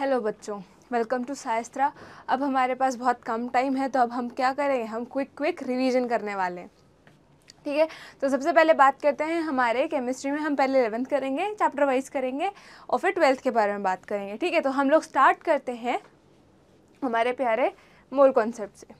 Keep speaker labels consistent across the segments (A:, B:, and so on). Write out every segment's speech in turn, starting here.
A: Hello बच्चों welcome to साइस्त्रा अब हमारे पास बहुत कम टाइम है तो अब हम क्या करेंगे हम क्विक क्विक रिवीजन करने वाले हैं ठीक है तो सबसे पहले बात करते हैं हमारे केमिस्ट्री में हम पहले एलेवंथ करेंगे चैप्टर वाइज करेंगे और फिर ट्वेल्थ के बारे में बात करेंगे ठीक है तो हम लोग स्टार्ट करते हैं हमारे प्यारे मोल कॉन्सेप्ट से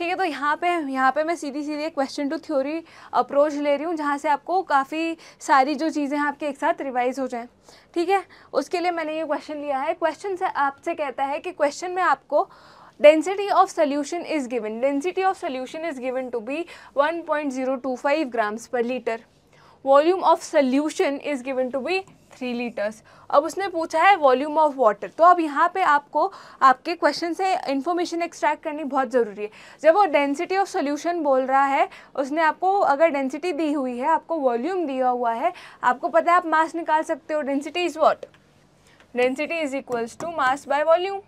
A: ठीक है तो यहाँ पे यहाँ पे मैं सीधी सीधी एक क्वेश्चन टू थ्योरी अप्रोच ले रही हूँ जहाँ से आपको काफ़ी सारी जो चीज़ें हैं आपके एक साथ रिवाइज हो जाएँ ठीक है उसके लिए मैंने ये क्वेश्चन लिया है क्वेश्चन से आपसे कहता है कि क्वेश्चन में आपको density of solution is given density of solution is given to be 1.025 grams per liter volume of solution is given to be three litres अब उसने पूछा है वॉल्यूम ऑफ वाटर तो अब यहाँ पे आपको आपके क्वेश्चन से इन्फॉर्मेशन एक्सट्रैक्ट करनी बहुत ज़रूरी है जब वो डेंसिटी ऑफ सोल्यूशन बोल रहा है उसने आपको अगर डेंसिटी दी हुई है आपको वॉल्यूम दिया हुआ है आपको पता है आप मास निकाल सकते हो density is what density is equals to mass by volume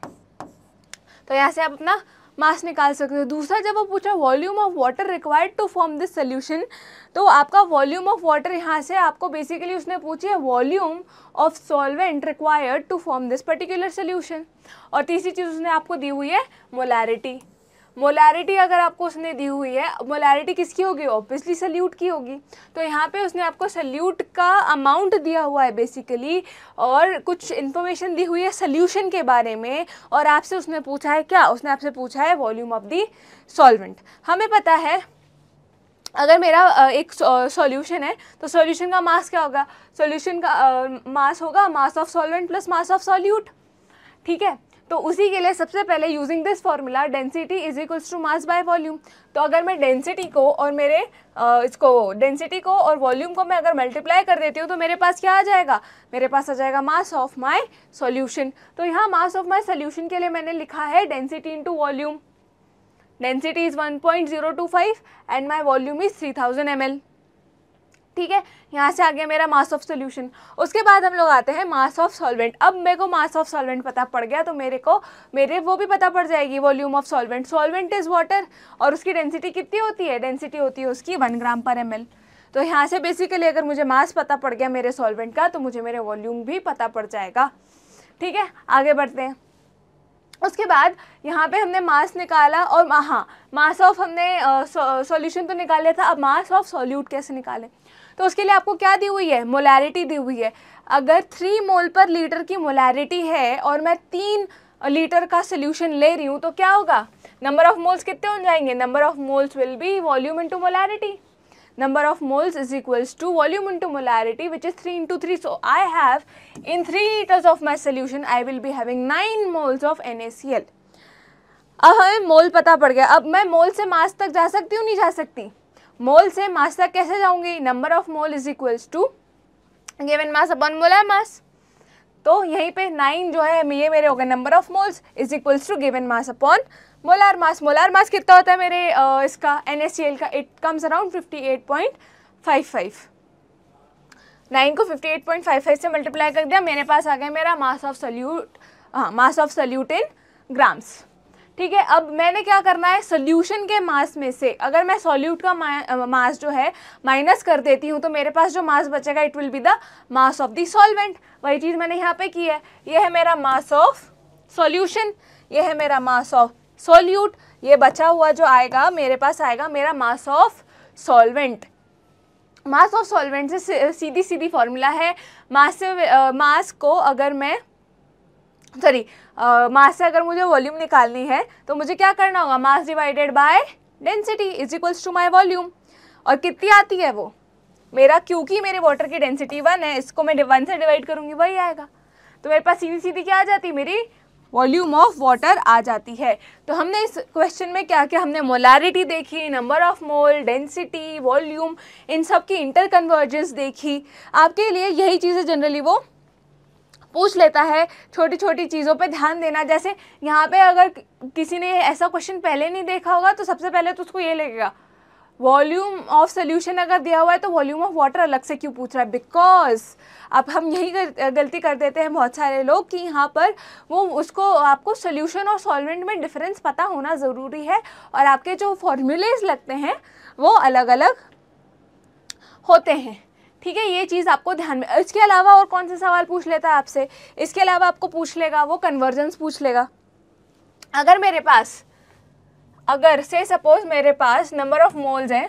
A: तो यहाँ से आप अपना मास निकाल सकते हो दूसरा जब वो पूछा volume of water required to form this solution तो आपका वॉल्यूम ऑफ वाटर यहाँ से आपको बेसिकली उसने पूछी है volume of solvent required to form this particular solution और तीसरी चीज़ उसने आपको दी हुई है मोलैरिटी मोलैरिटी अगर आपको उसने दी हुई है मोलैरिटी किसकी होगी ऑब्वियसली सल्यूट की होगी तो यहाँ पे उसने आपको सल्यूट का अमाउंट दिया हुआ है बेसिकली और कुछ इन्फॉर्मेशन दी हुई है सल्यूशन के बारे में और आपसे उसने पूछा है क्या उसने आपसे पूछा है वॉल्यूम ऑफ दी सॉल्वेंट हमें पता है अगर मेरा एक सॉल्यूशन है तो सॉल्यूशन का मास क्या होगा सॉल्यूशन का मास होगा mass of solvent plus mass of solute ठीक है तो उसी के लिए सबसे पहले using this formula density is equals to mass by volume तो अगर मैं डेंसिटी को और मेरे आ, इसको डेंसिटी को और वॉल्यूम को मैं अगर मल्टीप्लाई कर देती हूँ तो मेरे पास क्या आ जाएगा मेरे पास आ जाएगा मास ऑफ माय सॉल्यूशन तो यहाँ मास ऑफ माय सॉल्यूशन के लिए मैंने लिखा है density into volume density is one point zero two five and my volume is three thousand M L ठीक है यहाँ से आ गया मेरा मास ऑफ सोल्यूशन उसके बाद हम लोग आते हैं मास ऑफ सॉल्वेंट अब मेरे को मास ऑफ सॉल्वेंट पता पड़ गया तो मेरे को मेरे वो भी पता पड़ जाएगी volume of solvent solvent is water और उसकी डेंसिटी कितनी होती है डेंसिटी होती है उसकी वन ग्राम पर एम तो यहाँ से बेसिकली अगर मुझे मास पता पड़ गया मेरे सॉल्वेंट का तो मुझे मेरे वॉल्यूम भी पता पड़ जाएगा ठीक है आगे बढ़ते हैं उसके बाद यहाँ पे हमने मास निकाला और हाँ मास ऑफ हमने सॉल्यूशन तो निकाल लिया था अब मास ऑफ सॉल्यूट कैसे निकालें तो उसके लिए आपको क्या दी हुई है मोलैरिटी दी हुई है अगर थ्री मोल पर लीटर की मोलैरिटी है और मैं तीन लीटर का सोल्यूशन ले रही हूँ तो क्या होगा नंबर ऑफ मोल्स कितने हो जाएंगे number of moles will be volume into molarity of moles is equals to volume into molarity which is three into three so I have in three litres of my solution I will be having nine moles of N अब हमें मोल पता पड़ गया अब मैं मोल से मास तक जा सकती हूँ नहीं जा सकती मोल से मास तक कैसे जाऊंगी number of mole is equals to given mass upon molar mass तो यहीं पे नाइन जो है ये मेरे हो गए number of moles is equals to given mass upon molar mass molar mass कितना होता है मेरे आ, इसका एन का it comes around fifty eight point five five nine को fifty eight point five five से मल्टीप्लाई कर दिया मेरे पास आ गया मेरा मास ऑफ सल्यूट हाँ mass of solute in grams ठीक है अब मैंने क्या करना है सोल्यूशन के मास में से अगर मैं सॉल्यूट का मास जो है माइनस कर देती हूँ तो मेरे पास जो मास बचेगा it will be the mass of the solvent वही चीज़ मैंने यहाँ पे की है ये है मेरा मास ऑफ सॉल्यूशन ये है मेरा मास ऑफ सॉल्यूट ये बचा हुआ जो आएगा मेरे पास आएगा मेरा mass of solvent mass of solvent से सीधी सीधी फॉर्मूला है मास मास को अगर मैं सॉरी मास से अगर मुझे वॉल्यूम निकालनी है तो मुझे क्या करना होगा mass divided by density is equals to my volume और कितनी आती है वो मेरा क्योंकि मेरे वाटर की डेंसिटी वन है इसको मैं वन से डिवाइड करूँगी वही आएगा तो मेरे पास सीधी सीधी क्या आ जाती है मेरी वॉल्यूम ऑफ वाटर आ जाती है तो हमने इस क्वेश्चन में क्या क्या हमने मोलारिटी देखी number of mole density volume इन सब की इंटर कन्वर्जेंस देखी आपके लिए यही चीज़ें जनरली वो पूछ लेता है छोटी छोटी चीज़ों पे ध्यान देना जैसे यहाँ पे अगर किसी ने ऐसा क्वेश्चन पहले नहीं देखा होगा तो सबसे पहले तो उसको ये लगेगा वॉल्यूम ऑफ सोल्यूशन अगर दिया हुआ है तो वॉल्यूम ऑफ वाटर अलग से क्यों पूछ रहा है बिकॉज अब हम यही गलती कर देते हैं बहुत सारे लोग कि यहाँ पर वो उसको आपको सोल्यूशन और सॉल्वेंट में डिफरेंस पता होना ज़रूरी है और आपके जो फॉर्मूलेज लगते हैं वो अलग अलग होते हैं ठीक है ये चीज़ आपको ध्यान में इसके अलावा और कौन सा सवाल पूछ लेता है आपसे इसके अलावा आपको पूछ लेगा वो कन्वर्जेंस पूछ लेगा अगर मेरे पास अगर से सपोज मेरे पास नंबर ऑफ मोल्स हैं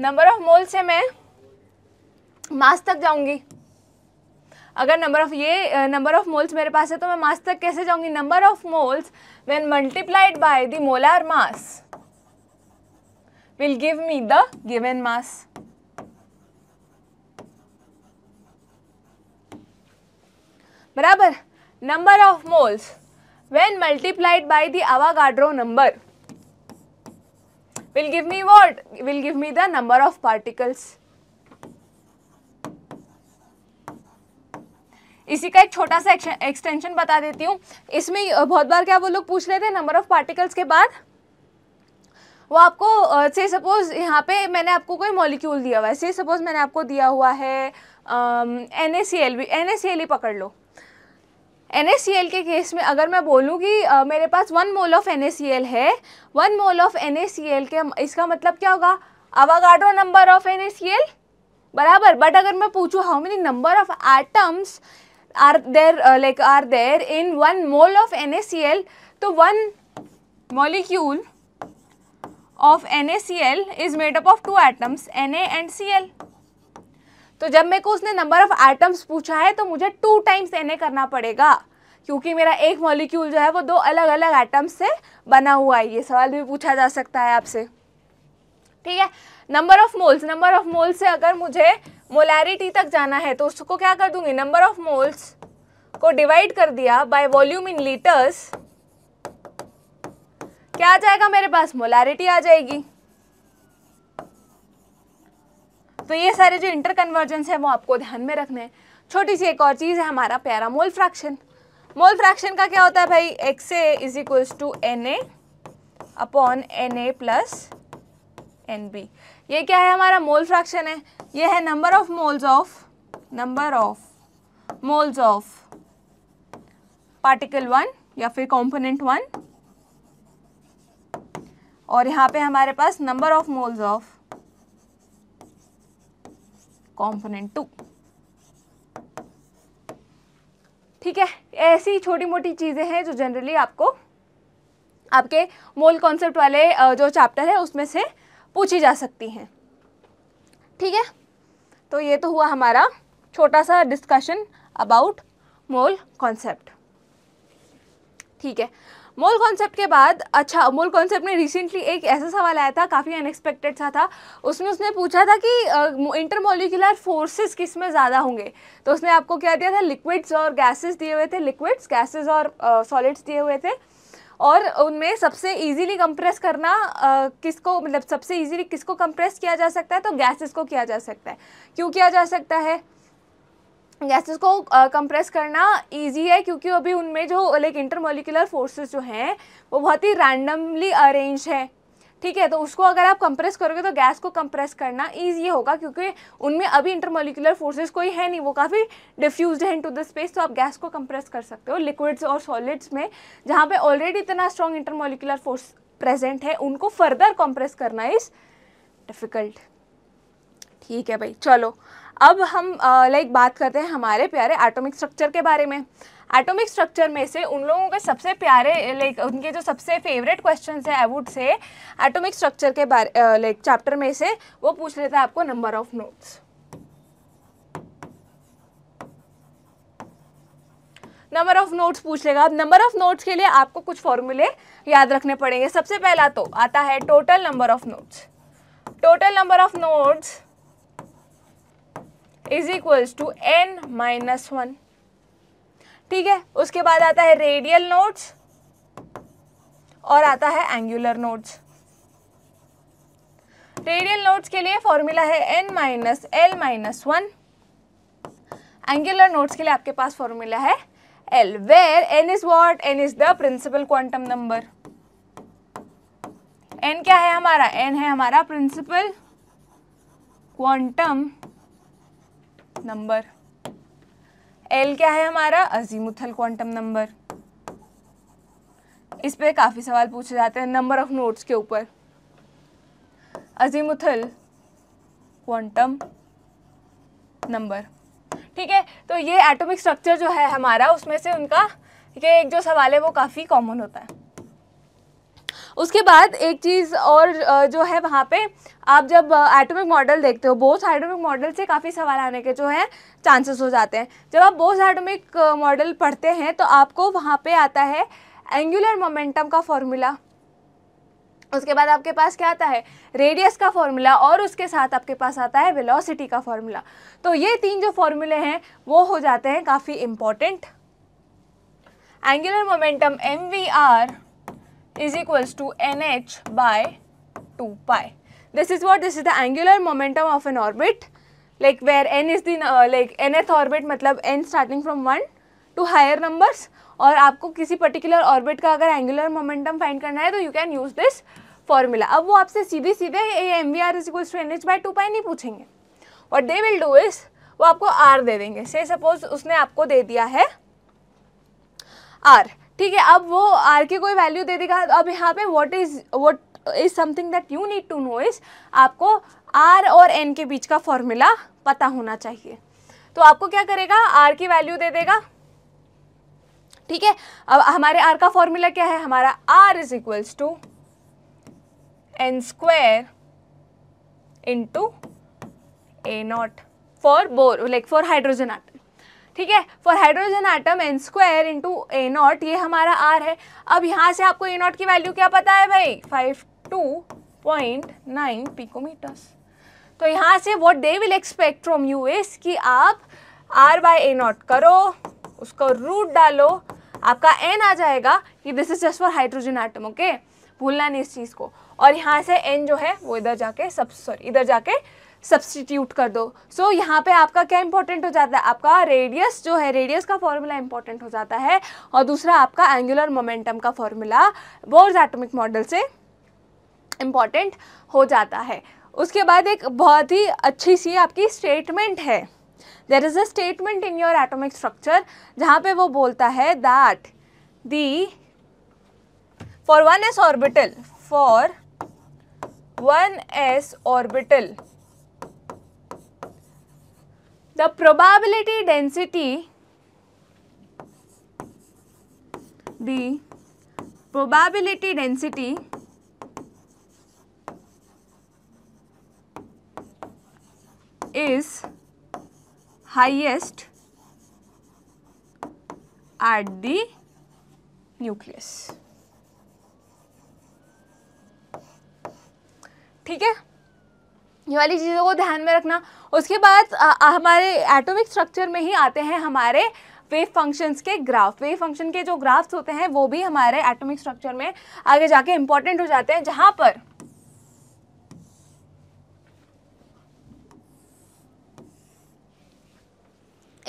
A: नंबर ऑफ मोल से मैं मास तक जाऊंगी अगर नंबर ऑफ ये नंबर ऑफ मोल्स मेरे पास है तो मैं मास तक कैसे जाऊंगी number of moles when multiplied by the molar mass will give me the given mass. Barabar, number of moles when multiplied by the Avogadro number will give me what? Will give me the number of particles. इसी का एक छोटा सा extension बता देती हूँ इसमें बहुत बार क्या वो लोग पूछ रहे थे नंबर ऑफ पार्टिकल्स के बाद वो आपको से सपोज़ यहाँ पे मैंने आपको कोई मॉलिक्यूल दिया हुआ है से सपोज़ मैंने आपको दिया हुआ है एन ए सी एल भी एन ए सी एल ही पकड़ लो एन सी एल के केस में अगर मैं बोलूँ कि uh, मेरे पास one mole of N A C L है one mole of N A C L के इसका मतलब क्या होगा Avogadro number of N A C L बराबर बट अगर मैं पूछूँ how many number of atoms are there like are there in one mole of N A C L तो one molecule of N is made up of two atoms and C L तो जब मेरे को उसने number of atoms पूछा है तो मुझे टू टाइम्स ए करना पड़ेगा क्योंकि मेरा एक मॉलिक्यूल जो है वो दो अलग अलग एटम्स से बना हुआ है ये सवाल भी पूछा जा सकता है आपसे ठीक है number of moles number of moles से अगर मुझे मोलैरिटी तक जाना है तो उसको क्या कर दूंगी नंबर ऑफ मोल्स को डिवाइड कर दिया बाय वॉल्यूम इन लीटर्स क्या आ जाएगा मेरे पास मोलारिटी आ जाएगी तो ये सारे जो इंटर कन्वर्जेंस है वो आपको ध्यान में रखने हैं छोटी सी एक और चीज़ है हमारा प्यारा मोल फ्रैक्शन मोल फ्रैक्शन का क्या होता है भाई X A is equals to N A upon N A plus N B ये क्या है हमारा मोल फ्रैक्शन है ये है number of moles of number of moles of particle one या फिर कॉम्पोनेंट वन और यहाँ पे हमारे पास number of moles of component two ठीक है ऐसी छोटी मोटी चीज़ें हैं जो जनरली आपको आपके मोल कॉन्सेप्ट वाले जो चैप्टर है उसमें से पूछी जा सकती हैं ठीक है तो ये तो हुआ हमारा छोटा सा डिस्कशन अबाउट मोल कॉन्सेप्ट ठीक है मोल कॉन्सेप्ट के बाद अच्छा मोल कॉन्सेप्ट में रिसेंटली एक ऐसा सवाल आया था काफ़ी अनएक्सपेक्टेड सा था उसमें उसने पूछा था कि इंटरमोलिकुलर फोर्सेस किस में ज़्यादा होंगे तो उसने आपको क्या दिया था लिक्विड्स और गैसेस दिए हुए थे लिक्विड्स गैसेज और सॉलिड्स दिए हुए थे और उनमें सबसे इजीली कंप्रेस करना आ, किसको मतलब सबसे इजीली किसको कंप्रेस किया जा सकता है तो गैसेस को किया जा सकता है क्यों किया जा सकता है गैसेस को कंप्रेस uh, करना इजी है क्योंकि अभी उनमें जो लाइक इंटरमोलिकुलर फोर्सेस जो हैं वो बहुत ही रैंडमली अरेंज है ठीक है तो उसको अगर आप कंप्रेस करोगे तो गैस को कंप्रेस करना ईजी होगा क्योंकि उनमें अभी इंटरमोलिकुलर फोर्सेस कोई है नहीं वो काफ़ी डिफ्यूज है टू द स्पेस तो आप गैस को कंप्रेस कर सकते हो लिक्विड्स और सॉलिड्स में जहाँ पर ऑलरेडी इतना स्ट्रॉन्ग इंटरमोलिकुलर फोर्स प्रेजेंट है उनको फर्दर कंप्रेस करना इज़ डिफ़िकल्ट ठीक है भाई चलो अब हम लाइक बात करते हैं हमारे प्यारे एटॉमिक स्ट्रक्चर के बारे में एटॉमिक स्ट्रक्चर में से उन लोगों के सबसे प्यारे लाइक उनके जो सबसे फेवरेट क्वेश्चन है I would say atomic structure के बारे लाइक चैप्टर में से वो पूछ लेता है आपको number of nodes number of nodes पूछ लेगा अब नंबर ऑफ नोट्स के लिए आपको कुछ फॉर्मूले याद रखने पड़ेंगे सबसे पहला तो आता है total number of nodes total number of nodes is equals to N minus one ठीक है उसके बाद आता है रेडियल नोट्स और आता है एंगुलर नोट्स रेडियल नोट्स के लिए फॉर्मूला है N minus L minus one angular nodes के लिए आपके पास फॉर्मूला है L where N is what N is the principal quantum number N क्या है हमारा एन है हमारा प्रिंसिपल क्वांटम नंबर एल क्या है हमारा अजीमुथल क्वांटम नंबर इस पे काफ़ी सवाल पूछे जाते हैं नंबर ऑफ नोट्स के ऊपर अजीमुथल क्वांटम नंबर ठीक है तो ये एटॉमिक स्ट्रक्चर जो है हमारा उसमें से उनका ये एक जो सवाल है वो काफ़ी कॉमन होता है उसके बाद एक चीज़ और जो है वहाँ पे आप जब एटॉमिक मॉडल देखते हो बोस एटॉमिक मॉडल से काफ़ी सवाल आने के जो है चांसेस हो जाते हैं जब आप बोस एटॉमिक मॉडल पढ़ते हैं तो आपको वहाँ पे आता है एंगुलर मोमेंटम का फॉर्मूला उसके बाद आपके पास क्या आता है रेडियस का फॉर्मूला और उसके साथ आपके पास आता है वेलोसिटी का फॉर्मूला तो ये तीन जो फॉर्मूले हैं वो हो जाते हैं काफ़ी important angular momentum M V R is equals to nh by 2 pi. This is what this is the angular momentum of an orbit like where n is the uh, like nth orbit मतलब n starting from 1 to higher numbers और आपको किसी particular orbit का अगर angular momentum find करना है तो you can use this formula. अब वो आपसे सीधे सीधे A M V R is equals to N H by two pi नहीं पूछेंगे what they will do is वो आपको आर दे देंगे से सपोज उसने आपको दे दिया है आर ठीक है अब वो आर की कोई वैल्यू दे देगा अब यहाँ पे what is what is something that you need to know is आपको आर और एन के बीच का फॉर्मूला पता होना चाहिए तो आपको क्या करेगा आर की वैल्यू दे देगा ठीक है अब हमारे आर का फॉर्मूला क्या है हमारा R is equals to N in into A naught for Bohr like for hydrogen R ठीक है for hydrogen atom N square into A naught ये हमारा आर है अब यहाँ से आपको ए नॉट की वैल्यू क्या पता है भाई five two point nine picometres तो यहाँ से what they will expect from you is कि आप आर बाय ए नॉट करो उसको रूट डालो आपका एन आ जाएगा कि this is just for hydrogen atom okay भूलना नहीं इस चीज़ को और यहाँ से एन जो है वो इधर जाके सब सॉरी इधर जाके सब्सटीट्यूट कर दो सो so, यहाँ पे आपका क्या इंपॉर्टेंट हो जाता है आपका रेडियस जो है रेडियस का फॉर्मूला इंपॉर्टेंट हो जाता है और दूसरा आपका एंगुलर मोमेंटम का फॉर्मूला बोर्ज एटोमिक मॉडल से इम्पॉर्टेंट हो जाता है उसके बाद एक बहुत ही अच्छी सी आपकी स्टेटमेंट है there is a statement in your atomic structure जहाँ पे वो बोलता है that the for one S orbital for one S orbital the probability density the probability density is highest at the nucleus ठीक है ये वाली चीज़ों को ध्यान में रखना उसके बाद आ, आ, हमारे एटॉमिक स्ट्रक्चर में ही आते हैं हमारे वेव फंक्शंस के ग्राफ वेव फंक्शन के जो ग्राफ्स होते हैं वो भी हमारे एटॉमिक स्ट्रक्चर में आगे जाके इम्पॉर्टेंट हो जाते हैं जहाँ पर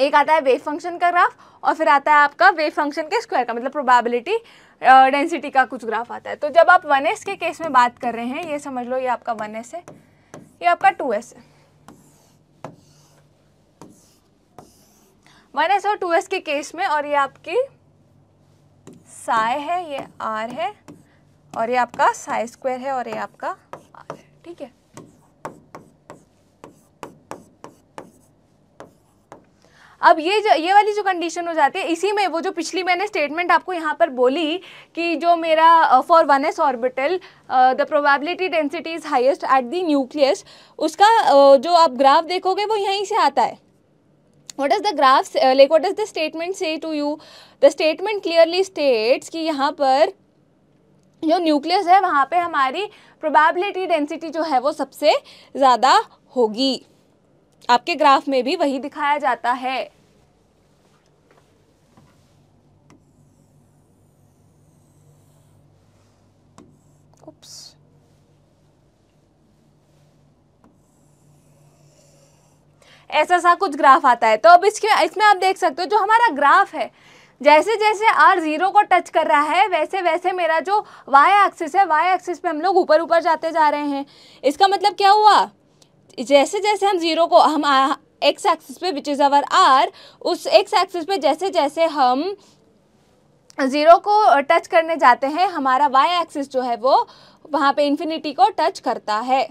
A: एक आता है वेव फंक्शन का ग्राफ और फिर आता है आपका वेव फंक्शन के स्क्वायर का मतलब प्रोबेबिलिटी डेंसिटी का कुछ ग्राफ आता है तो जब आप वन के केस में बात कर रहे हैं ये समझ लो ये आपका वन है ये आपका टू एस है वन एस और टू एस के केस में और ये आपकी साय है ये आर है और ये आपका साय स्क्वायर है और ये आपका आर है ठीक है अब ये जो ये वाली जो कंडीशन हो जाती है इसी में वो जो पिछली मैंने स्टेटमेंट आपको यहाँ पर बोली कि जो मेरा for one S orbital the probability density is highest at the nucleus उसका uh, जो आप ग्राफ देखोगे वो यहीं से आता है what is the graph like what is the statement say to you the statement clearly states कि यहाँ पर जो न्यूक्लियस है वहाँ पे हमारी प्रोबेबिलिटी डेंसिटी जो है वो सबसे ज़्यादा होगी आपके ग्राफ में भी वही दिखाया जाता है ऐसा सा कुछ ग्राफ आता है तो अब इसके इसमें आप देख सकते हो जो हमारा ग्राफ है जैसे जैसे आर ज़ीरो को टच कर रहा है वैसे वैसे मेरा जो वाई एक्सिस है वाई एक्सिस पे हम लोग ऊपर ऊपर जाते जा रहे हैं इसका मतलब क्या हुआ जैसे जैसे हम ज़ीरो को हम एक्स एक्सिस पे विच इज़ आवर आर उस एक्स एक्सिस पे जैसे जैसे हम ज़ीरो को टच करने जाते हैं हमारा वाई एक्सिस जो है वो वहाँ पे इन्फिनिटी को टच करता है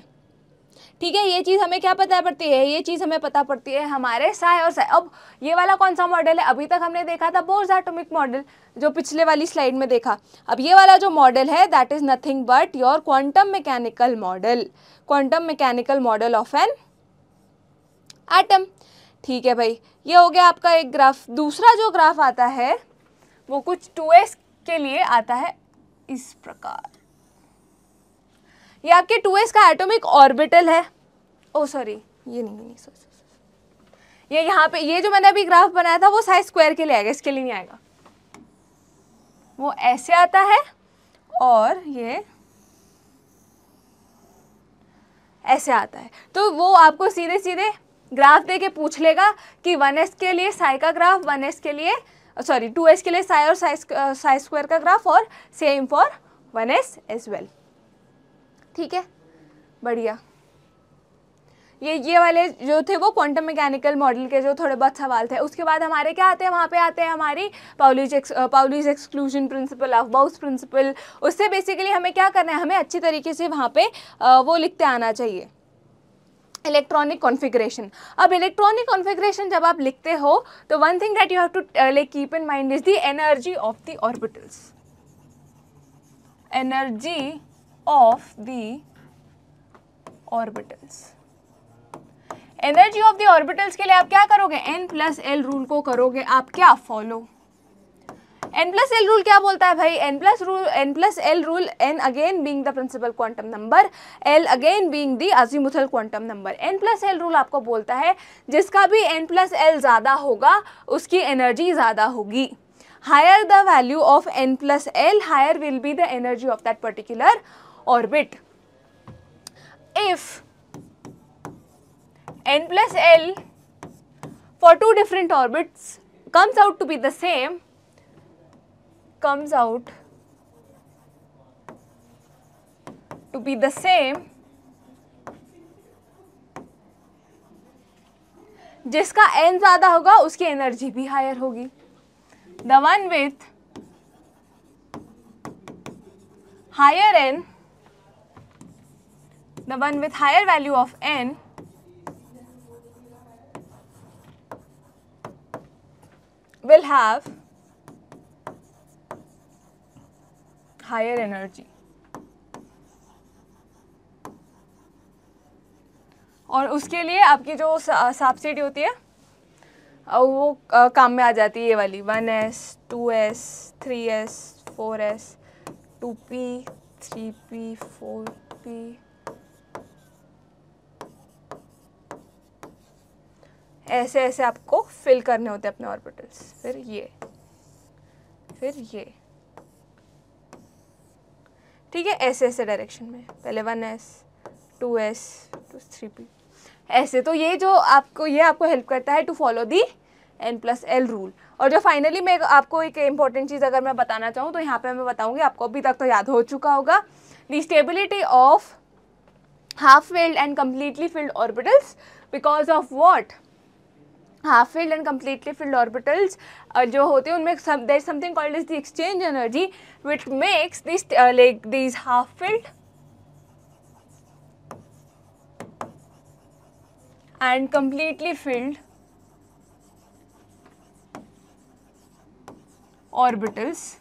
A: ठीक है ये चीज़ हमें क्या पता पड़ती है ये चीज़ हमें पता पड़ती है हमारे साय और साय अब ये वाला कौन सा मॉडल है अभी तक हमने देखा था बोर्ज एटॉमिक मॉडल जो पिछले वाली स्लाइड में देखा अब ये वाला जो मॉडल है that is nothing but your quantum mechanical model quantum mechanical model of an atom ठीक है भाई ये हो गया आपका एक ग्राफ दूसरा जो ग्राफ आता है वो कुछ टू के लिए आता है इस प्रकार ये आपके टू का एटॉमिक ऑर्बिटल है ओ oh, सॉरी ये नहीं नहीं सॉरी ये यहाँ पे ये जो मैंने अभी ग्राफ बनाया था वो साइज स्क्वायर के लिए आएगा इसके लिए नहीं आएगा वो ऐसे आता है और ये ऐसे आता है तो वो आपको सीधे सीधे ग्राफ दे के पूछ लेगा कि वन एस के लिए साई का ग्राफ वन एस के लिए सॉरी टू एस के लिए साई और साई साई स्क्वायर का ग्राफ और same for one S as well ठीक है बढ़िया ये ये वाले जो थे वो क्वांटम मैकेनिकल मॉडल के जो थोड़े बहुत सवाल थे उसके बाद हमारे क्या आते हैं वहाँ पे आते हैं हमारी Pauli's ex Pauli's exclusion principle of बाउस प्रिंसिपल उससे बेसिकली हमें क्या करना है हमें अच्छी तरीके से वहाँ पे वो लिखते आना चाहिए इलेक्ट्रॉनिक कॉन्फ़िगरेशन अब इलेक्ट्रॉनिक कॉन्फ़िगरेशन जब आप लिखते हो तो one thing that you have to like keep in mind is the energy of the orbitals energy of the orbitals energy of the orbitals के लिए आप क्या करोगे एन प्लस एल रूल को करोगे आप क्या follow n plus l rule क्या बोलता है भाई n plus rule n plus l rule n again being the principal quantum number l again being the azimuthal quantum number n plus l rule आपको बोलता है जिसका भी एन प्लस एल ज़्यादा होगा उसकी एनर्जी ज़्यादा होगी higher the value of n plus l higher will be the energy of that particular orbit if n plus L for two different orbits comes out to be the same, comes out to be the same जिसका n ज़्यादा होगा उसकी energy भी higher होगी the one with higher n, the one with higher value of n will have higher energy. और उसके लिए आपकी जो सब्सिडी होती है वो काम में आ जाती है ये वाली one s two s three s four s two p three p four p ऐसे ऐसे आपको फिल करने होते हैं अपने ऑर्बिटल्स फिर ये फिर ये ठीक है ऐसे ऐसे डायरेक्शन में पहले one s two s two three p ऐसे तो ये जो आपको ये आपको हेल्प करता है to follow the n plus l rule और जो फाइनली मैं आपको एक इम्पॉर्टेंट चीज़ अगर मैं बताना चाहूँ तो यहाँ पे मैं बताऊँगी आपको अभी तक तो याद हो चुका होगा the stability of half filled and completely filled orbitals because of what half filled and completely filled orbitals जो होते हैं उनमें there something called is the exchange energy which makes this like this half filled and completely filled orbitals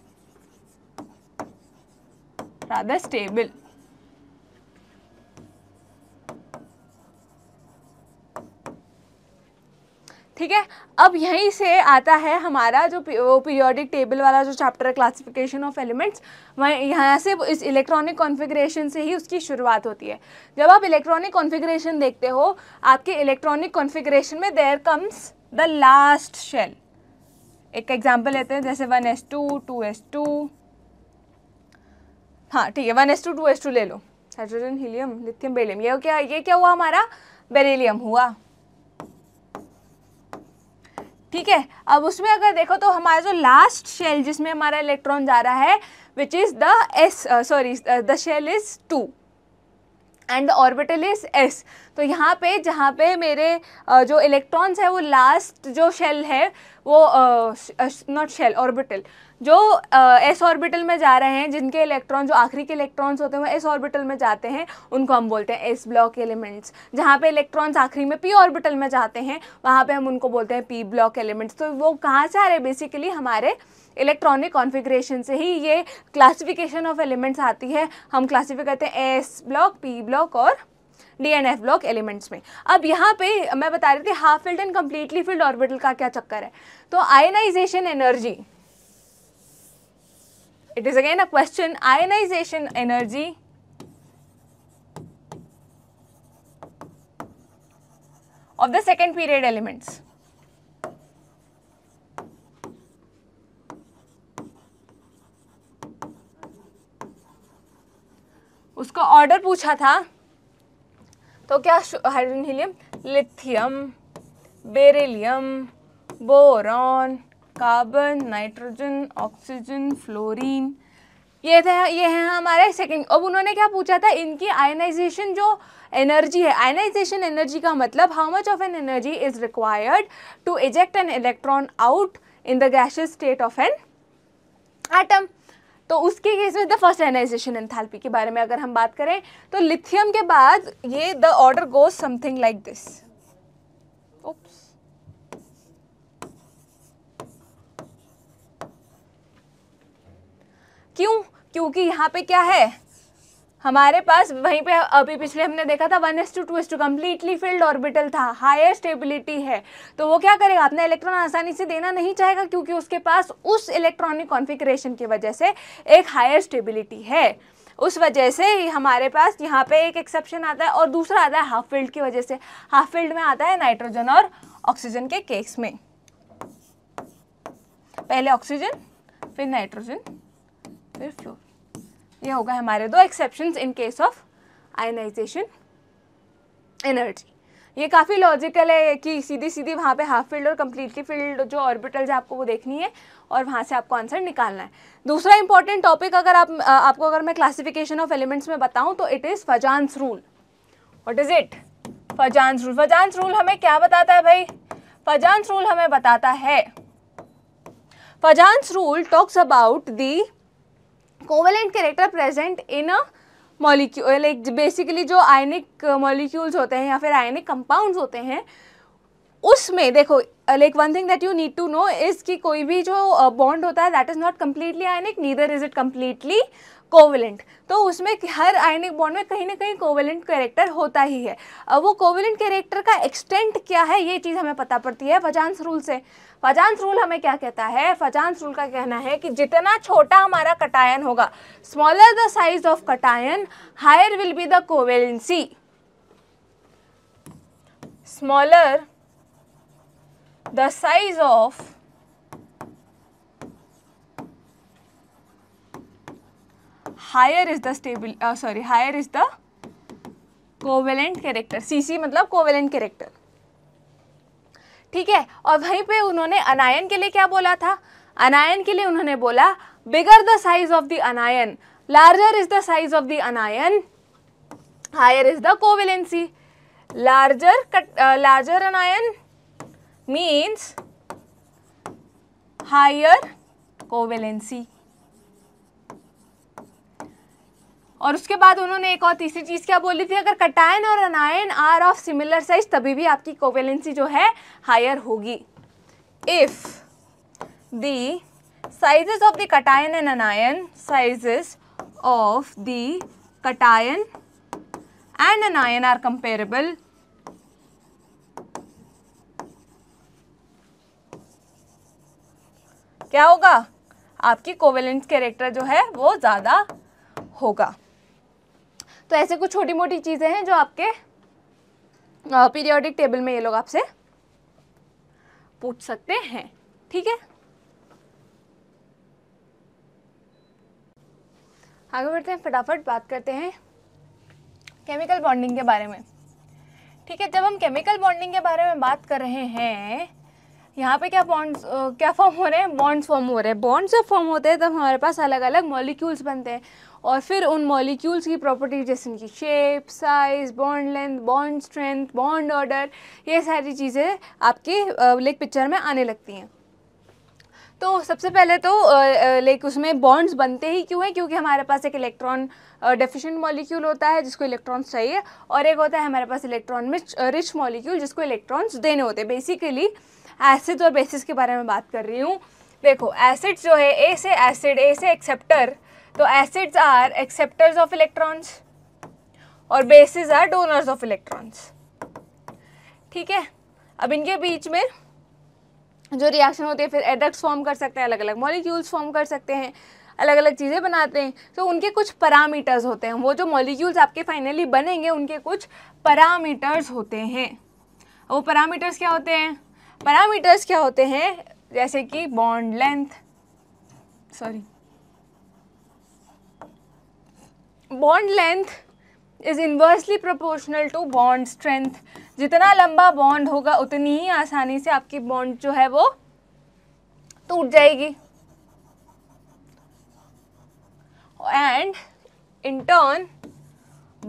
A: rather stable. ठीक है अब यहीं से आता है हमारा जो पीरियोडिक टेबल वाला जो चैप्टर है क्लासिफिकेशन ऑफ एलिमेंट्स वहीं यहाँ से इस इलेक्ट्रॉनिक कॉन्फ़िगरेशन से ही उसकी शुरुआत होती है जब आप इलेक्ट्रॉनिक कॉन्फ़िगरेशन देखते हो आपके इलेक्ट्रॉनिक कॉन्फ़िगरेशन में there comes the last shell एक एग्जाम्पल लेते हैं जैसे one s two two s two हाँ ठीक है one s two two s two ले लो हाइड्रोजन हीलियम लिथियम बेरिलियम ये क्या ये क्या हुआ हमारा बेरिलियम हुआ ठीक है अब उसमें अगर देखो तो हमारा जो लास्ट शेल जिसमें हमारा इलेक्ट्रॉन जा रहा है which is the s sorry the shell is two and the orbital is s तो यहाँ पे जहाँ पे मेरे uh, जो इलेक्ट्रॉन्स है वो लास्ट जो शेल है वो नॉट शेल ऑर्बिटल जो एस ऑर्बिटल में जा रहे हैं जिनके इलेक्ट्रॉन जो आखिरी के इलेक्ट्रॉन्स होते हैं वो एस ऑर्बिटल में जाते हैं उनको हम बोलते हैं एस ब्लॉक एलिमेंट्स जहाँ पे इलेक्ट्रॉन्स आखिरी में पी ऑर्बिटल में जाते हैं वहाँ पे हम उनको बोलते हैं पी ब्लॉक एलिमेंट्स तो वो कहाँ से आ रहे हैं बेसिकली हमारे इलेक्ट्रॉनिक कॉन्फ़िगरेशन से ही ये क्लासिफिकेशन ऑफ एलिमेंट्स आती है हम क्लासीफाई करते हैं एस ब्लॉक पी ब्लॉक और d and f block elements में अब यहाँ पे मैं बता रही थी half filled and completely filled orbital का क्या चक्कर है तो ionisation energy it is again a question ionization energy of the second period elements. उसका ऑर्डर पूछा था तो क्या hydrogen helium lithium beryllium boron carbon nitrogen oxygen fluorine ये थे ये हैं हमारे सेकंड अब उन्होंने क्या पूछा था इनकी आयनाइजेशन जो एनर्जी है आयनाइजेशन एनर्जी का मतलब how much of an energy is required to eject an electron out in the gaseous state of an atom तो उसके केस में द फर्स्ट आयनाइजेशन एंथैल्पी के बारे में अगर हम बात करें तो लिथियम के बाद ये the order goes something like this oops क्यों क्योंकि यहाँ पे क्या है हमारे पास वहीं पे अभी पिछले हमने देखा था one s two two s two completely filled orbital था हायर स्टेबिलिटी है तो वो क्या करेगा अपना इलेक्ट्रॉन आसानी से देना नहीं चाहेगा क्योंकि उसके पास उस इलेक्ट्रॉनिक कॉन्फिग्रेशन की वजह से एक हायर स्टेबिलिटी है उस वजह से ही हमारे पास यहाँ पे एक एक्सेप्शन आता है और दूसरा आता है हाफ फील्ड की वजह से हाफ फील्ड में आता है नाइट्रोजन और ऑक्सीजन के केस में पहले ऑक्सीजन फिर नाइट्रोजन फिर फ्लो ये होगा हमारे दो exception in case of ionisation energy ये काफ़ी लॉजिकल है कि सीधी सीधी वहाँ पे हाफ फील्ड और कम्प्लीटली फील्ड जो ऑर्बिटल्स है आपको वो देखनी है और वहाँ से आपको आंसर निकालना है दूसरा इंपॉर्टेंट टॉपिक अगर आप आपको अगर मैं क्लासिफिकेशन ऑफ एलिमेंट्स में बताऊँ तो it is Fajans rule what is it Fajans rule Fajans rule हमें क्या बताता है भाई फजांस रूल हमें बताता है Fajans rule talks about the covalent character present in a molecule like basically जो आयनिक मॉलिक्यूल्स uh, होते हैं या फिर आयनिक कंपाउंड्स होते हैं उसमें देखो like one thing that you need to know is कि कोई भी जो बॉन्ड uh, होता है that is not completely ionic neither is it completely covalent तो उसमें हर आयनिक बॉन्ड में कहीं ना कहीं कोवेलेंट कैरेक्टर होता ही है अब वो कोवेलेंट कैरेक्टर का एक्सटेंट क्या है ये चीज़ हमें पता पड़ती है वजांस रूल से फजांस रूल हमें क्या कहता है फजांस रूल का कहना है कि जितना छोटा हमारा कटायन होगा smaller the size of cation higher will be the covalency smaller the size of higher is the stable sorry higher is the covalent character CC मतलब कोवेलेंट कैरेक्टर ठीक है और वहीं पे उन्होंने अनायन के लिए क्या बोला था अनायन के लिए उन्होंने बोला bigger the size of the anion larger is the size of the anion higher is the covalency larger larger anion means higher covalency और उसके बाद उन्होंने एक और तीसरी चीज़ क्या बोली थी अगर कटायन और anion are of similar size तभी भी आपकी कोवेलेंसी जो है हायर होगी if the sizes of the cation and anion sizes of the cation and anion are comparable क्या होगा आपकी कोवेलेंस कैरेक्टर जो है वो ज़्यादा होगा तो ऐसे कुछ छोटी मोटी चीज़ें हैं जो आपके पीरियोडिक टेबल में ये लोग आपसे पूछ सकते हैं ठीक है आगे बढ़ते हैं फटाफट बात करते हैं केमिकल बॉन्डिंग के बारे में ठीक है जब हम केमिकल बॉन्डिंग के बारे में बात कर रहे हैं यहाँ पे क्या बॉन्ड्स क्या फॉर्म हो रहे हैं बॉन्ड्स फॉर्म हो रहे हैं बॉन्ड्स जब फॉर्म होते हैं तब हमारे पास अलग अलग मॉलिक्यूल्स बनते हैं और फिर उन मॉलिक्यूल्स की प्रॉपर्टी जैसे इनकी shape size bond length bond strength bond order ये सारी चीज़ें आपके लेक पिक्चर में आने लगती हैं तो सबसे पहले तो लाइक उसमें बॉन्ड्स बनते ही क्यों हैं क्योंकि हमारे पास एक इलेक्ट्रॉन डेफिशिएंट मॉलिक्यूल होता है जिसको इलेक्ट्रॉन्स चाहिए और एक होता है हमारे पास इलेक्ट्रॉन रिच मॉलिक्यूल जिसको इलेक्ट्रॉन्स देने होते हैं बेसिकली एसिड्स और बेसिस के बारे में बात कर रही हूँ देखो एसिड्स जो है ए से एसिड ए से एक्सेप्टर तो acids are acceptors of electrons और bases are donors of electrons ठीक है अब इनके बीच में जो रिएक्शन होते हैं फिर एडक्ट्स फॉर्म कर सकते हैं अलग अलग मॉलिक्यूल्स फॉर्म कर सकते हैं अलग अलग चीज़ें बनाते हैं तो उनके कुछ पैरामीटर्स होते हैं वो जो मॉलिक्यूल्स आपके फाइनली बनेंगे उनके कुछ पैरामीटर्स होते हैं वो पैरामीटर्स क्या होते हैं पैरामीटर्स क्या होते हैं जैसे कि bond length sorry bond length is inversely proportional to bond strength जितना लंबा बॉन्ड होगा उतनी ही आसानी से आपकी बॉन्ड जो है वो टूट जाएगी and in turn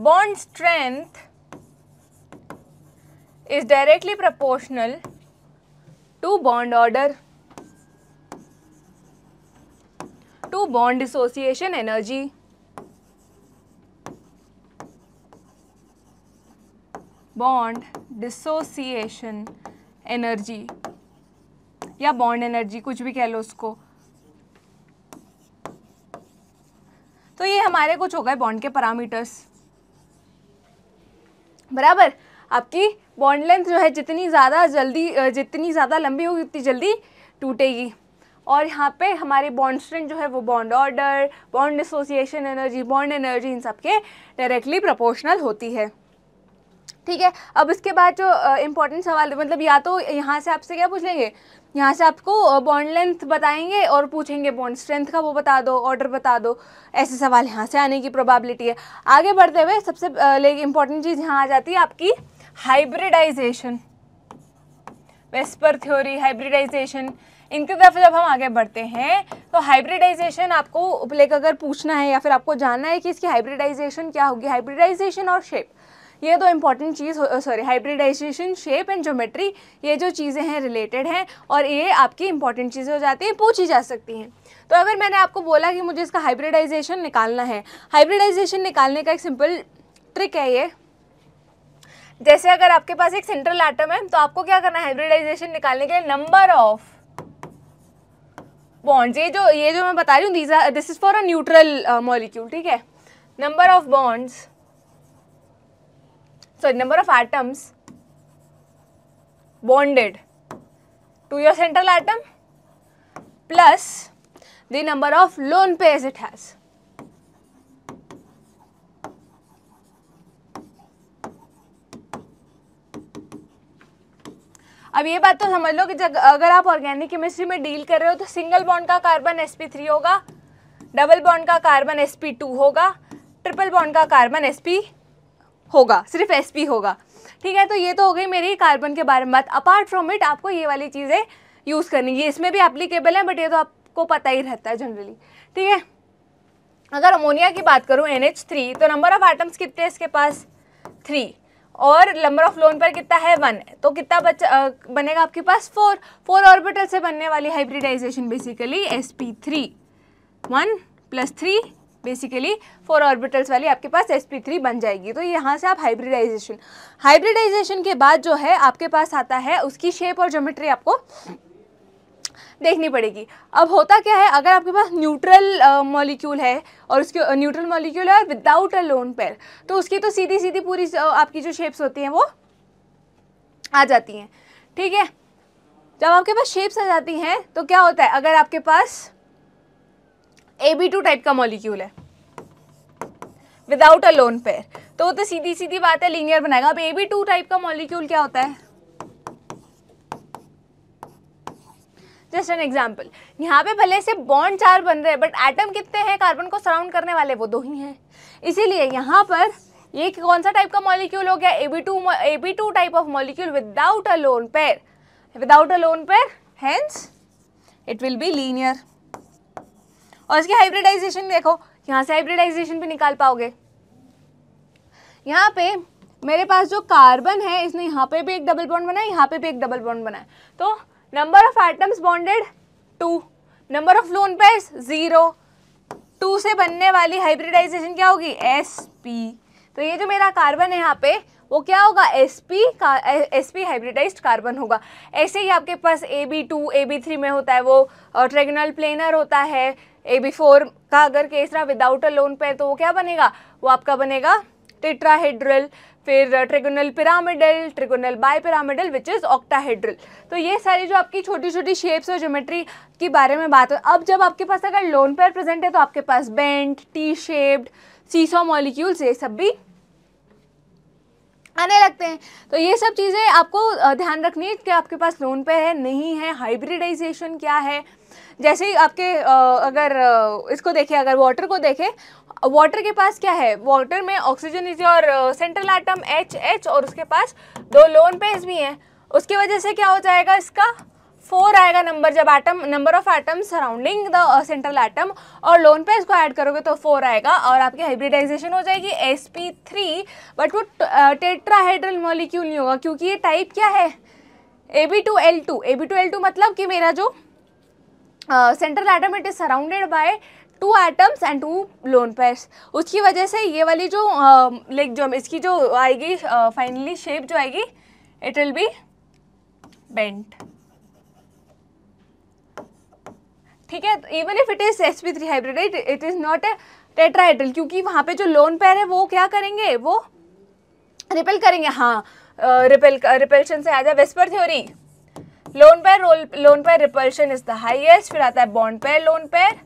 A: bond strength is directly proportional to bond order to bond dissociation energy bond dissociation energy या बॉन्ड एनर्जी कुछ भी कह लो उसको तो ये हमारे कुछ हो गए बॉन्ड के पैरामीटर्स बराबर आपकी बॉन्ड लेंथ जो है जितनी ज़्यादा जल्दी जितनी ज़्यादा लंबी होगी उतनी जल्दी टूटेगी और यहाँ पे हमारे बॉन्ड स्ट्रेंथ जो है वो bond order bond association energy bond energy इन सब के डायरेक्टली प्रपोर्शनल होती है ठीक है अब इसके बाद जो इम्पोर्टेंट सवाल मतलब या तो यहाँ से आपसे क्या पूछ लेंगे यहाँ से आपको बॉन्ड लेंथ बताएंगे और पूछेंगे बॉन्ड स्ट्रेंथ का वो बता दो ऑर्डर बता दो ऐसे सवाल यहाँ से आने की प्रोबेबिलिटी है आगे बढ़ते हुए सबसे लेकिन इंपॉर्टेंट चीज़ यहाँ आ जाती है आपकी हाइब्रिडाइजेशन वेस्पर थ्योरी हाइब्रिडाइजेशन इनकी तरफ जब हम आगे बढ़ते हैं तो हाइब्रिडाइजेशन आपको उपलेख अगर पूछना है या फिर आपको जानना है कि इसकी हाइब्रिडाइजेशन क्या होगी हाइब्रिडाइजेशन और शेप ये दो इंपॉर्टेंट चीज़ sorry hybridisation shape and geometry ये जो चीज़ें हैं रिलेटेड हैं और ये आपकी इंपॉर्टेंट चीज़ें हो जाती हैं पूछी जा सकती हैं तो अगर मैंने आपको बोला कि मुझे इसका हाइब्रिडाइजेशन निकालना है हाइब्रिडाइजेशन निकालने का एक सिंपल ट्रिक है ये जैसे अगर आपके पास एक सेंट्रल एटम है तो आपको क्या करना है हाइब्रिडाइजेशन निकालने के लिए नंबर ऑफ बॉन्ड्स ये जो ये जो मैं बता रही हूँ this is for a neutral molecule ठीक है number of bonds sorry number of atoms bonded to your central atom plus the number of lone pairs it has अब ये बात तो समझ लो कि जब अगर आप ऑर्गेनिक केमिस्ट्री में डील कर रहे हो तो सिंगल बॉन्ड का कार्बन एस पी थ्री होगा डबल बॉन्ड का कार्बन एस पी टू होगा ट्रिपल बॉन्ड का कार्बन एस पी होगा सिर्फ एस पी होगा ठीक है तो ये तो हो गई मेरी कार्बन के बारे में बात अपार्ट फ्रॉम इट आपको ये वाली चीज़ें यूज़ करनी है इसमें भी एप्लीकेबल है बट ये तो आपको पता ही रहता है जनरली ठीक है अगर अमोनिया की बात करूँ एन एच थ्री तो नंबर ऑफ़ आइटम्स कितने इसके पास थ्री और नंबर ऑफ लोन पर कितना है वन तो कितना बच बनेगा आपके पास फोर फोर ऑर्बिटल से बनने वाली hybridisation basically s P three one plus three basically four orbitals वाली आपके पास एस पी थ्री बन जाएगी तो यहाँ से आप हाइब्रिडाइजेशन हाइब्रिडाइजेशन के बाद जो है आपके पास आता है उसकी शेप और जोमेट्री आपको देखनी पड़ेगी अब होता क्या है अगर आपके पास न्यूट्रल मॉलिक्यूल है और उसके न्यूट्रल मॉलिक्यूल है विदाउट अ लोन पेयर तो उसकी तो सीधी सीधी पूरी आपकी जो शेप्स होती हैं वो आ जाती हैं ठीक है जब आपके पास शेप्स आ जाती हैं तो क्या होता है अगर आपके पास ए बी टू टाइप का मॉलिक्यूल है विदाउट अ लोन पेयर तो वो तो सीधी सीधी बात है लीनियर बनाएगा अब ए बी टू टाइप का मॉलिक्यूल क्या होता है जस्ट एन एग्जाम्पल यहाँ पे भले से बॉन्ड चार बन रहे हैं बट एटम कितने हैं कार्बन को सराउंड करने वाले वो दो ही हैं इसीलिए यहाँ पर ये कौन सा टाइप का मॉलिक्यूल हो गया A B two A B two type of molecule without a lone pair without a lone pair hence it will be linear और इसकी हाइब्रिडाइजेशन देखो यहाँ से हाइब्रिडाइजेशन भी निकाल पाओगे यहाँ पे मेरे पास जो कार्बन है इसने यहाँ पे भी एक डबल बॉन्ड बनाया यहाँ पे भी एक डबल बॉन्ड बनाया तो number of atoms bonded to number of lone pair zero two से बनने वाली हाइब्रिडाइजेशन क्या होगी एस पी तो ये जो मेरा कार्बन है यहाँ पे वो क्या होगा एस पी का एस पी हाइब्रिडाइज कार्बन होगा ऐसे ही आपके पास A B two A B three में होता है वो ट्रेगनल प्लेनर होता है ए बी फोर का अगर केस रहा विदाउट अ लोन पेयर तो वो क्या बनेगा वो आपका बनेगा टेट्राहेड्रल फिर trigonal pyramidal trigonal bipyramidal which is octahedral तो ये सारी जो आपकी छोटी छोटी शेप्स और ज्योमेट्री के बारे में बात हो अब जब आपके पास अगर लोन पेयर प्रेजेंट है तो आपके पास bent T shaped seesaw molecules ये सब भी आने लगते हैं तो ये सब चीज़ें आपको ध्यान रखनी है कि आपके पास लोन पे है नहीं है हाइब्रिडाइजेशन क्या है जैसे ही आपके अगर इसको देखें अगर वाटर को देखें वाटर के पास क्या है वाटर में ऑक्सीजन इज और सेंट्रल आइटम एच एच और उसके पास दो लोन पेज भी हैं उसकी वजह से क्या हो जाएगा इसका फोर आएगा नंबर जब atom number of atom surrounding the central atom और लोन पे इसको ऐड करोगे तो फोर आएगा और आपकी हाइब्रिडाइजेशन हो जाएगी एस पी थ्री बट वो टेट्राहाइड्रल मॉलिक्यूल नहीं होगा क्योंकि ये टाइप क्या है A B two L two A B two L two मतलब कि मेरा जो central atom it is surrounded by two atoms and two lone pairs उसकी वजह से ये वाली जो लाइक जो इसकी जो आएगी फाइनली शेप जो आएगी इट विल बी बेंट ठीक है even if it is s P three hybrid it is not a tetrahedral क्योंकि वहाँ पे जो लोन पेयर है वो क्या करेंगे वो रिपेल करेंगे हाँ रिपेल रिपेल्शन से आ जाए VSEPR theory lone pair role lone pair repulsion is the highest फिर आता है बॉन्ड पेयर लोन पेयर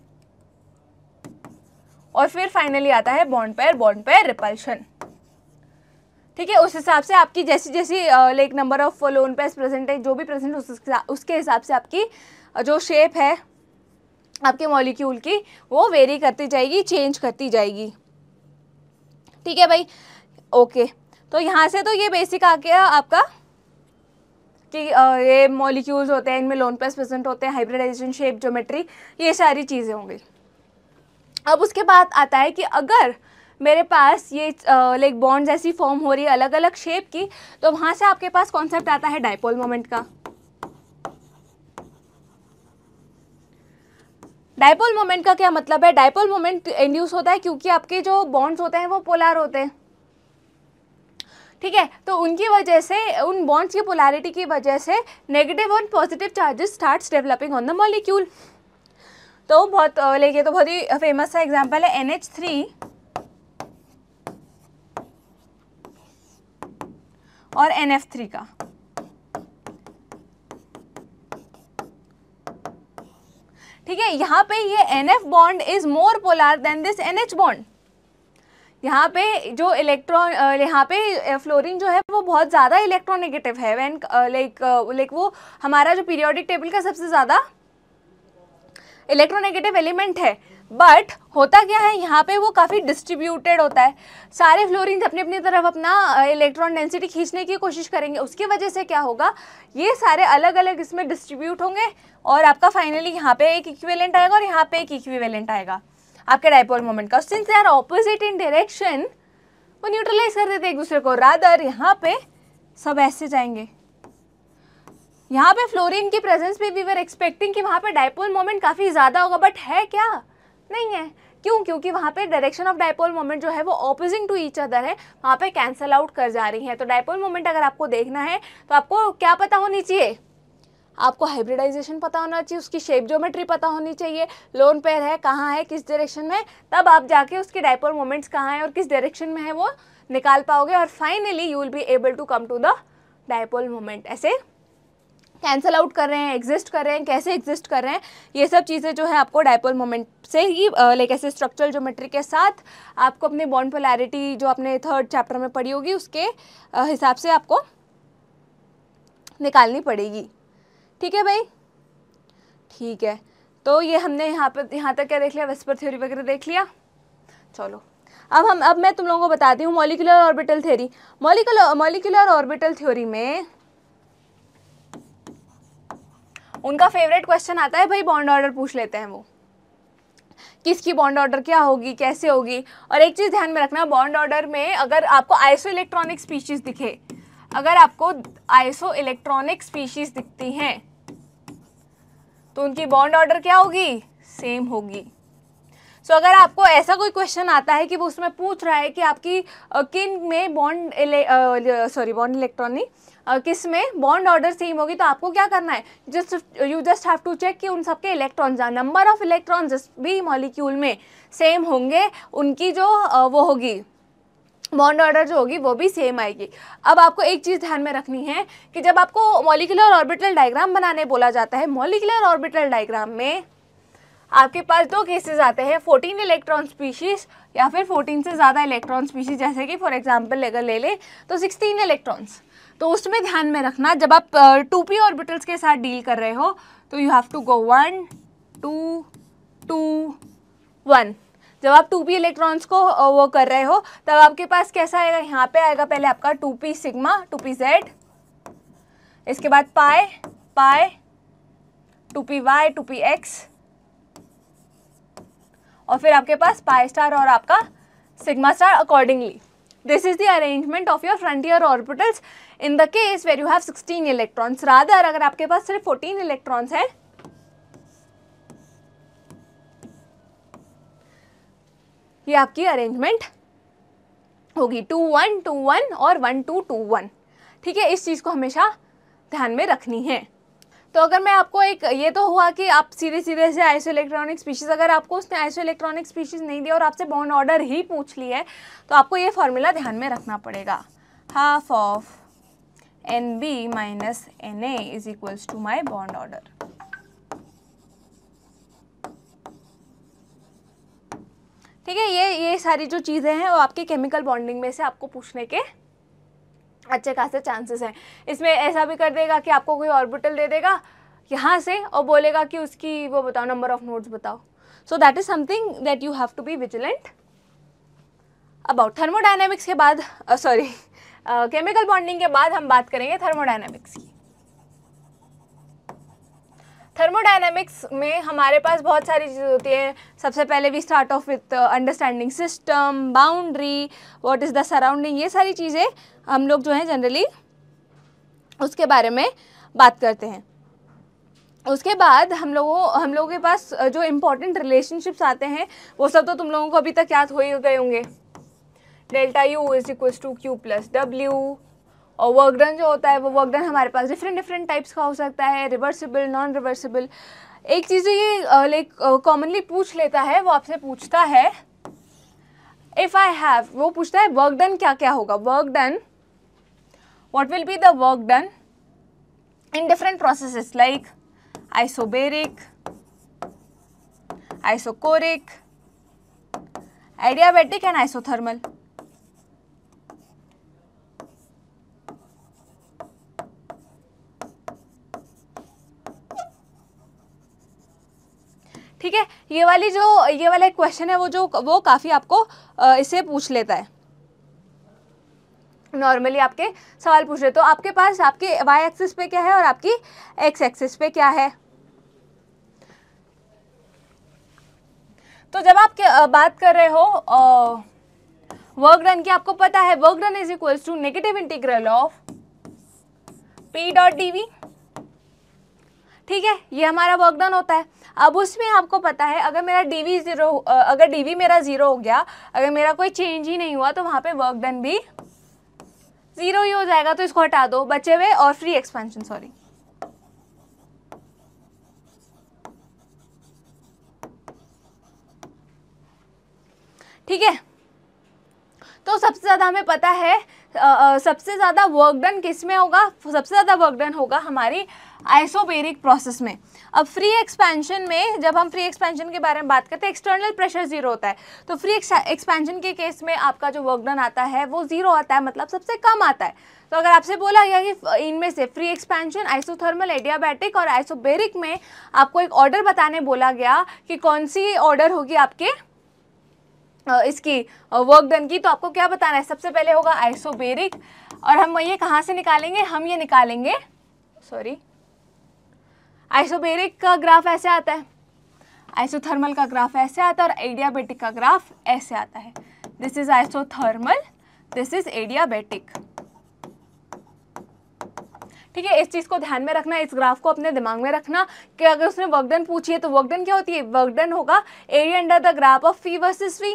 A: और फिर फाइनली आता है bond pair bond pair repulsion ठीक है उस हिसाब से आपकी जैसी जैसी like number of lone pair present जो भी प्रेजेंट उसके हिसाब से आपकी जो शेप है आपके मॉलिक्यूल की वो वेरी करती जाएगी चेंज करती जाएगी ठीक है भाई ओके तो यहाँ से तो ये बेसिक आ गया आपका कि ये मॉलिक्यूल्स होते हैं इनमें लोन प्लस प्रेजेंट होते हैं हाइब्रिडाइजेशन शेप ज्योमेट्री ये सारी चीज़ें होंगी अब उसके बाद आता है कि अगर मेरे पास ये लाइक बॉन्ड्स ऐसी फॉर्म हो रही है अलग अलग शेप की तो वहाँ से आपके पास कॉन्सेप्ट आता है डायपोल मोमेंट का डायपोल मोमेंट का क्या मतलब है डायपोल मोमेंट इंड्यूस होता है क्योंकि आपके जो बॉन्ड्स होते हैं वो पोलार होते हैं ठीक है तो उनकी वजह से उन बॉन्ड्स की पोलैरिटी की वजह से नेगेटिव और positive charges starts developing on the molecule तो बहुत लेके तो बहुत ही फेमस सा एग्जाम्पल है एन एच थ्री और एन एफ थ्री का ठीक है यहाँ पे ये N F bond is more polar than this N H bond यहाँ पे जो इलेक्ट्रॉन यहाँ पे फ्लोरीन जो है वो बहुत ज़्यादा इलेक्ट्रॉनिगेटिव है वैन लाइक लाइक वो हमारा जो पीरियोडिक टेबल का सबसे ज़्यादा इलेक्ट्रोनेगेटिव एलिमेंट है बट होता क्या है यहाँ पे वो काफ़ी डिस्ट्रीब्यूटेड होता है सारे फ्लोरिन अपनी अपनी तरफ अपना इलेक्ट्रॉन डेंसिटी खींचने की कोशिश करेंगे उसकी वजह से क्या होगा ये सारे अलग अलग इसमें डिस्ट्रीब्यूट होंगे और आपका फाइनली यहाँ पे एक इक्विवेलेंट आएगा और यहाँ पे एक इक्विवेलेंट आएगा आपके डायपोल मोमेंट का सिंस यार आर ऑपोजिट इन डायरेक्शन वो न्यूट्रलाइज कर देते एक दूसरे को रादर यहाँ पे सब ऐसे जाएंगे यहाँ पे फ्लोरिन की प्रेजेंस पे वी वर एक्सपेक्टिंग कि वहाँ पे डायपोल मोमेंट काफ़ी ज़्यादा होगा बट है क्या नहीं है क्यों क्योंकि वहाँ पे डायरेक्शन ऑफ डायपोल मोमेंट जो है वो ऑपोजिंग टू ईच अदर है वहाँ पे कैंसल आउट कर जा रही है तो डायपोल मोमेंट अगर आपको देखना है तो आपको क्या पता होनी चाहिए आपको हाइब्रिडाइजेशन पता होना चाहिए उसकी शेप ज्योमेट्री पता होनी चाहिए लोन पेयर है कहाँ है किस डायरेक्शन में तब आप जाके उसके डायपोल मोमेंट्स कहाँ हैं और किस डायरेक्शन में है वो निकाल पाओगे और finally you will be able to come to the dipole moment ऐसे कैंसिल आउट कर रहे हैं एग्जिस्ट कर रहे हैं कैसे एग्जिस्ट कर रहे हैं ये सब चीज़ें जो है आपको डायपोल मोमेंट से ही लाइक ऐसे स्ट्रक्चरल ज्योमेट्री के साथ आपको अपनी बॉन्ड पोलैरिटी जो आपने थर्ड चैप्टर में पढ़ी होगी उसके हिसाब से आपको निकालनी पड़ेगी ठीक है भाई ठीक है तो ये हमने यहाँ पर यहाँ तक क्या देख लिया वेस्पर थ्योरी वगैरह देख लिया चलो अब हम अब मैं तुम लोगों को बताती हूँ molecular orbital theory molecular molecular orbital theory में उनका फेवरेट क्वेश्चन आता है भाई बॉन्ड ऑर्डर पूछ लेते हैं वो किसकी बॉन्ड ऑर्डर क्या होगी कैसे होगी और एक चीज़ ध्यान में रखना बॉन्ड ऑर्डर में अगर आपको आइसो इलेक्ट्रॉनिक स्पीशीज़ दिखे अगर आपको आइसो इलेक्ट्रॉनिक स्पीशीज़ दिखती हैं तो उनकी बॉन्ड ऑर्डर क्या होगी सेम होगी सो so, अगर आपको ऐसा कोई क्वेश्चन आता है कि वो उसमें पूछ रहा है कि आपकी किन में बॉन्ड सॉरी बॉन्ड इलेक्ट्रॉनिक किस में बॉन्ड ऑर्डर सेम होगी तो आपको क्या करना है just you just have to check कि उन सबके इलेक्ट्रॉन्स जहाँ नंबर ऑफ इलेक्ट्रॉन्स भी मॉलिक्यूल में सेम होंगे उनकी जो वो होगी बॉन्ड ऑर्डर जो होगी वो भी सेम आएगी अब आपको एक चीज़ ध्यान में रखनी है कि जब आपको मॉलिकुलर ऑर्बिटल डायग्राम बनाने बोला जाता है मॉलिकुलर ऑर्बिटल डायग्राम में आपके पास दो केसेस आते हैं 14 इलेक्ट्रॉन स्पीशीज या फिर 14 से ज़्यादा इलेक्ट्रॉन स्पीशीज जैसे कि फॉर एग्जांपल अगर ले लें तो 16 इलेक्ट्रॉन्स तो उसमें ध्यान में रखना जब आप टू पी ऑर्बिटल्स के साथ डील कर रहे हो तो you have to go one two two one जब आप टू पी इलेक्ट्रॉन्स को वो कर रहे हो तब आपके पास कैसा आएगा यहाँ पे आएगा पहले आपका two P sigma two P Z इसके बाद pi pi two P Y two P X और फिर आपके पास पाई स्टार और आपका sigma star accordingly this is the arrangement of your frontier orbitals in the case where you have 16 electrons rather अगर आपके पास सिर्फ 14 इलेक्ट्रॉन्स हैं ये आपकी अरेंजमेंट होगी टू वन टू वन और वन टू टू वन ठीक है इस चीज़ को हमेशा ध्यान में रखनी है तो अगर मैं आपको एक ये तो हुआ कि आप सीधे सीधे से आइसो इलेक्ट्रॉनिक स्पीशीज अगर आपको उसने आइसो इलेक्ट्रॉनिक स्पीशीज नहीं दिया और आपसे बॉन्ड ऑर्डर ही पूछ ली है तो आपको ये फॉर्मूला ध्यान में रखना पड़ेगा half of N B minus N A is equals to my bond order ठीक है ये ये सारी जो चीज़ें हैं वो आपके केमिकल बॉन्डिंग में से आपको पूछने के अच्छे खासे चांसेस हैं इसमें ऐसा भी कर देगा कि आपको कोई ऑर्बिटल दे देगा यहाँ से और बोलेगा कि उसकी वो बताओ नंबर ऑफ नोट्स बताओ so that is something that you have to be vigilant about thermodynamics के बाद सॉरी केमिकल बॉन्डिंग के बाद हम बात करेंगे थर्मोडाइनमिक्स की थर्मोडाइनमिक्स में हमारे पास बहुत सारी चीज़ें होती हैं सबसे पहले we start off with understanding system boundary what is the surrounding ये सारी चीज़ें हम लोग जो हैं जनरली उसके बारे में बात करते हैं उसके बाद हम लोगों हम लोगों के पास uh, जो इम्पोर्टेंट रिलेशनशिप्स आते हैं वो सब तो तुम लोगों को अभी तक याद हो ही गए होंगे delta U is equal to Q plus W और डन जो होता है वो वर्क डन हमारे पास डिफरेंट डिफरेंट टाइप्स का हो सकता है रिवर्सिबल नॉन रिवर्सिबल एक चीज़ जो ये लाइक कॉमनली पूछ लेता है वो आपसे पूछता है इफ़ आई हैव वो पूछता है वर्क डन क्या क्या होगा work done what will be the work done in different process like isobaric isochoric adiabatic and isothermal ठीक है ये वाली जो ये वाला क्वेश्चन है वो जो वो काफ़ी आपको इसे पूछ लेता है नॉर्मली आपके सवाल पूछ रहे तो आपके पास आपके वाई एक्सिस पे क्या है और आपकी एक्स एक्सिस पे क्या है तो जब आप बात कर रहे हो वर्क रन की आपको पता है work done is equals to negative integral of P dot DV V ठीक है ये हमारा वर्क डन होता है अब उसमें आपको पता है अगर मेरा डी वी ज़ीरो अगर डी वी मेरा ज़ीरो हो गया अगर मेरा कोई चेंज ही नहीं हुआ तो वहाँ पे वर्क डन भी ज़ीरो ही हो जाएगा तो इसको हटा दो बचे हुए और फ्री एक्सपेंशन सॉरी ठीक है तो सबसे ज़्यादा हमें पता है आ, आ, सबसे ज़्यादा वर्क डन किस में होगा सबसे ज़्यादा वर्क डन होगा हमारी आइसोबेरिक प्रोसेस में अब फ्री एक्सपेंशन में जब हम फ्री एक्सपेंशन के बारे में बात करते हैं एक्सटर्नल प्रेशर जीरो होता है तो फ्री एक्सपेंशन के केस में आपका जो वर्कडन आता है वो जीरो आता है मतलब सबसे कम आता है तो अगर आपसे बोला गया कि इनमें से फ्री एक्सपेंशन आइसोथर्मल एडियाबैटिक और आइसोबेरिक में आपको एक ऑर्डर बताने बोला गया कि कौन सी ऑर्डर होगी आपके इसकी वर्क डन की तो आपको क्या बताना है सबसे पहले होगा आइसोबेरिक और हम ये कहाँ से निकालेंगे हम ये निकालेंगे सॉरी आइसोबेरिक का ग्राफ ऐसे आता है आइसोथर्मल का ग्राफ ऐसे आता है और एडियाबेटिक का ग्राफ ऐसे आता है this is isothermal this is adiabatic ठीक है इस चीज़ को ध्यान में रखना इस ग्राफ को अपने दिमाग में रखना कि अगर उसने वर्कडन पूछी है तो वर्कडन क्या होती है वर्कडन होगा area under the graph of P versus P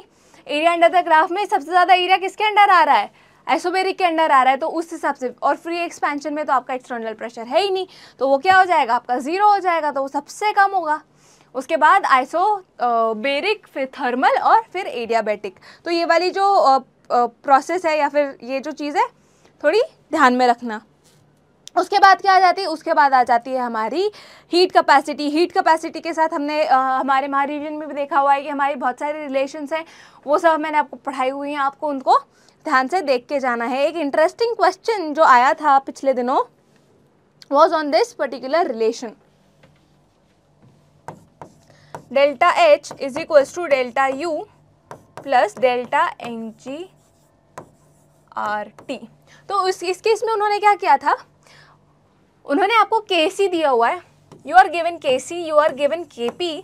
A: area under the graph में सबसे ज़्यादा एरिया किसके अंडर आ रहा है एसोबेरिक के अंडर आ रहा है तो उस हिसाब से और फ्री एक्सपेंशन में तो आपका एक्सटर्नल प्रेशर है ही नहीं तो वो क्या हो जाएगा आपका ज़ीरो हो जाएगा तो वो सबसे कम होगा उसके बाद आइसो बेरिक फिर थर्मल और फिर एडियाबेटिक तो ये वाली जो प्रोसेस है या फिर ये जो चीज़ है थोड़ी ध्यान में रखना उसके बाद क्या आ जाती है उसके बाद आ जाती है हमारी हीट कैपेसिटी हीट कैपेसिटी के साथ हमने आ, हमारे महारीजन में भी देखा हुआ है कि हमारी बहुत सारे रिलेशन्स हैं वो सब मैंने आपको पढ़ाई हुई हैं आपको उनको ध्यान से देख के जाना है एक इंटरेस्टिंग क्वेश्चन जो आया था पिछले दिनों was on this particular relation delta H is equals to delta U plus delta N G R T तो उस, इस केस में उन्होंने क्या किया था उन्होंने आपको के सी दिया हुआ है you are given K C you are given K P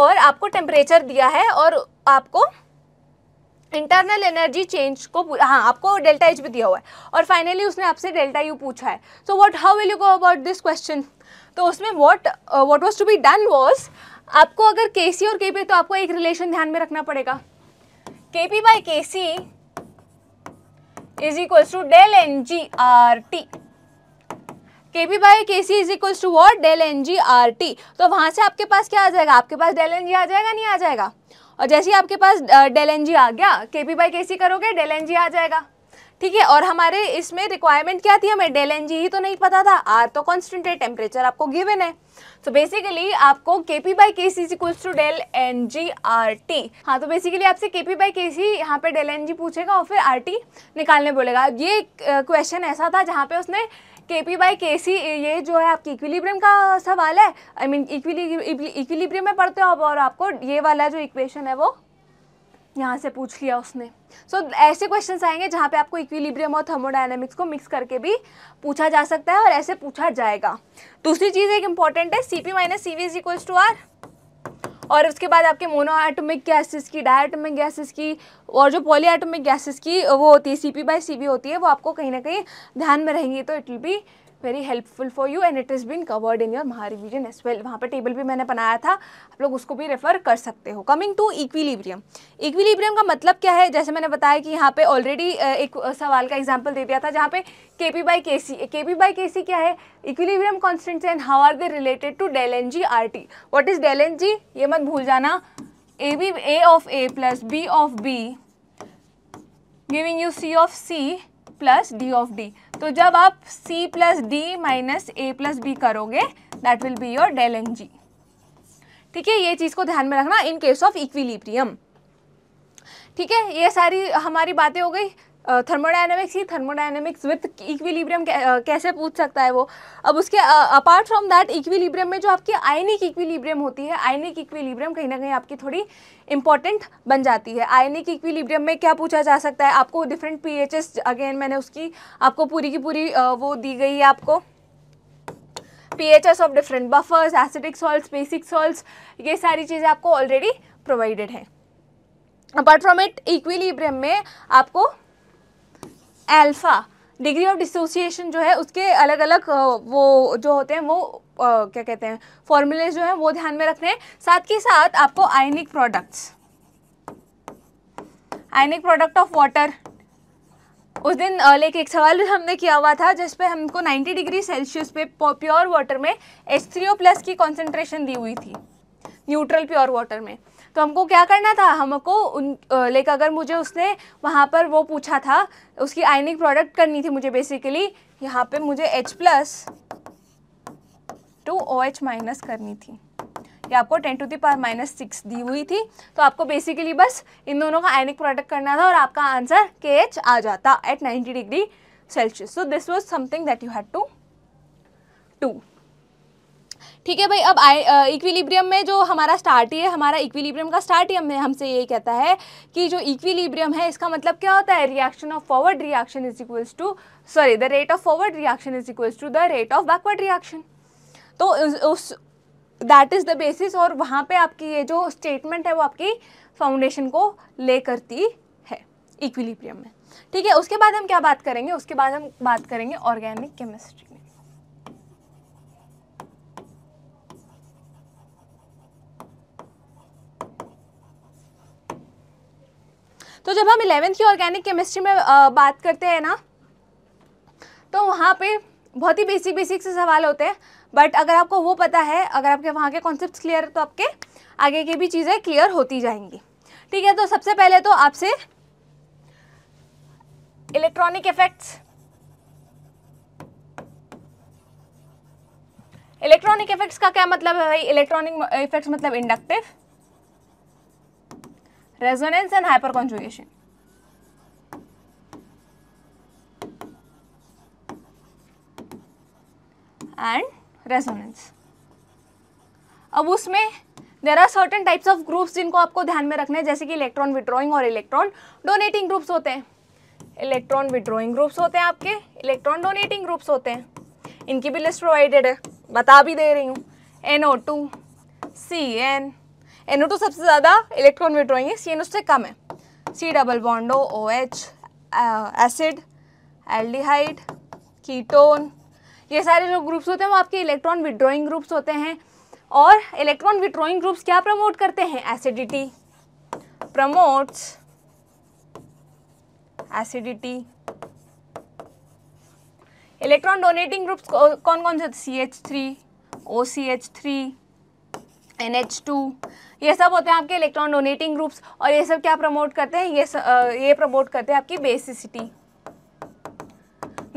A: और आपको टेम्परेचर दिया है और आपको इंटरनल एनर्जी चेंज को हाँ आपको डेल्टा एच भी दिया हुआ है और फाइनली उसने आपसे डेल्टा यू पूछा है so what how will you go about this question तो उसमें what what was to be done was आपको अगर के सी और के पी तो आपको एक रिलेशन ध्यान में रखना पड़ेगा के P by K C is equals to del N G R T K P by K C is equals to what del N G R T तो वहाँ से आपके पास क्या आ जाएगा आपके पास डेल एन जी आ जाएगा नहीं आ जाएगा और जैसे ही आपके पास डेल एन जी आ गया के पी बाई के सी करोगे डेल एन जी आ जाएगा ठीक है और हमारे इसमें रिक्वायरमेंट क्या थी हमें डेल एन जी ही तो नहीं पता था आर तो कॉन्स्टेंट है टेम्परेचर आपको गिवन है तो बेसिकली आपको के P by K C equals to del N G R T हाँ तो बेसिकली आपसे के पी बाई के सी यहाँ पे डेल एन जी पूछेगा और फिर आर टी निकालने बोलेगा ये क्वेश्चन ऐसा था जहाँ पे उसने के पी बाई के सी ये जो है आपकी इक्विलिब्रियम का सवाल है आई मीन इक्विलिब्रियम में पढ़ते हो आप और आपको ये वाला जो इक्वेशन है वो यहाँ से पूछ लिया उसने सो so, ऐसे क्वेश्चन आएंगे जहाँ पे आपको इक्विलिब्रियम और थर्मोडाइनमिक्स को मिक्स करके भी पूछा जा सकता है और ऐसे पूछा जाएगा दूसरी चीज़ एक इंपॉर्टेंट है C P minus C V is equals to R और उसके बाद आपके एटोमिक गैसेस की डायटोमिक गैसेस की और जो पॉलीआटोमिक गैसेस की वो होती है सी पी बाई सी होती है वो आपको कहीं ना कहीं ध्यान में रहेंगी तो it will be very helpful for you and it is been covered in your महारिविजन एज वेल वहाँ पर टेबल भी मैंने बनाया था आप लोग उसको भी रेफर कर सकते हो कमिंग टू इक्विलिब्रियम इक्विलिब्रियम का मतलब क्या है जैसे मैंने बताया कि यहाँ पे ऑलरेडी एक सवाल का एग्जाम्पल दे दिया था जहाँ पे के पी बाई के सी के पी बाई के सी क्या है equilibrium constants and how are they related to del N G R T what is del N G ये मत भूल जाना A B A of A plus B of B giving you C of C plus D of D तो जब आप C plus D minus A plus B करोगे that will be your del N G ठीक है ये चीज़ को ध्यान में रखना इन केस ऑफ इक्विलिब्रियम ठीक है ये सारी हमारी बातें हो गई थर्मोडायनेमिक्स ही थर्मोडाइनमिक्स विथ इक्विलिब्रियम कैसे पूछ सकता है वो अब उसके अपार्ट फ्रॉम दैट इक्विलिब्रियम में जो आपकी आयनिक इक्विलिब्रियम होती है आयनिक इक्विलिब्रियम कहीं ना कहीं आपकी थोड़ी इंपॉर्टेंट बन जाती है आयनिक इक्विलिब्रियम में क्या पूछा जा सकता है आपको डिफरेंट पीएचएस अगेन मैंने उसकी आपको पूरी की पूरी वो दी गई है आपको pHs of different buffers acidic salt basic salt ये सारी चीज़ें आपको ऑलरेडी प्रोवाइडेड हैं अपार्ट फ्रॉम इट इक्विलिब्रियम में आपको एल्फ़ा डिग्री ऑफ डिसोसिएशन जो है उसके अलग अलग वो जो होते हैं वो क्या कहते हैं फॉर्मूले जो है वो ध्यान में रखने साथ ही साथ आपको ionic products ionic product of water उस दिन लेके एक सवाल हमने किया हुआ था जिसपे हमको 90 डिग्री सेल्सियस पे प्योर वाटर में H3O प्लस की कॉन्सेंट्रेशन दी हुई थी न्यूट्रल प्योर वाटर में तो हमको क्या करना था हमको उन लाइक अगर मुझे उसने वहाँ पर वो पूछा था उसकी आयनिक प्रोडक्ट करनी थी मुझे बेसिकली यहाँ पे मुझे H plus two O H minus करनी थी ये आपको ten to the power minus six दी हुई थी तो आपको बेसिकली बस इन दोनों का आयनिक प्रोडक्ट करना था और आपका आंसर के एच आ जाता at ninety degree Celsius so this was something that you had to to ठीक है भाई अब आई इक्विलिब्रियम में जो हमारा स्टार्ट ही है हमारा इक्विलिब्रियम का स्टार्ट ही हमने हमसे ये कहता है कि जो इक्विलिब्रियम है इसका मतलब क्या होता है reaction of forward reaction is equals to sorry the rate of forward reaction is equals to the rate of backward reaction तो उस दैट इज़ द बेसिस और वहाँ पे आपकी ये जो स्टेटमेंट है वो आपकी फाउंडेशन को ले करती है इक्विलिब्रियम में ठीक है उसके बाद हम क्या बात करेंगे उसके बाद हम बात करेंगे ऑर्गेनिक केमिस्ट्री में तो जब हम इलेवेंथ की ऑर्गेनिक केमिस्ट्री में बात करते हैं ना तो वहाँ पे बहुत ही बेसिक बेसिक से सवाल होते हैं बट अगर आपको वो पता है अगर आपके वहाँ के कॉन्सेप्ट क्लियर है तो आपके आगे की भी चीज़ें क्लियर होती जाएंगी ठीक है तो सबसे पहले तो आपसे इलेक्ट्रॉनिक इफेक्ट्स इलेक्ट्रॉनिक इफेक्ट्स का क्या मतलब है भाई इलेक्ट्रॉनिक इफेक्ट्स मतलब inductive resonance and hyperconjugation and resonance अब उसमें there are certain types of groups जिनको आपको ध्यान में रखना है जैसे कि इलेक्ट्रॉन विड्रॉइंग और इलेक्ट्रॉन डोनेटिंग ग्रुप्स होते हैं इलेक्ट्रॉन विड्रॉइंग ग्रुप्स होते हैं आपके इलेक्ट्रॉन डोनेटिंग ग्रुप्स होते हैं इनकी भी लिस्ट प्रोवाइडेड है बता भी दे रही हूँ N O two C N N O two सबसे ज़्यादा इलेक्ट्रॉन विड्रॉइंग है सी एन उससे कम है सी डबल बॉन्डो O H acid aldehyde ketone ये सारे जो ग्रुप्स होते हैं वो आपके इलेक्ट्रॉन विड्रॉइंग ग्रुप्स होते हैं और इलेक्ट्रॉन विड्रॉइंग ग्रुप्स क्या प्रमोट करते हैं acidity promotes acidity electron donating groups कौन कौन से होते C H three O C H three N H two ये सब होते हैं आपके इलेक्ट्रॉन डोनेटिंग ग्रुप्स और ये सब क्या प्रमोट करते हैं ये स, ये प्रमोट करते हैं आपकी basicity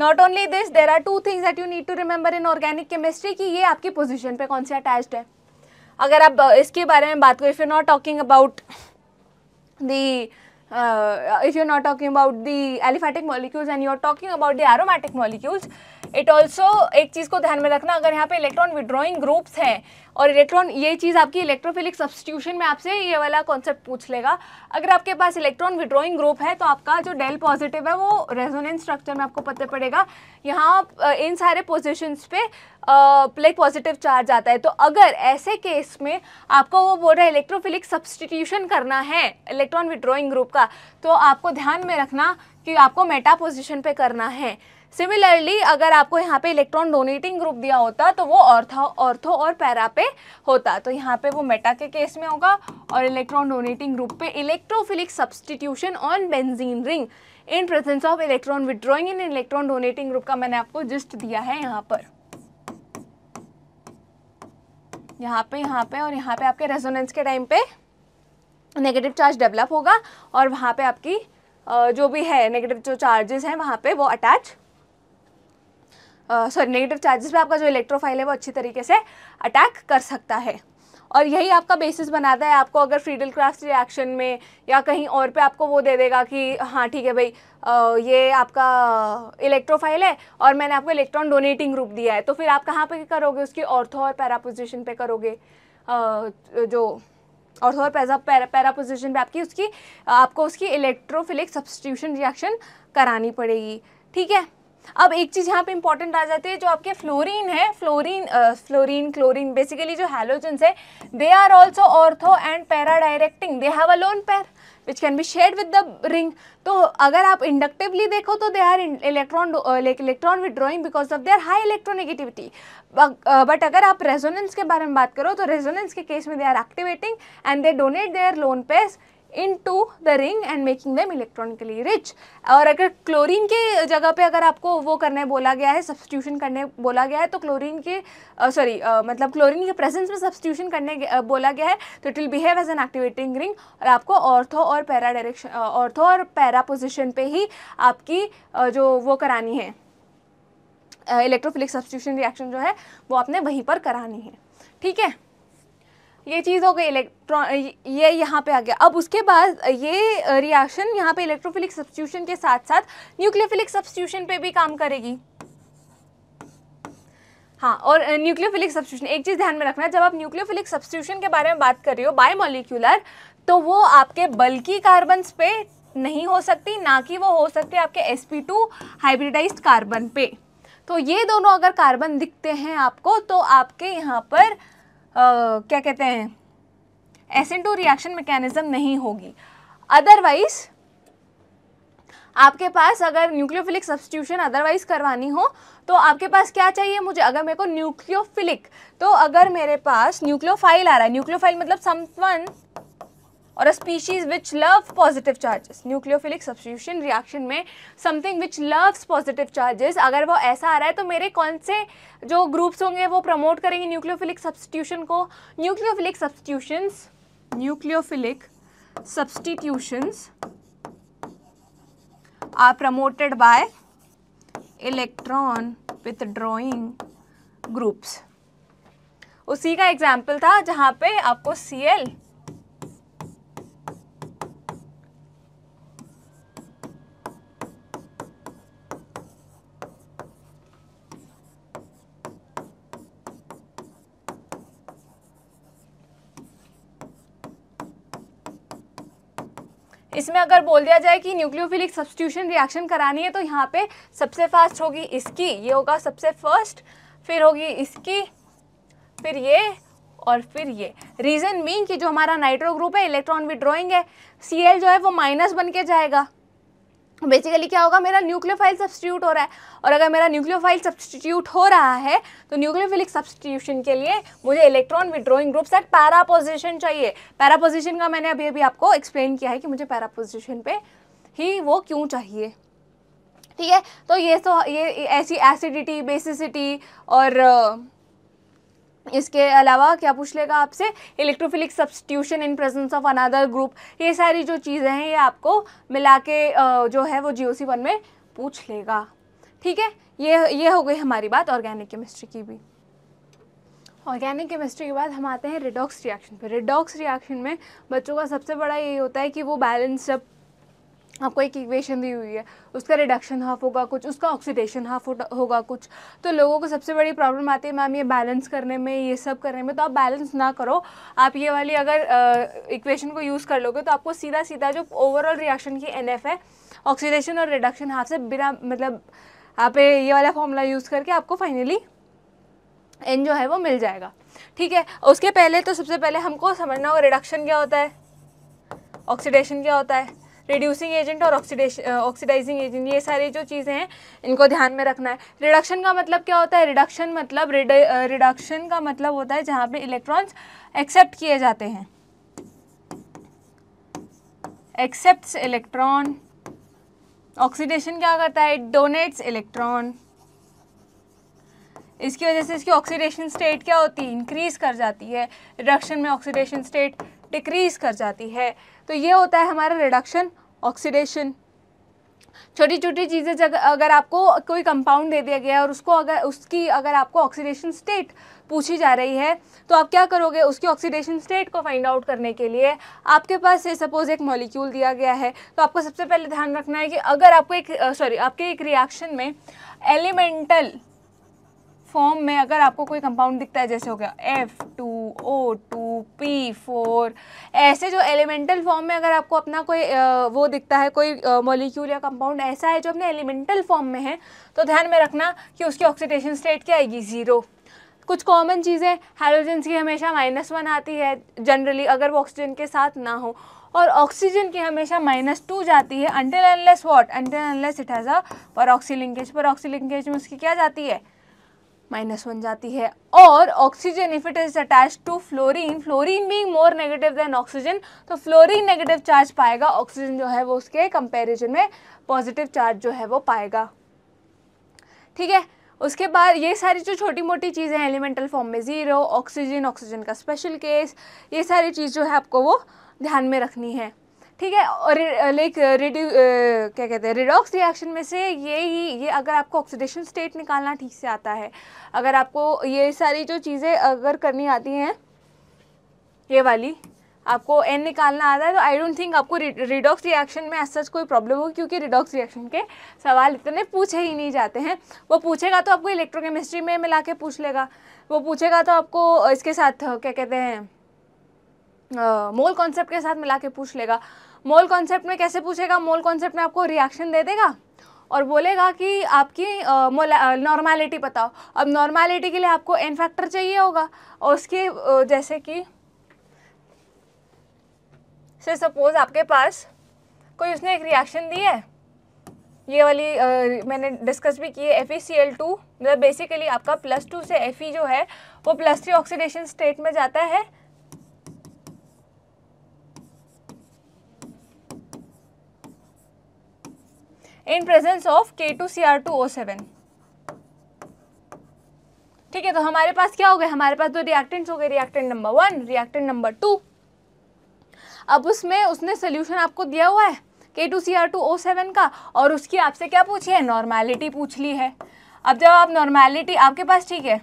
A: not only this there are two things that you need to remember in organic chemistry कि ये आपकी पोजिशन पे कौन से अटैच्ड है अगर आप इसके बारे में बात करें if you not talking about the if you not talking about the aliphatic molecules and you are talking about the aromatic molecules it also एक चीज़ को ध्यान में रखना अगर यहाँ पे इलेक्ट्रॉन विड्रॉइंग ग्रुप्स हैं और इलेक्ट्रॉन ये चीज़ आपकी इलेक्ट्रोफिलिक सब्सटीट्यूशन में आपसे ये वाला कॉन्सेप्ट पूछ लेगा अगर आपके पास इलेक्ट्रॉन विड्रॉइंग ग्रुप है तो आपका जो डेल पॉजिटिव है वो रेजोनेंस स्ट्रक्चर में आपको पता पड़ेगा यहाँ इन सारे पोजिशंस पे लाइक पॉजिटिव चार्ज आता है तो अगर ऐसे केस में आपको वो बोल रहा है इलेक्ट्रोफिलिक सब्सटीट्यूशन करना है इलेक्ट्रॉन विड्रॉइंग ग्रुप का तो आपको ध्यान में रखना कि आपको मेटा पोजिशन पे करना है सिमिलरली अगर आपको यहाँ पे इलेक्ट्रॉन डोनेटिंग ग्रुप दिया होता तो वो ऑर्थो ऑर्थो और पैरा पे होता तो यहाँ पे वो मेटा के केस में होगा और इलेक्ट्रॉन डोनेटिंग ग्रुप पे electrophilic substitution on benzene ring in presence of electron withdrawing in electron donating group का मैंने आपको जिस्ट दिया है यहाँ पर यहाँ पे यहाँ पे और यहाँ पे आपके रेजोनेंस के टाइम पे नेगेटिव चार्ज डेवलप होगा और वहाँ पे आपकी जो भी है नेगेटिव जो चार्जेस हैं वहाँ पे वो अटैच सॉरी नेगेटिव चार्जेस पे आपका जो इलेक्ट्रोफाइल है वो अच्छी तरीके से अटैक कर सकता है और यही आपका बेसिस बनाता है आपको अगर फ्रीडल क्राफ्ट रिएक्शन में या कहीं और पे आपको वो दे देगा कि हाँ ठीक है भाई ये आपका इलेक्ट्रोफाइल है और मैंने आपको इलेक्ट्रॉन डोनेटिंग रूप दिया है तो फिर आप कहाँ पे करोगे उसकी ऑर्थो और पैरा पोजिशन पे करोगे जो ऑर्थो और पैसा पैरा, पैरा पोजिशन पे आपकी उसकी आपको उसकी इलेक्ट्रोफिलिक सब्सटीट्यूशन रिएक्शन करानी पड़ेगी ठीक है अब एक चीज़ यहाँ पे इंपॉर्टेंट आ जाती है जो आपके फ्लोरीन है फ्लोरीन फ्लोरीन क्लोरीन बेसिकली जो हेलोजन्स है they are also ortho and para directing they have a lone pair which can be shared with the ring तो अगर आप इंडक्टिवली देखो तो they are electron electron withdrawing because of they are high electronegativity but अगर आप resonance के बारे में बात करो तो रेजोनेंस के केस में they are activating and they donate their lone pairs into the ring and making them electronically rich और अगर क्लोरिन के जगह पर अगर आपको वो करने बोला गया है सब्सटीट्यूशन करने बोला गया है तो क्लोरिन के सॉरी मतलब क्लोरिन के प्रेजेंस में सब्सटीट्यूशन करने uh, बोला गया है तो it will behave as an activating ring और आपको ऑर्थो और पैरा डायरेक्शन ऑर्थो और पैरा पोजिशन पर ही आपकी uh, जो वो करानी है इलेक्ट्रोफिलिक सब्सटीट्यूशन रिएक्शन जो है वो आपने वहीं पर करानी है ठीक है ये चीज़ हो गई इलेक्ट्रॉन ये यहाँ पे आ गया अब उसके बाद ये रिएक्शन यहाँ पे इलेक्ट्रोफिलिक सब्सिट्यूशन के साथ साथ न्यूक्लियोफिलिक सब्सिट्यूशन पे भी काम करेगी हाँ और न्यूक्लियोफिलिक सब्सिट्यूशन एक चीज़ ध्यान में रखना जब आप न्यूक्लियोफिलिक सब्सिट्यूशन के बारे में बात कर रहे हो बायोमोलिकुलर तो वो आपके बल्कि कार्बन्स पे नहीं हो सकती ना कि वो हो सकती आपके S P two hybridise carbon पे तो ये दोनों अगर कार्बन दिखते हैं आपको तो आपके यहाँ पर क्या कहते हैं एसिन टू रिएक्शन मैकेनिज्म नहीं होगी अदरवाइज आपके पास अगर न्यूक्लियोफिलिक सब्सटीट्यूशन अदरवाइज करवानी हो तो आपके पास क्या चाहिए मुझे अगर मेरे को न्यूक्लियोफिलिक तो अगर मेरे पास न्यूक्लियोफाइल आ रहा है न्यूक्लियोफाइल मतलब समवन और a species which love positive charges nucleophilic substitution reaction में something which loves positive charges अगर वो ऐसा आ रहा है तो मेरे कौन से जो ग्रुप्स होंगे वो प्रमोट करेंगे न्यूक्लियोफिलिक सब्सिट्यूशन को nucleophilic substitutions nucleophilic substitution are promoted by electron withdrawing groups उसी का एग्जाम्पल था जहाँ पे आपको सी एल इसमें अगर बोल दिया जाए कि न्यूक्लियोफिलिक सब्सटीट्यूशन रिएक्शन करानी है तो यहाँ पे सबसे फास्ट होगी इसकी ये होगा सबसे फर्स्ट फिर होगी इसकी फिर ये और फिर ये रीज़न मीन कि जो हमारा नाइट्रो ग्रुप है इलेक्ट्रॉन विड्रॉइंग है सी जो है वो माइनस बन के जाएगा बेसिकली क्या होगा मेरा न्यूक्लियोफाइल सब्सटीट्यूट हो रहा है और अगर मेरा न्यूक्लियोफाइल सब्सटीट्यूट हो रहा है तो न्यूक्लियोफिलिक सब्सटीट्यूशन के लिए मुझे electron withdrawing groups at para position चाहिए पैरा पोजिशन का मैंने अभी अभी आपको एक्सप्लेन किया है कि मुझे पैरा पोजिशन पे ही वो क्यों चाहिए ठीक है तो ये तो ये ऐसी एसिडिटी बेसिसिटी और इसके अलावा क्या पूछ लेगा आपसे electrophilic substitution in presence of another group ये सारी जो चीज़ें हैं ये आपको मिला के जो है वो जी ओ वन में पूछ लेगा ठीक है ये ये हो गई हमारी बात ऑर्गेनिक केमिस्ट्री की भी ऑर्गेनिक केमिस्ट्री के बाद हम आते हैं रिडॉक्स रिएक्शन पर रिडॉक्स रिएक्शन में बच्चों का सबसे बड़ा यही होता है कि वो बैलेंस जब आपको एक इक्वेशन दी हुई है उसका रिडक्शन हाफ होगा कुछ उसका ऑक्सीडेशन हाफ होगा कुछ तो लोगों को सबसे बड़ी प्रॉब्लम आती है मैम ये बैलेंस करने में ये सब करने में तो आप बैलेंस ना करो आप ये वाली अगर इक्वेशन को यूज़ कर लोगे तो आपको सीधा सीधा जो ओवरऑल रिएक्शन की एन है ऑक्सीडेशन और रिडक्शन हाफ से बिना मतलब आप ये वाला फॉर्मूला यूज़ करके आपको फाइनली एन जो है वो मिल जाएगा ठीक है उसके पहले तो सबसे पहले हमको समझना होगा रिडक्शन क्या होता है ऑक्सीडेशन क्या होता है रिड्यूसिंग एजेंट और ऑक्सीडेशन ऑक्सीडाइजिंग एजेंट ये सारी जो चीज़ें हैं इनको ध्यान में रखना है रिडक्शन का मतलब क्या होता है रिडक्शन मतलब रिडक्शन uh, का मतलब होता है जहाँ पे इलेक्ट्रॉन्स एक्सेप्ट किए जाते हैं एक्सेप्ट इलेक्ट्रॉन ऑक्सीडेशन क्या करता है डोनेट्स इलेक्ट्रॉन इसकी वजह से इसकी ऑक्सीडेशन स्टेट क्या होती है इंक्रीज़ कर जाती है रिडक्शन में ऑक्सीडेशन स्टेट डिक्रीज़ कर जाती है तो ये होता है हमारा रिडक्शन ऑक्सीडेशन छोटी छोटी चीज़ें जब अगर आपको कोई कंपाउंड दे दिया गया और उसको अगर उसकी अगर आपको ऑक्सीडेशन स्टेट पूछी जा रही है तो आप क्या करोगे उसकी ऑक्सीडेशन स्टेट को फाइंड आउट करने के लिए आपके पास ये सपोज़ एक मॉलिक्यूल दिया गया है तो आपको सबसे पहले ध्यान रखना है कि अगर आपको एक सॉरी आपके एक रिएक्शन में एलिमेंटल फॉर्म में अगर आपको कोई कंपाउंड दिखता है जैसे हो गया F two O two P four ऐसे जो एलिमेंटल फॉर्म में अगर आपको अपना कोई वो दिखता है कोई मोलिक्यूल या कंपाउंड ऐसा है जो अपने एलिमेंटल फॉर्म में है तो ध्यान में रखना कि उसकी ऑक्सीडेशन स्टेट क्या आएगी ज़ीरो कुछ कॉमन चीज़ें हाइड्रोजन की हमेशा माइनस वन आती है जनरली अगर वो ऑक्सीजन के साथ ना हो और ऑक्सीजन की हमेशा माइनस टू जाती है until unless what until unless it has a peroxy linkage peroxy linkage में उसकी क्या जाती है माइनस वन जाती है और oxygen if it is attach to fluorine fluorine being more negative than oxygen तो फ्लोरीन नेगेटिव चार्ज पाएगा ऑक्सीजन जो है वो उसके कंपैरिजन में पॉजिटिव चार्ज जो है वो पाएगा ठीक है उसके बाद ये सारी जो छोटी मोटी चीज़ें हैं एलिमेंटल फॉर्म में ज़ीरो ऑक्सीजन ऑक्सीजन का स्पेशल केस ये सारी चीज़ जो है आपको वो ध्यान में रखनी है ठीक है और लाइक रिड्यू क्या कहते हैं रिडॉक्स रिएक्शन में से ये ही ये अगर आपको ऑक्सीडेशन स्टेट निकालना ठीक से आता है अगर आपको ये सारी जो चीज़ें अगर करनी आती हैं ये वाली आपको एन निकालना आता है तो आई डोंट थिंक आपको रिडॉक्स रिएक्शन में ऐसा कोई प्रॉब्लम होगी क्योंकि रिडॉक्स रिएक्शन के सवाल इतने पूछे ही नहीं जाते हैं वो पूछेगा तो आपको इलेक्ट्रोकेमिस्ट्री में मिला के पूछ लेगा वो पूछेगा तो आपको इसके साथ क्या कहते हैं मोल कॉन्सेप्ट के साथ मिला के पूछ लेगा मोल कॉन्सेप्ट में कैसे पूछेगा मोल कॉन्सेप्ट में आपको रिएक्शन दे देगा और बोलेगा कि आपकी नॉर्मेलिटी बताओ अब नॉर्मैलिटी के लिए आपको एन फैक्टर चाहिए होगा और उसके जैसे कि से सपोज़ आपके पास कोई उसने एक रिएक्शन दी है ये वाली आ, मैंने डिस्कस भी की है F E C L two मतलब बेसिकली आपका प्लस टू से एफ ई जो है वो प्लस थ्री ऑक्सीडेशन स्टेट में जाता है in presence of K two two C R O seven ठीक है तो हमारे पास क्या हो गया हमारे पास दो रिएक्टेंट्स हो गए reactant number one reactant number two अब उसमें उसने सोल्यूशन आपको दिया हुआ है K two C R two O seven का और उसकी आपसे क्या पूछी है नॉर्मैलिटी पूछ ली है अब जब आप नॉर्मैलिटी आपके पास ठीक है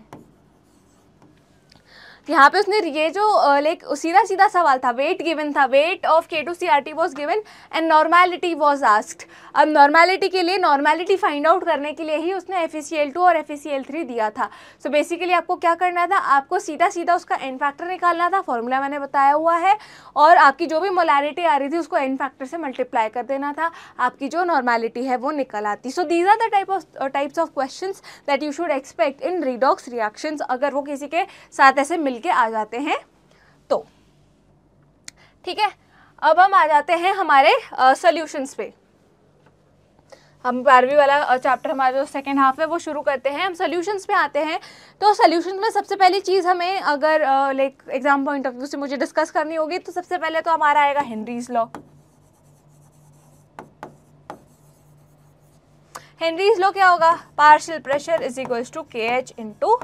A: यहाँ पे उसने ये जो लाइक सीधा सीधा सवाल था वेट गिवन था weight of K two C R T was given and normality was asked अब नॉर्मेलिटी के लिए नॉर्मैलिटी फाइंड आउट करने के लिए ही उसने F E C L two और F E C L three दिया था सो so बेसिकली आपको क्या करना था आपको सीधा सीधा उसका एन फैक्टर निकालना था फॉर्मूला मैंने बताया हुआ है और आपकी जो भी मोलैरिटी आ रही थी उसको एन फैक्टर से मल्टीप्लाई कर देना था आपकी जो नॉर्मैलिटी है वो निकल आती so these are the type of types of question that you should expect in redox reactions अगर वो किसी के साथ ऐसे मिल मिलके आ जाते हैं तो ठीक है अब हम आ जाते हैं हमारे सॉल्यूशंस पे हम बारहवीं वाला चैप्टर हमारा जो सेकेंड हाफ है वो शुरू करते हैं हम सोल्यूशंस पे आते हैं तो सोल्यूशन में सबसे पहली चीज़ हमें अगर like exam point of view से मुझे डिस्कस करनी होगी तो सबसे पहले तो हमारा आएगा हेनरीज लॉ हेनरीज लॉ क्या होगा partial pressure is equals to K H into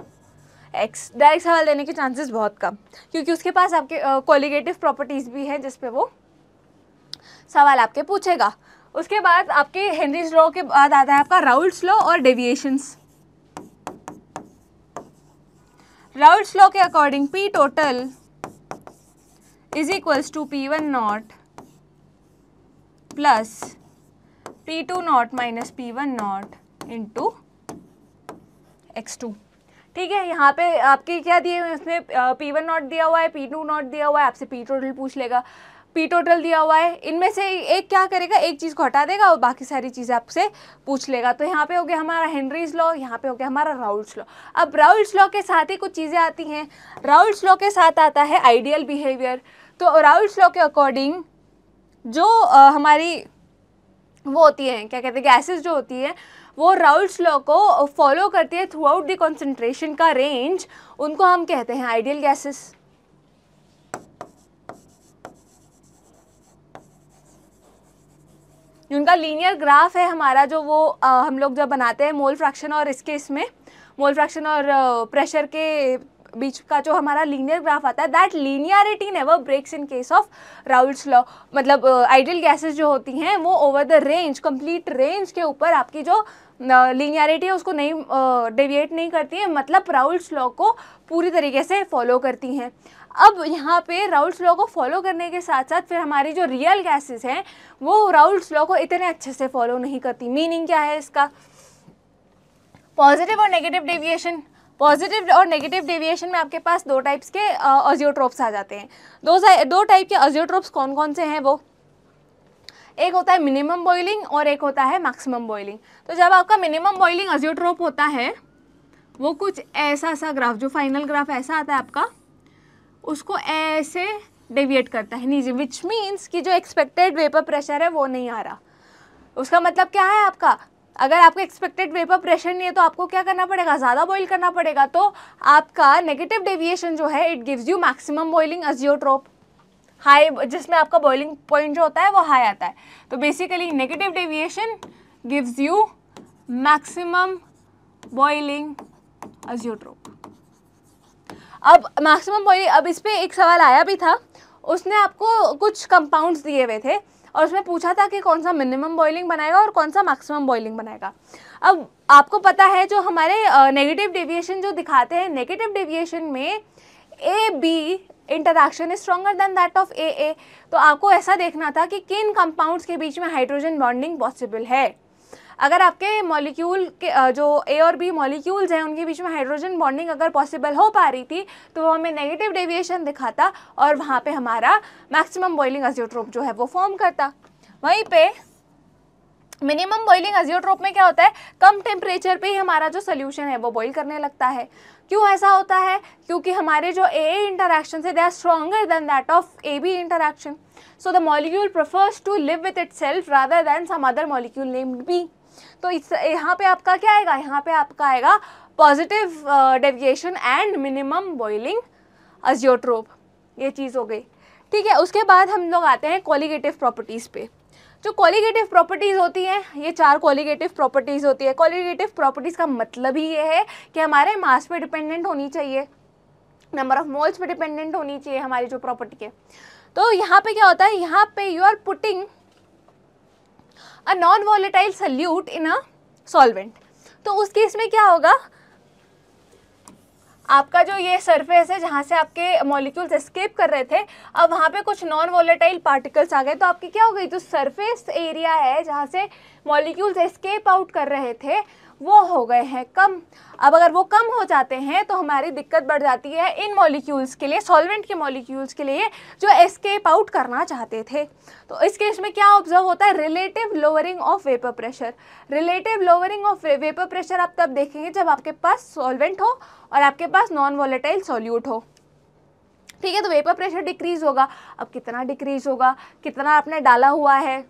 A: X direct सवाल देने के चांसेस बहुत कम क्योंकि उसके पास आपके कोलिगेटिव प्रॉपर्टीज़ भी हैं जिसपे वो सवाल आपके पूछेगा उसके बाद आपके हेनरीज लॉ के बाद आता है आपका राउल्ट्स लॉ और डेविएशंस राउल्ट्स लॉ के according P total is equals to P one nought plus P two nought minus P one nought into X two ठीक है यहाँ पे आपके क्या दिए हुए उसने पी वन नॉट दिया हुआ है पी टू नॉट दिया हुआ है आपसे पी टोटल पूछ लेगा पी टोटल दिया हुआ है इनमें से एक क्या करेगा एक चीज़ को हटा देगा और बाकी सारी चीज़ें आपसे पूछ लेगा तो यहाँ पे हो गया हमारा हेनरीज लॉ यहाँ पे हो गया हमारा राउल्स लॉ अब राउल्स लॉ के साथ ही कुछ चीज़ें आती हैं राउल्स लॉ के साथ आता है आइडियल बिहेवियर तो राउल्स लॉ के अकॉर्डिंग जो आ, हमारी वो होती हैं क्या कहते हैं गैसेज जो होती है वो राउल्स लॉ को फॉलो करती है थ्रू आउट द कॉन्सेंट्रेशन का रेंज उनको हम कहते हैं आइडियल गैसेस उनका लीनियर ग्राफ है हमारा जो वो आ, हम लोग जब बनाते हैं मोल फ्रैक्शन और इसके इसमें मोल फ्रैक्शन और प्रेशर के बीच का जो हमारा लीनियर ग्राफ आता है that linearity never breaks in case of Raoult's law मतलब आइडियल गैसेस जो होती हैं वो over the range complete range के ऊपर आपकी जो लीनियरिटी है उसको नहीं डेविएट नहीं करती है मतलब राउल्स लॉ को पूरी तरीके से फॉलो करती हैं अब यहाँ पे राउल्स लॉ को फॉलो करने के साथ साथ फिर हमारी जो रियल गैसेस हैं वो राउल्स लॉ को इतने अच्छे से फॉलो नहीं करती मीनिंग क्या है इसका पॉजिटिव और नेगेटिव डेविएशन पॉजिटिव और नेगेटिव डेविएशन में आपके पास दो टाइप्स के ऑजियोट्रोप्स आ जाते हैं दो दो टाइप के अजियोट्रोप्स कौन कौन से हैं वो एक होता है मिनिमम बॉइलिंग और एक होता है मैक्सिमम बॉइलिंग तो जब आपका मिनिमम बॉइलिंग अजियोट्रोप होता है वो कुछ ऐसा सा ग्राफ जो फाइनल ग्राफ ऐसा आता है आपका उसको ऐसे डेविएट करता है नीचे विच मीन्स कि जो एक्सपेक्टेड वेपर प्रेशर है वो नहीं आ रहा उसका मतलब क्या है आपका अगर आपको एक्सपेक्टेड वेपर प्रेशर नहीं है तो आपको क्या करना पड़ेगा ज़्यादा बॉयल करना पड़ेगा तो आपका नेगेटिव डेविएशन जो है it gives you maximum boiling azeotrope high जिसमें आपका बॉइलिंग पॉइंट जो होता है वो हाई आता है तो basically negative deviation gives you maximum boiling azeotrope अब मैक्सिमम बॉइलिंग अब इस पर एक सवाल आया भी था उसने आपको कुछ कंपाउंड्स दिए हुए थे और उसमें पूछा था कि कौन सा मिनिमम बॉइलिंग बनाएगा और कौन सा मैक्सिमम बॉइलिंग बनाएगा अब आपको पता है जो हमारे नेगेटिव डेविएशन जो दिखाते हैं नेगेटिव डेविएशन में A B interaction is stronger than that of A A तो आपको ऐसा देखना था कि किन कंपाउंड्स के बीच में हाइड्रोजन बॉन्डिंग पॉसिबल है अगर आपके मॉलिक्यूल के जो ए और बी मॉलिक्यूल्स हैं उनके बीच में हाइड्रोजन बॉन्डिंग अगर पॉसिबल हो पा रही थी तो वो हमें नेगेटिव डेविएशन दिखाता और वहाँ पे हमारा मैक्सिमम बॉइलिंग अजियोट्रोप जो है वो फॉर्म करता वहीं पे मिनिमम बॉइलिंग अजियोट्रोप में क्या होता है कम टेम्परेचर पे ही हमारा जो सोल्यूशन है वो बॉइल करने लगता है क्यों ऐसा होता है क्योंकि हमारे जो ए इंटरेक्शन है they are stronger than that of A B interaction so the molecule prefers to live with itself rather than some other molecule named B तो इस यहाँ पे आपका क्या आएगा यहाँ पे आपका आएगा positive deviation and minimum boiling azeotrope ये चीज़ हो गई ठीक है उसके बाद हम लोग आते हैं कॉलीगेटिव प्रॉपर्टीज़ पे जो कॉलीगेटिव प्रॉपर्टीज़ होती हैं ये चार कॉलीगेटिव प्रॉपर्टीज़ होती है कॉलीगेटिव प्रॉपर्टीज़ का मतलब ही ये है कि हमारे मास पे डिपेंडेंट होनी चाहिए नंबर ऑफ मोल्स पे डिपेंडेंट होनी चाहिए हमारी जो प्रॉपर्टी है तो यहाँ पे क्या होता है यहाँ पे you are putting a non volatile solute in a solvent तो उस केस में क्या होगा आपका जो ये सरफेस है जहाँ से आपके मॉलिक्यूल्स एस्केप कर रहे थे अब वहाँ पे कुछ नॉन वॉलेटाइल पार्टिकल्स आ गए तो आपकी क्या हो गई जो सरफेस एरिया है जहाँ से मॉलिक्यूल्स एस्केप आउट कर रहे थे वो हो गए हैं कम अब अगर वो कम हो जाते हैं तो हमारी दिक्कत बढ़ जाती है इन मॉलिक्यूल्स के लिए सॉल्वेंट के मॉलिक्यूल्स के लिए जो एस्केप आउट करना चाहते थे तो इस केस में क्या ऑब्जर्व होता है relative lowering of vapour pressure relative lowering of vapour pressure आप तब देखेंगे जब आपके पास सॉल्वेंट हो और आपके पास नॉन वॉलेटाइल सॉल्यूट हो ठीक है तो वेपर प्रेशर डिक्रीज होगा अब कितना डिक्रीज होगा कितना आपने डाला हुआ है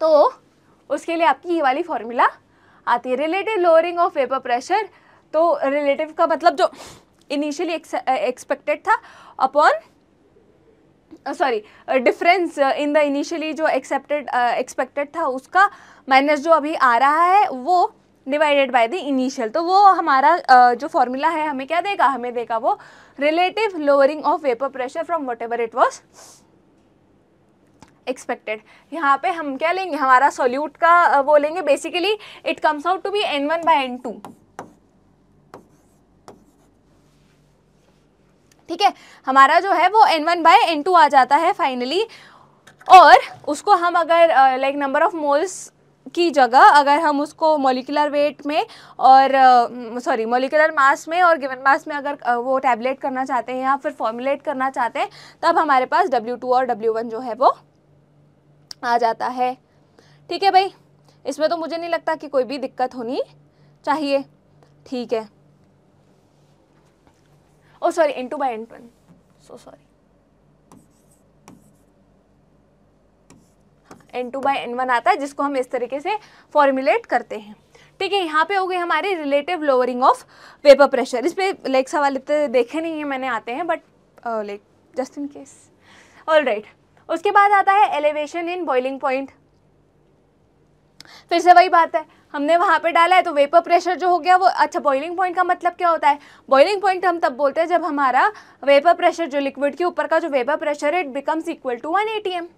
A: तो उसके लिए आपकी ये वाली फॉर्मूला आती है relative lowering of vapour pressure तो रिलेटिव का मतलब जो इनिशियली एक्सपेक्टेड था upon sorry difference in the initially जो एक्सेप्टेड एक्सपेक्टेड uh, था उसका माइनस जो अभी आ रहा है वो डिवाइडेड बाय द इनिशियल तो वो हमारा जो फॉर्मूला है हमें क्या देगा हमें देगा वो relative lowering of vapour pressure from what it was expected यहाँ पे हम क्या लेंगे हमारा सोल्यूट का वो लेंगे basically it comes out to be N one by N two ठीक है हमारा जो है वो N one by N two आ जाता है फाइनली और उसको हम अगर लाइक नंबर ऑफ मोल्स की जगह अगर हम उसको मोलिकुलर वेट में और सॉरी मोलिकुलर मास में और गिवन मास में अगर वो टैबलेट करना चाहते हैं या फिर फॉर्मुलेट करना चाहते हैं तब हमारे पास W2 और W1 जो है वो आ जाता है ठीक है भाई इसमें तो मुझे नहीं लगता कि कोई भी दिक्कत होनी चाहिए ठीक है oh sorry N two by N so sorry N two by N one आता है जिसको हम इस तरीके से फॉर्मुलेट करते हैं ठीक है यहाँ पे हो गए हमारे relative lowering of vapour pressure इस पर लाइक सवाल इतने देखे नहीं है मैंने आते हैं but like just in case all right उसके बाद आता है एलिवेशन इन बॉइलिंग पॉइंट फिर से वही बात है हमने वहाँ पे डाला है तो वेपर प्रेशर जो हो गया वो अच्छा बॉइलिंग पॉइंट का मतलब क्या होता है बॉइलिंग पॉइंट हम तब बोलते हैं जब हमारा वेपर प्रेशर जो लिक्विड के ऊपर का जो वेपर प्रेशर है it becomes equal to one ATM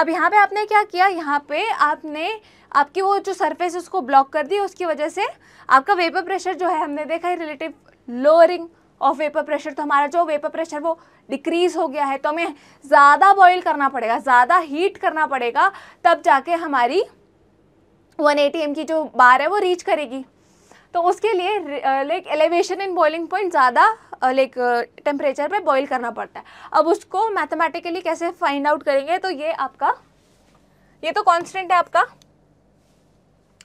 A: अब यहाँ पे आपने क्या किया यहाँ पे आपने आपकी वो जो सरफेस उसको ब्लॉक कर दी उसकी वजह से आपका वेपर प्रेशर जो है हमने देखा है relative lowering of vapour pressure तो हमारा जो वेपर प्रेशर वो डिक्रीज़ हो गया है तो हमें ज़्यादा बॉयल करना पड़ेगा ज़्यादा हीट करना पड़ेगा तब जाके हमारी वन एम की जो बार है वो रीच करेगी तो उसके लिए like elevation in boiling point ज़्यादा लाइक टेम्परेचर पे बॉईल करना पड़ता है अब उसको मैथमेटिकली कैसे फाइंड आउट करेंगे तो ये आपका ये तो कॉन्स्टेंट है आपका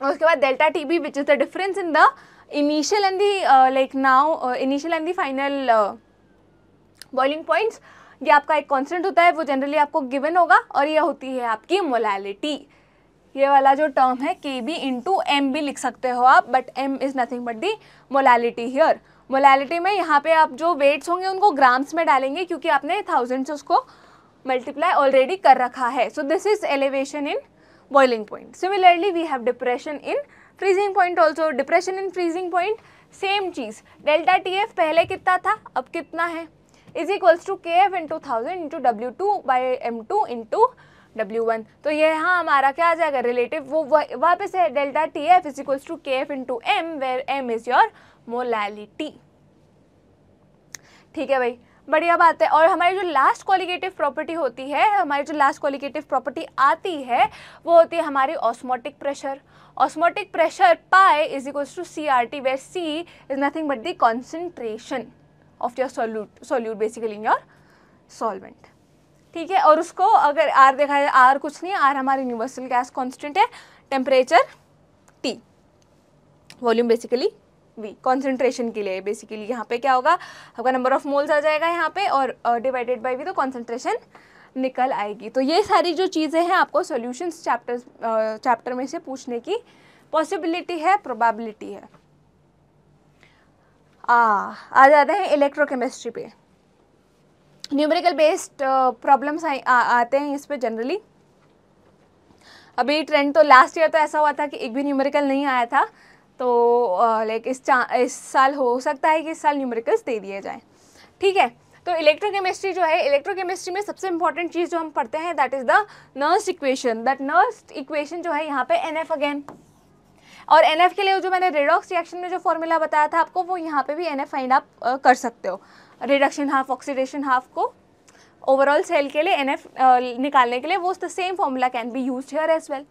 A: उसके बाद delta T B which is the difference in the initial and the like now initial and the final boiling points ये आपका एक कॉन्स्टेंट होता है वो जनरली आपको गिवन होगा और ये होती है आपकी मोलैलिटी ये वाला जो टर्म है के बी इंटू एम भी लिख सकते हो आप but M is nothing but the molality here molality में यहाँ पे आप जो वेट्स होंगे उनको ग्राम्स में डालेंगे क्योंकि आपने थाउजेंड से उसको मल्टीप्लाई ऑलरेडी कर रखा है so this is elevation in boiling point similarly we have depression in freezing point also depression in freezing point same चीज़ डेल्टा टी एफ पहले कितना था अब कितना है is equals to K F into thousand into W two by M two into W one तो ये यहाँ हमारा क्या आ जाएगा रिलेटिव वो वापस है delta T F is equals to K F into M where M is your molality ठीक है भाई बढ़िया बात है और हमारी जो लास्ट क्वालिकेटिव प्रॉपर्टी होती है हमारी जो लास्ट क्वालिकेटिव प्रॉपर्टी आती है वो होती है हमारी osmotic pressure osmotic pressure pi is equals to C R T where C is nothing but the concentration of your solute solute basically in your solvent ठीक है और उसको अगर आर देखा जाए आर कुछ नहीं आर हमारा यूनिवर्सल गैस कॉन्स्टेंट है temperature T volume basically V concentration के लिए बेसिकली यहाँ पे क्या होगा आपका नंबर ऑफ मोल्स आ जाएगा यहाँ पे और डिवाइडेड बाई वी तो कॉन्सेंट्रेशन निकल आएगी तो ये सारी जो चीज़ें हैं आपको सोल्यूशन चैप्टर चैप्टर में से पूछने की पॉसिबिलिटी है प्रोबेबिलिटी है आ, आ जाते हैं इलेक्ट्रोकेमिस्ट्री पे न्यूमेरिकल बेस्ड प्रॉब्लम्स आते हैं इस पर जनरली अभी ट्रेंड तो लास्ट ईयर तो ऐसा हुआ था कि एक भी न्यूमेरिकल नहीं आया था तो लाइक uh, इस इस साल हो सकता है कि इस साल न्यूमेरिकल्स दे दिए जाए ठीक है तो इलेक्ट्रोकेमिस्ट्री जो है इलेक्ट्रोकेमिस्ट्री में सबसे इंपॉर्टेंट चीज़ जो हम पढ़ते हैं that is the Nernst equation that Nernst equation जो है यहाँ पे एन एफ अगेन और एन एफ के लिए जो मैंने रेडॉक्स रिएक्शन में जो फॉर्मूला बताया था आपको वो यहाँ पे भी एन एफ फाइंड आप uh, कर सकते हो रिडक्शन हाफ ऑक्सीडेशन हाफ को ओवरऑल सेल के लिए एन एफ uh, निकालने के लिए वो the same formula can be use here as well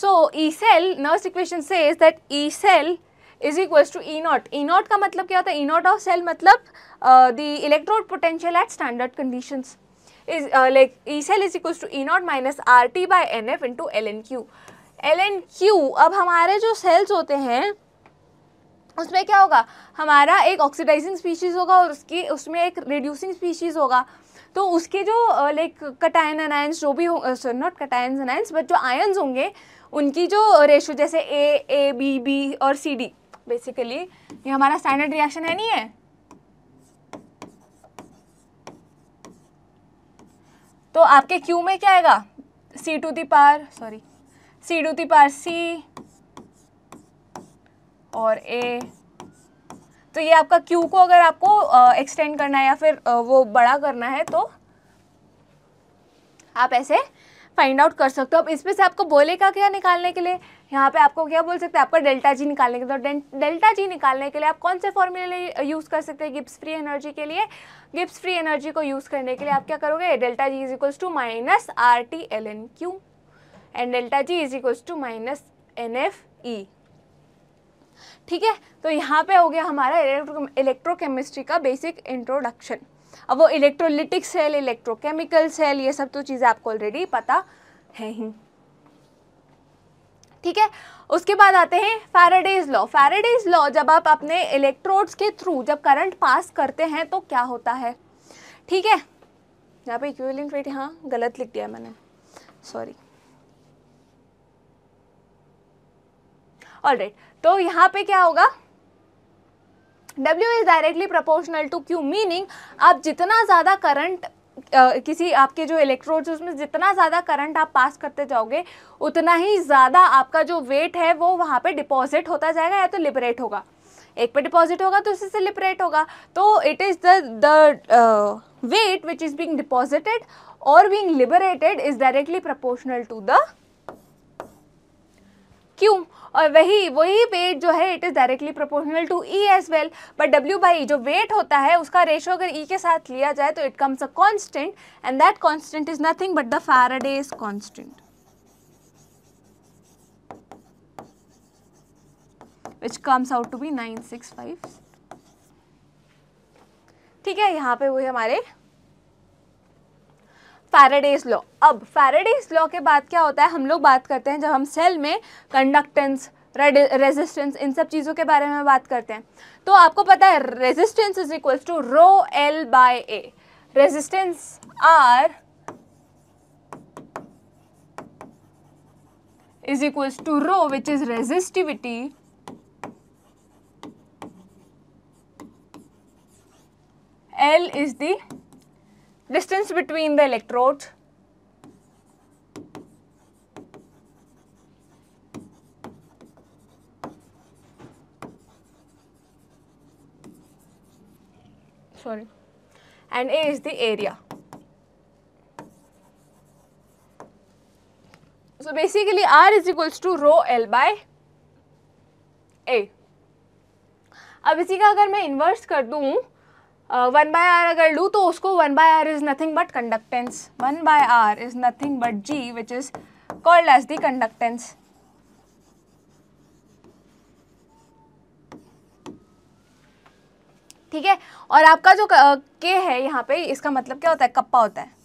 A: so E cell Nernst equation says that E cell is equals to E nought E nought का मतलब क्या होता है ई नॉट ऑफ सेल मतलब the electrode potential at standard conditions to E nought minus R T by N F into L N Q L N Q अब हमारे जो sales होते हैं उसमें क्या होगा हमारा एक ऑक्सीडाइजिंग स्पीशीज़ होगा और उसकी उसमें एक रिड्यूसिंग स्पीशीज़ होगा तो उसके जो लाइक कटायन अनायंस जो भी हो नॉट कटायन अनायंस बट जो आयन्स होंगे उनकी जो रेशो जैसे ए ए बी बी और सी डी बेसिकली ये हमारा स्टैंडर्ड रिएक्शन है नहीं है तो आपके क्यू में क्या आएगा C two the power sorry C two the power C और ए तो ये आपका क्यू को अगर आपको एक्सटेंड uh, करना है या फिर uh, वो बड़ा करना है तो आप ऐसे फाइंड आउट कर सकते हो अब इसमें से आपको बोलेगा क्या निकालने के लिए यहाँ पे आपको क्या बोल सकते हैं आपका डेल्टा जी निकालने के लिए तो डेल्टा जी निकालने के लिए आप कौन से फॉर्मूले यूज़ कर सकते हैं गिप्स फ्री एनर्जी के लिए गिप्स फ्री एनर्जी को यूज़ करने के लिए आप क्या करोगे delta G is equals to minus R T L N Q and delta G is equals to minus N F E ठीक है तो यहाँ पे हो गया हमारा इलेक्ट्रोकेमिस्ट्री का बेसिक इंट्रोडक्शन अब वो इलेक्ट्रोलिटिक सेल इलेक्ट्रोकेमिकल सेल ये सब तो चीज़ें आपको ऑलरेडी पता है ही ठीक है उसके बाद आते हैं फैराडेज लॉ फैराडेज लॉ जब आप अपने इलेक्ट्रोड्स के थ्रू जब करंट पास करते हैं तो क्या होता है ठीक है यहाँ पे इक्विवेलेंट वेट हाँ गलत लिख दिया मैंने सॉरी ऑलराइट right. तो यहाँ पे क्या होगा W is directly proportional to Q meaning आप जितना ज़्यादा करंट किसी आपके जो इलेक्ट्रोड्स उसमें जितना ज़्यादा करंट आप पास करते जाओगे उतना ही ज़्यादा आपका जो वेट है वो वहाँ पे डिपॉजिट होता जाएगा या तो लिबरेट होगा एक पे डिपॉजिट होगा तो उसी से लिबरेट होगा तो it is the the weight which is being deposited और being liberated is directly proportional to the Q और वही वही वेट जो है it is directly proportional to E as well but W by जो वेट होता है उसका रेशो अगर ई e के साथ लिया जाए तो it comes a constant and that constant is nothing but the Faraday's constant which comes out to be 965 ठीक है यहाँ पे वही हमारे फैराडेज लॉ अब फैराडेज लॉ के बाद क्या होता है हम लोग बात करते हैं जब हम सेल में कंडक्टेंस रेजिस्टेंस इन सब चीज़ों के बारे में बात करते हैं तो आपको पता है resistance is equals to rho L by A resistance R is equals to rho which is resistivity L is the distance between the electrodes sorry and A is the area. So basically R is equals to rho L by A. अब इसी का अगर मैं inverse कर दूं one by R अगर लूँ तो उसको one by R is nothing but conductance one by R is nothing but G which is called as the conductance ठीक है और आपका जो के uh, है यहाँ पे इसका मतलब क्या होता है कप्पा होता है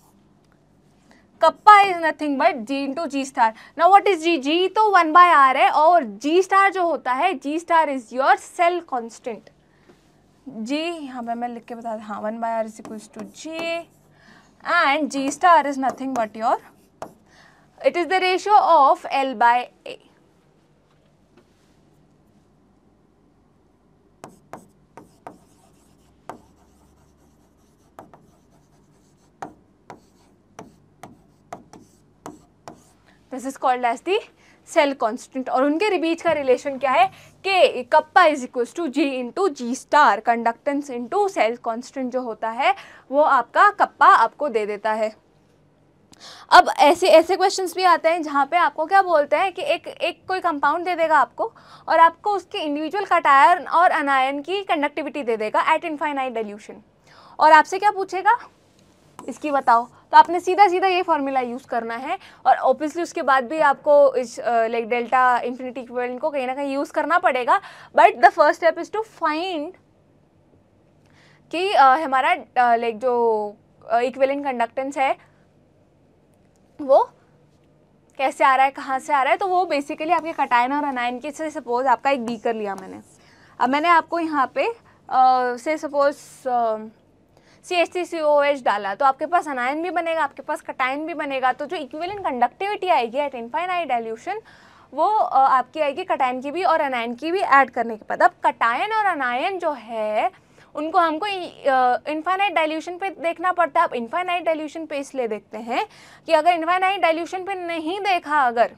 A: kappa is nothing but G into G star ना वट इज जी जी तो वन बाय आर है और जी स्टार जो होता है G star is your cell constant जी यहाँ पे मैं लिख के बता हाँ one by R is equals to G and G star is nothing but your it is the ratio of L by A this is called as the cell constant और उनके बीच का रिलेशन क्या है के kappa is equal to G into G star conductance into cell constant जो होता है वो आपका कप्पा आपको दे देता है अब ऐसे ऐसे क्वेश्चंस भी आते हैं जहाँ पे आपको क्या बोलते हैं कि एक एक कोई कंपाउंड दे देगा आपको और आपको उसके इंडिविजुअल कटायर और अनायन की कंडक्टिविटी दे देगा एट इनफाइनाइट डल्यूशन और आपसे क्या पूछेगा इसकी बताओ तो आपने सीधा सीधा ये फॉर्मूला यूज़ करना है और ऑब्वियसली उसके बाद भी आपको इस लाइक डेल्टा इन्फिनिटी इक्वेलेंट को कहीं ना कहीं यूज़ करना पड़ेगा but the first step is to find कि uh, हमारा लाइक uh, जो इक्वेलेंट uh, कंडक्टेंस है वो कैसे आ रहा है कहाँ से आ रहा है तो वो बेसिकली आपके कटायन और अनायन के से सपोज़ आपका एक बीकर लिया मैंने अब मैंने आपको यहाँ पे uh, से suppose C H C C O H डाला तो आपके पास अनायन भी बनेगा आपके पास कटायन भी बनेगा तो जो इक्विवेलेंट कंडक्टिविटी आएगी एट इनफाइनाइट डाइल्यूशन वो आपकी आएगी कटायन की भी और अनायन की भी ऐड करने के बाद अब कटायन और अनायन जो है उनको हमको इन्फाइनाइट डाइल्यूशन पे देखना पड़ता है आप इन्फाइनाइट डाइल्यूशन पे इसलिए देखते हैं कि अगर इन्फाइनाइट डाइल्यूशन पे नहीं देखा अगर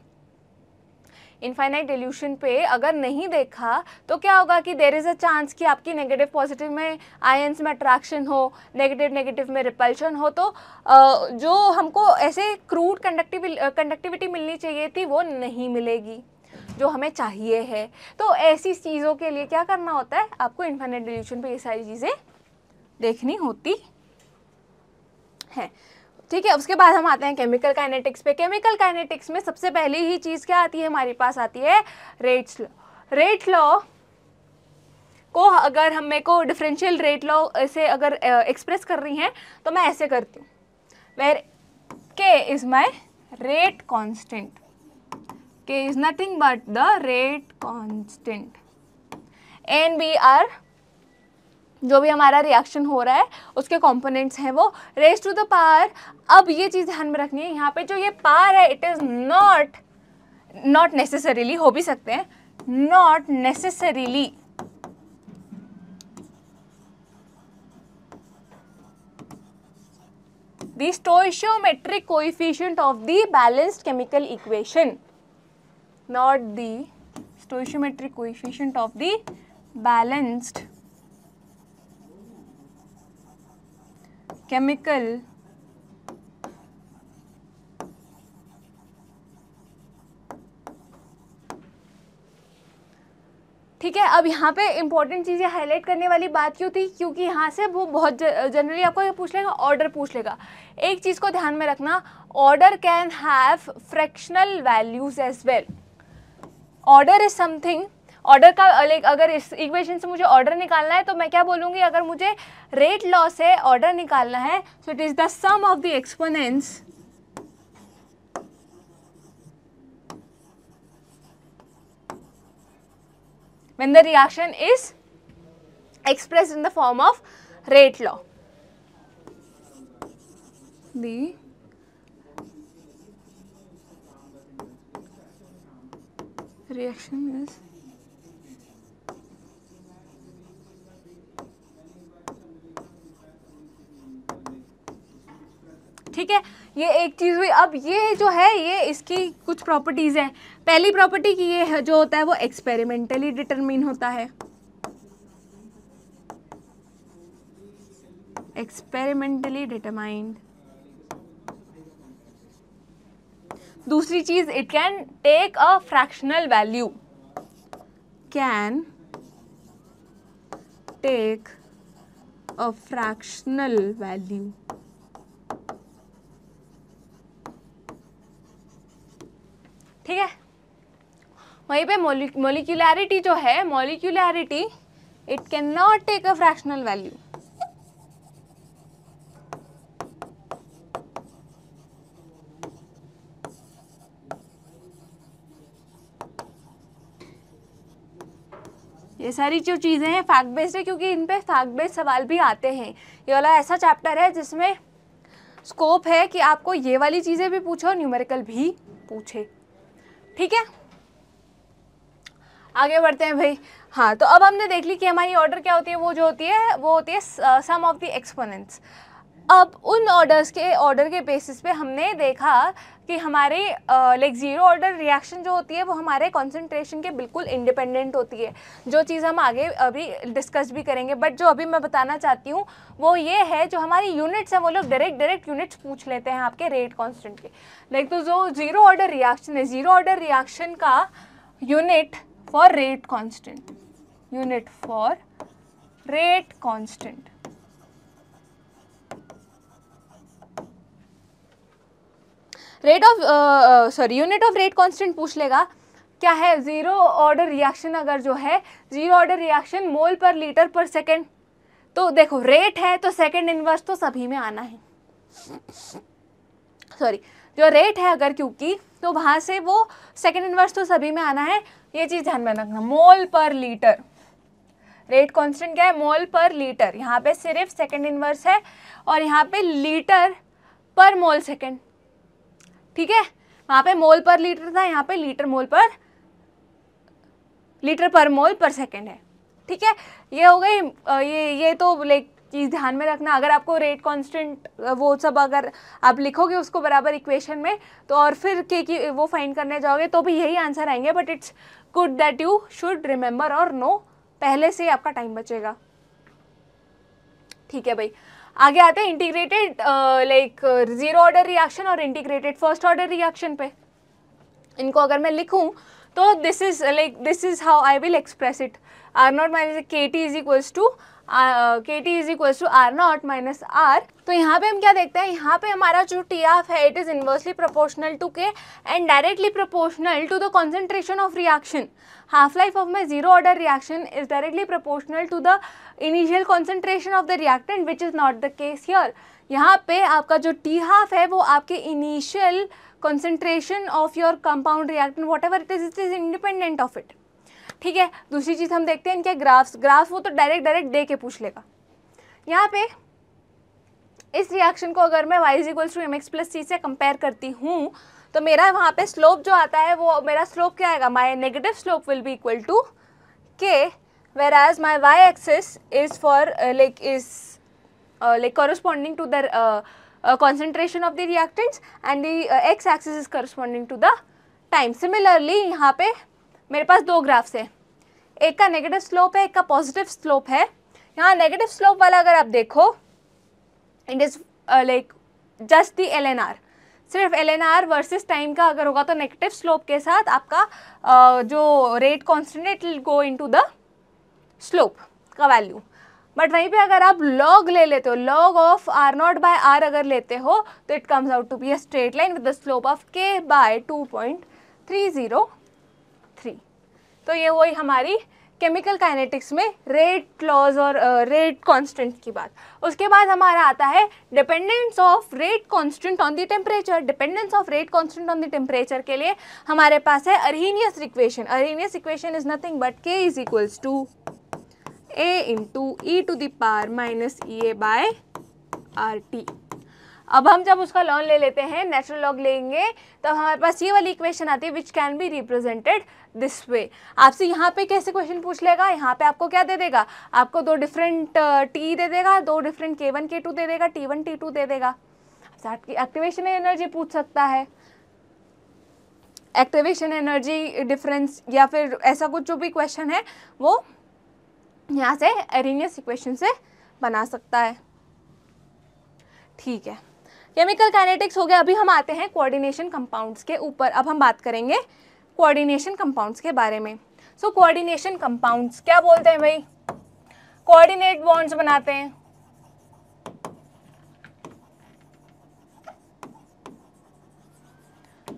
A: इनफाइनाइट डिल्यूशन पे अगर नहीं देखा तो क्या होगा कि देर इज़ अ चांस कि आपकी नेगेटिव पॉजिटिव में आयंस में अट्रैक्शन हो नेगेटिव नेगेटिव में रिपल्शन हो तो जो हमको ऐसे क्रूड कंडक्टिव कंडक्टिविटी मिलनी चाहिए थी वो नहीं मिलेगी जो हमें चाहिए है तो ऐसी चीज़ों के लिए क्या करना होता है आपको इन्फाइनाइट डिल्यूशन पे ये सारी चीज़ें देखनी होती हैं ठीक है उसके बाद हम आते हैं केमिकल काइनेटिक्स पे केमिकल काइनेटिक्स में सबसे पहली ही चीज़ क्या आती है हमारे पास आती है रेट्स लॉ रेट लॉ को अगर हम मेरे को डिफरेंशियल रेट लॉ ऐसे अगर एक्सप्रेस कर रही हैं तो मैं ऐसे करती हूँ where K is my rate constant K is nothing but the rate constant N B R जो भी हमारा रिएक्शन हो रहा है उसके कॉम्पोनेंट्स हैं वो रेस टू द पावर अब ये चीज़ ध्यान में रखनी है यहाँ पे जो ये पावर है it is not not necessarily हो भी सकते हैं not necessarily the stoichiometric coefficient of the balanced chemical equation not the stoichiometric coefficient of the balanced chemical ठीक है अब यहाँ पे इंपॉर्टेंट चीज़ें हाईलाइट करने वाली बात क्यों थी क्योंकि यहाँ से वो बहुत जनरली आपको ये पूछ लेगा ऑर्डर पूछ लेगा एक चीज़ को ध्यान में रखना order can have fractional values as well order is something order का लाइक अगर इस इक्वेशन से मुझे ऑर्डर निकालना है तो मैं क्या बोलूँगी अगर मुझे रेट लॉ से ऑर्डर निकालना है so it is the sum of the exponents when the reaction is expressed in the form of rate law. The reaction is ठीक है ये एक चीज़ हुई अब ये जो है ये इसकी कुछ प्रॉपर्टीज़ हैं पहली प्रॉपर्टी की ये जो होता है वो एक्सपेरिमेंटली डिटरमिन होता है एक्सपेरिमेंटली डिटरमाइंड दूसरी चीज़ it can take a fractional value can take a fractional value ठीक है वहीं पे मोलिकुलरिटी जो है molecularity it can not take a fractional value ये सारी जो चीज़ें हैं फैक्ट बेस्ड है क्योंकि इन पे फैक्ट बेस्ड सवाल भी आते हैं ये वाला ऐसा चैप्टर है जिसमें स्कोप है कि आपको ये वाली चीज़ें भी पूछो न्यूमेरिकल भी पूछे ठीक है आगे बढ़ते हैं भाई हाँ तो अब हमने देख ली कि हमारी ऑर्डर क्या होती है वो जो होती है वो होती है सम ऑफ द एक्सपोनेंट्स अब उन ऑर्डर्स के ऑर्डर के बेसिस पे हमने देखा कि हमारे लाइक ज़ीरो ऑर्डर रिएक्शन जो होती है वो हमारे कंसंट्रेशन के बिल्कुल इंडिपेंडेंट होती है जो चीज़ हम आगे अभी डिस्कस भी करेंगे बट जो अभी मैं बताना चाहती हूँ वो ये है जो हमारी यूनिट्स हैं वो लोग डायरेक्ट डायरेक्ट यूनिट्स पूछ लेते हैं आपके रेट कॉन्सटेंट के लाइक तो जो ज़ीरो ऑर्डर रिएक्शन है ज़ीरो ऑर्डर रिएक्शन का unit for rate constant unit for rate constant rate of sorry unit of rate constant पूछ लेगा क्या है ज़ीरो ऑर्डर रिएक्शन अगर जो है ज़ीरो ऑर्डर रिएक्शन मोल पर लीटर पर सेकेंड तो देखो रेट है तो सेकेंड इनवर्स तो सभी में आना है सॉरी जो रेट है अगर क्योंकि तो वहाँ से वो सेकेंड इन्वर्स तो सभी में आना है ये चीज़ ध्यान में रखना मोल पर लीटर रेट कांस्टेंट क्या है मोल पर लीटर यहाँ पे सिर्फ सेकंड इनवर्स है और यहाँ पे लीटर पर मोल सेकंड ठीक है वहाँ पे मोल पर लीटर था यहाँ पे लीटर मोल पर लीटर पर मोल पर सेकेंड है ठीक है ये हो गई ये ये तो लाइक चीज़ ध्यान में रखना अगर आपको रेट कांस्टेंट वो सब अगर आप लिखोगे उसको बराबर इक्वेशन में तो और फिर के कि वो फाइंड करने जाओगे तो भी यही आंसर आएंगे but it's good that you should remember और नो पहले से ही आपका टाइम बचेगा ठीक है भाई आगे आते हैं integrated like zero order reaction और इंटीग्रेटेड फर्स्ट ऑर्डर रिएक्शन पे इनको अगर मैं लिखूं तो this is like this is how I will express it R not minus K T is equals to K T is equal to R not minus R तो यहाँ पे हम क्या देखते हैं यहाँ पे हमारा जो टी आफ है it is inversely proportional to K and directly proportional to the concentration of reaction half life of my zero order reaction is directly proportional to the initial concentration of the reactant which is not the case here यहाँ पे आपका जो T half है वो आपके initial concentration of your compound reactant whatever it is it is independent of it ठीक है दूसरी चीज़ हम देखते हैं इनके ग्राफ्स ग्राफ वो तो डायरेक्ट डायरेक्ट दे के पूछ लेगा यहाँ पे इस रिएक्शन को अगर मैं Y is equals to M X plus C से कंपेयर करती हूँ तो मेरा वहाँ पे स्लोप जो आता है वो मेरा स्लोप क्या आएगा my negative slope will be equal to K whereas my Y axis is for like is like corresponding to the concentration of the reactants and the X axis is corresponding to the time similarly यहाँ पे मेरे पास दो graphs हैं एक का negative slope है एक का पॉजिटिव स्लोप है यहाँ नेगेटिव स्लोप वाला अगर आप देखो it is like just the L N R सिर्फ L N R versus time का अगर होगा तो नेगेटिव स्लोप के साथ आपका uh, जो rate constant go into the slope का वैल्यू बट वहीं पे अगर आप लॉग ले लेते हो log of R not by R अगर लेते हो तो it comes out to be a straight line with the slope of K by two point three zero तो ये वही हमारी केमिकल काइनेटिक्स में रेट क्लॉज और रेट कांस्टेंट की बात उसके बाद हमारा आता है dependence of rate constant on the temperature dependence of rate constant on the temperature के लिए हमारे पास है Arrhenius equation Arrhenius equation is nothing but K is equals to A into E to the power minus E A by R T अब हम जब उसका lawn ले लेते हैं नेचुरल लॉग लेंगे तो हमारे पास ये वाली इक्वेशन आती है which can be represented this way आपसे यहाँ पे कैसे क्वेश्चन पूछ लेगा यहाँ पे आपको क्या दे देगा आपको दो डिफरेंट टी दे देगा दो डिफरेंट के वन के टू दे देगा टी वन टी टू दे देगा एक्टिवेशन एनर्जी पूछ सकता है एक्टिवेशन एनर्जी डिफरेंस या फिर ऐसा कुछ जो भी क्वेश्चन है वो यहाँ से एरिनियस इक्वेशन से बना सकता है ठीक है केमिकल काइनेटिक्स हो गया अभी हम आते हैं कोऑर्डिनेशन कंपाउंड्स के ऊपर अब हम बात करेंगे कोऑर्डिनेशन कंपाउंड्स के बारे में सो कोऑर्डिनेशन कंपाउंड्स क्या बोलते हैं भाई कोऑर्डिनेट बॉन्ड्स बनाते हैं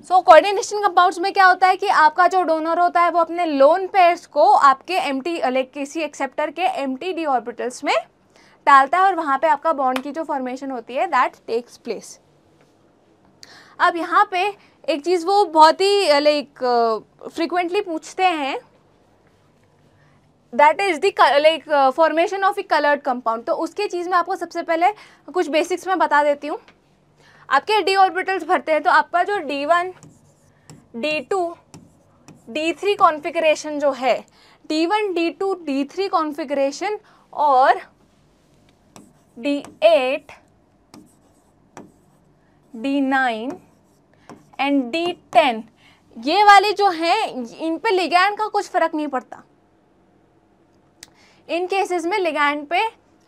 A: सो कोऑर्डिनेशन कंपाउंड्स में क्या होता है कि आपका जो डोनर होता है वो अपने लोन पेयर्स को आपके एम टी किसी एक्सेप्टर के एम टी डी ऑर्बिटल्स में डालता है और वहाँ पे आपका बॉन्ड की जो फॉर्मेशन होती है दैट टेक्स प्लेस अब यहाँ पे एक चीज़ वो बहुत ही लाइक uh, फ्रिक्वेंटली uh, पूछते हैं that is the like formation of a coloured compound तो उसके चीज़ में आपको सबसे पहले कुछ बेसिक्स में बता देती हूँ आपके डी ऑर्बिटल्स भरते हैं तो आपका जो D one D two D three configuration जो है D one D two D three configuration और D8, D9 एंड D10 ये वाले जो हैं इन पे लिगैंड का कुछ फर्क नहीं पड़ता इन केसेस में लिगैंड पे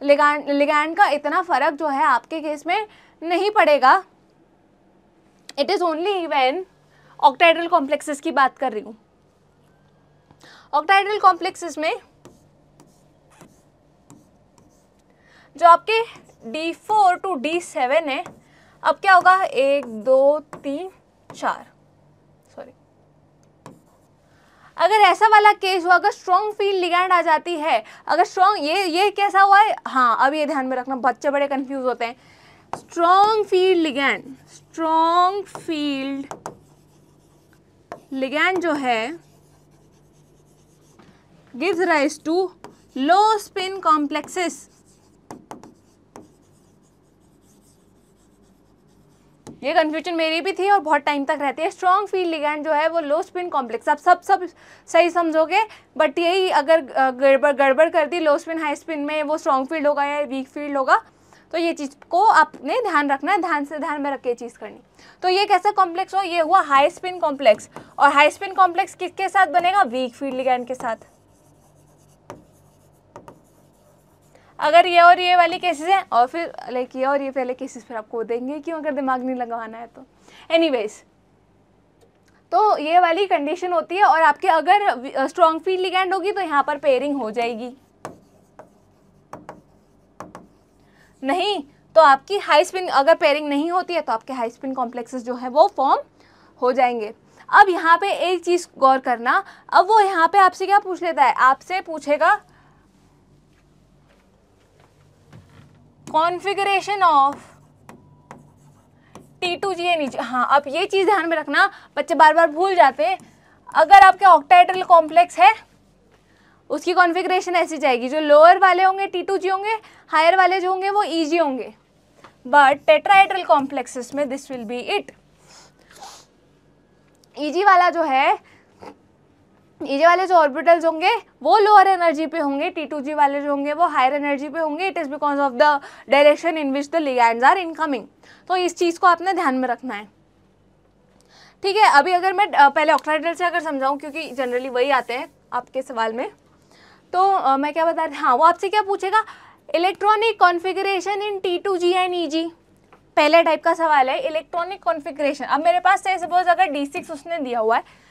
A: लिगैंड लिगैंड का इतना फ़र्क जो है आपके केस में नहीं पड़ेगा it is only even octahedral complexes की बात कर रही हूँ ऑक्टाइडल कॉम्प्लेक्सेस में जो आपके D four to D seven है अब क्या होगा एक दो तीन चार सॉरी अगर ऐसा वाला केस हुआ अगर स्ट्रॉन्ग फील लिगैंड आ जाती है अगर स्ट्रॉन्ग ये ये कैसा हुआ है हाँ अब ये ध्यान में रखना बच्चे बड़े कंफ्यूज होते हैं strong field ligand strong field ligand जो है gives rise to low spin complexes ये कन्फ्यूजन मेरी भी थी और बहुत टाइम तक रहती है स्ट्रॉन्ग फील्ड लिगैंड जो है वो लो स्पिन कॉम्प्लेक्स आप सब सब सही समझोगे बट यही अगर गड़बड़ गड़बड़ कर दी लो स्पिन हाई स्पिन में वो स्ट्रॉन्ग फील्ड होगा या वीक फील्ड होगा तो ये चीज़ को आपने ध्यान रखना है ध्यान से ध्यान में रख के चीज़ करनी तो ये कैसा कॉम्प्लेक्स हो ये हुआ हाई स्पिन कॉम्प्लेक्स और हाई स्पिन कॉम्प्लेक्स किसके साथ बनेगा वीक फील्ड लिगैंड के साथ अगर ये और ये वाले केसेस हैं और फिर लाइक ये और ये पहले केसेस फिर आपको देंगे क्यों अगर दिमाग नहीं लगवाना है तो एनीवेज तो ये वाली कंडीशन होती है और आपके अगर स्ट्रॉन्ग फील्ड लिगेंड होगी तो यहाँ पर पेयरिंग हो जाएगी नहीं तो आपकी हाई स्पिन अगर पेयरिंग नहीं होती है तो आपके हाई स्पिन कॉम्प्लेक्सेस जो है वो फॉर्म हो जाएंगे अब यहाँ पे एक चीज़ गौर करना अब वो यहाँ पे आपसे क्या पूछ लेता है आपसे पूछेगा configuration of T two G है नीचे हाँ आप ये चीज़ ध्यान में रखना बच्चे बार बार भूल जाते हैं अगर आपके ऑक्टाइड्रल कॉम्प्लेक्स है उसकी कॉन्फिग्रेशन ऐसी जाएगी जो लोअर वाले होंगे टी टू जी होंगे हायर वाले जो होंगे वो ई e जी होंगे बट टेट्राइड्रल कॉम्प्लेक्सेस में this will be it EG वाला जो है ये वाले जो ऑर्बिटल्स होंगे वो लोअर एनर्जी पे होंगे टी टू जी वाले जो होंगे वो हायर एनर्जी पे होंगे it is because of the direction in which the ligand are incoming तो इस चीज़ को आपने ध्यान में रखना है ठीक है अभी अगर मैं पहले ऑक्टाइडल से अगर समझाऊँ क्योंकि जनरली वही आते हैं आपके सवाल में तो आ, मैं क्या बता रही हाँ वो आपसे क्या पूछेगा electronic configuration in T two G and E G पहले टाइप का सवाल है इलेक्ट्रॉनिक कॉन्फ़िगरेशन अब मेरे पास से सपोज अगर डी सिक्स उसने दिया हुआ है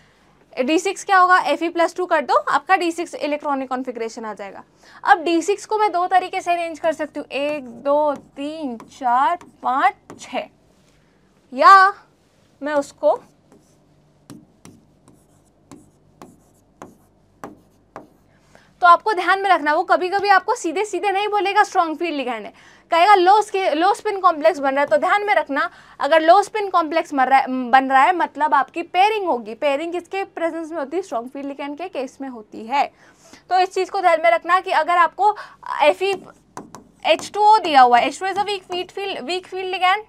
A: डी क्या होगा एफ ई प्लस टू कर दो आपका डी सिक्स इलेक्ट्रॉनिक कॉन्फिग्रेशन आ जाएगा अब डी को मैं दो तरीके से अरेंज कर सकती हूँ एक दो तीन चार पाँच छ या मैं उसको तो आपको ध्यान में रखना वो कभी कभी आपको सीधे सीधे नहीं बोलेगा स्ट्रॉन्ग फील्ड लिखाने कहेगा लो लो स्पिन कॉम्प्लेक्स बन रहा है तो ध्यान में रखना अगर लो स्पिन कॉम्प्लेक्स मर रहा है बन रहा है मतलब आपकी पेयरिंग होगी पेयरिंग किसके प्रेजेंस में होती है स्ट्रॉन्ग फील्ड लिकेंड के केस में होती है तो इस चीज़ को ध्यान में रखना कि अगर आपको F E H two O दिया हुआ है H two is a weak feet field weak field ligand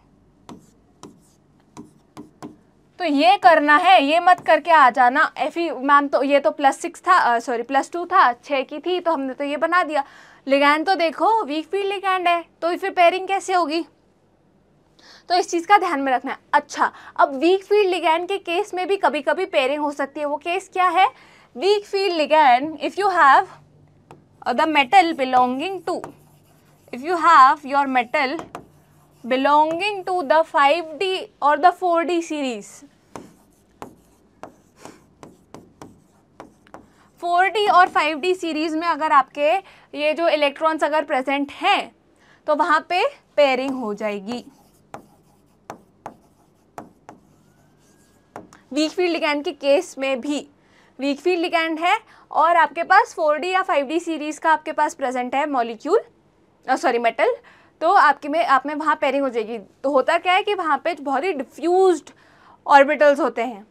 A: तो ये करना है ये मत करके आ जाना एफ ई मैम तो ये तो प्लस सिक्स था सॉरी प्लस टू था छः की थी तो हमने तो ये बना दिया लिगैंड तो देखो वीक फील्ड लिगैंड है तो फिर पेयरिंग कैसे होगी तो इस चीज़ का ध्यान में रखना है अच्छा अब वीक फील्ड लिगैंड के केस में भी कभी कभी पेयरिंग हो सकती है वो केस क्या है weak field ligand if you have the metal belonging to have your metal belonging to the five D 5D the four 4D series 4D और 5D सीरीज़ में अगर आपके ये जो इलेक्ट्रॉन्स अगर प्रेजेंट हैं तो वहाँ पे पेयरिंग हो जाएगी वीक फील्ड लिगैंड के केस में भी वीक फील्ड लिगैंड है और आपके पास 4D या 5D सीरीज़ का आपके पास प्रेजेंट है मॉलिक्यूल सॉरी मेटल तो आपके में आप में वहाँ पेयरिंग हो जाएगी तो होता क्या है कि वहाँ पे बहुत ही डिफ्यूज ऑर्बिटल्स होते हैं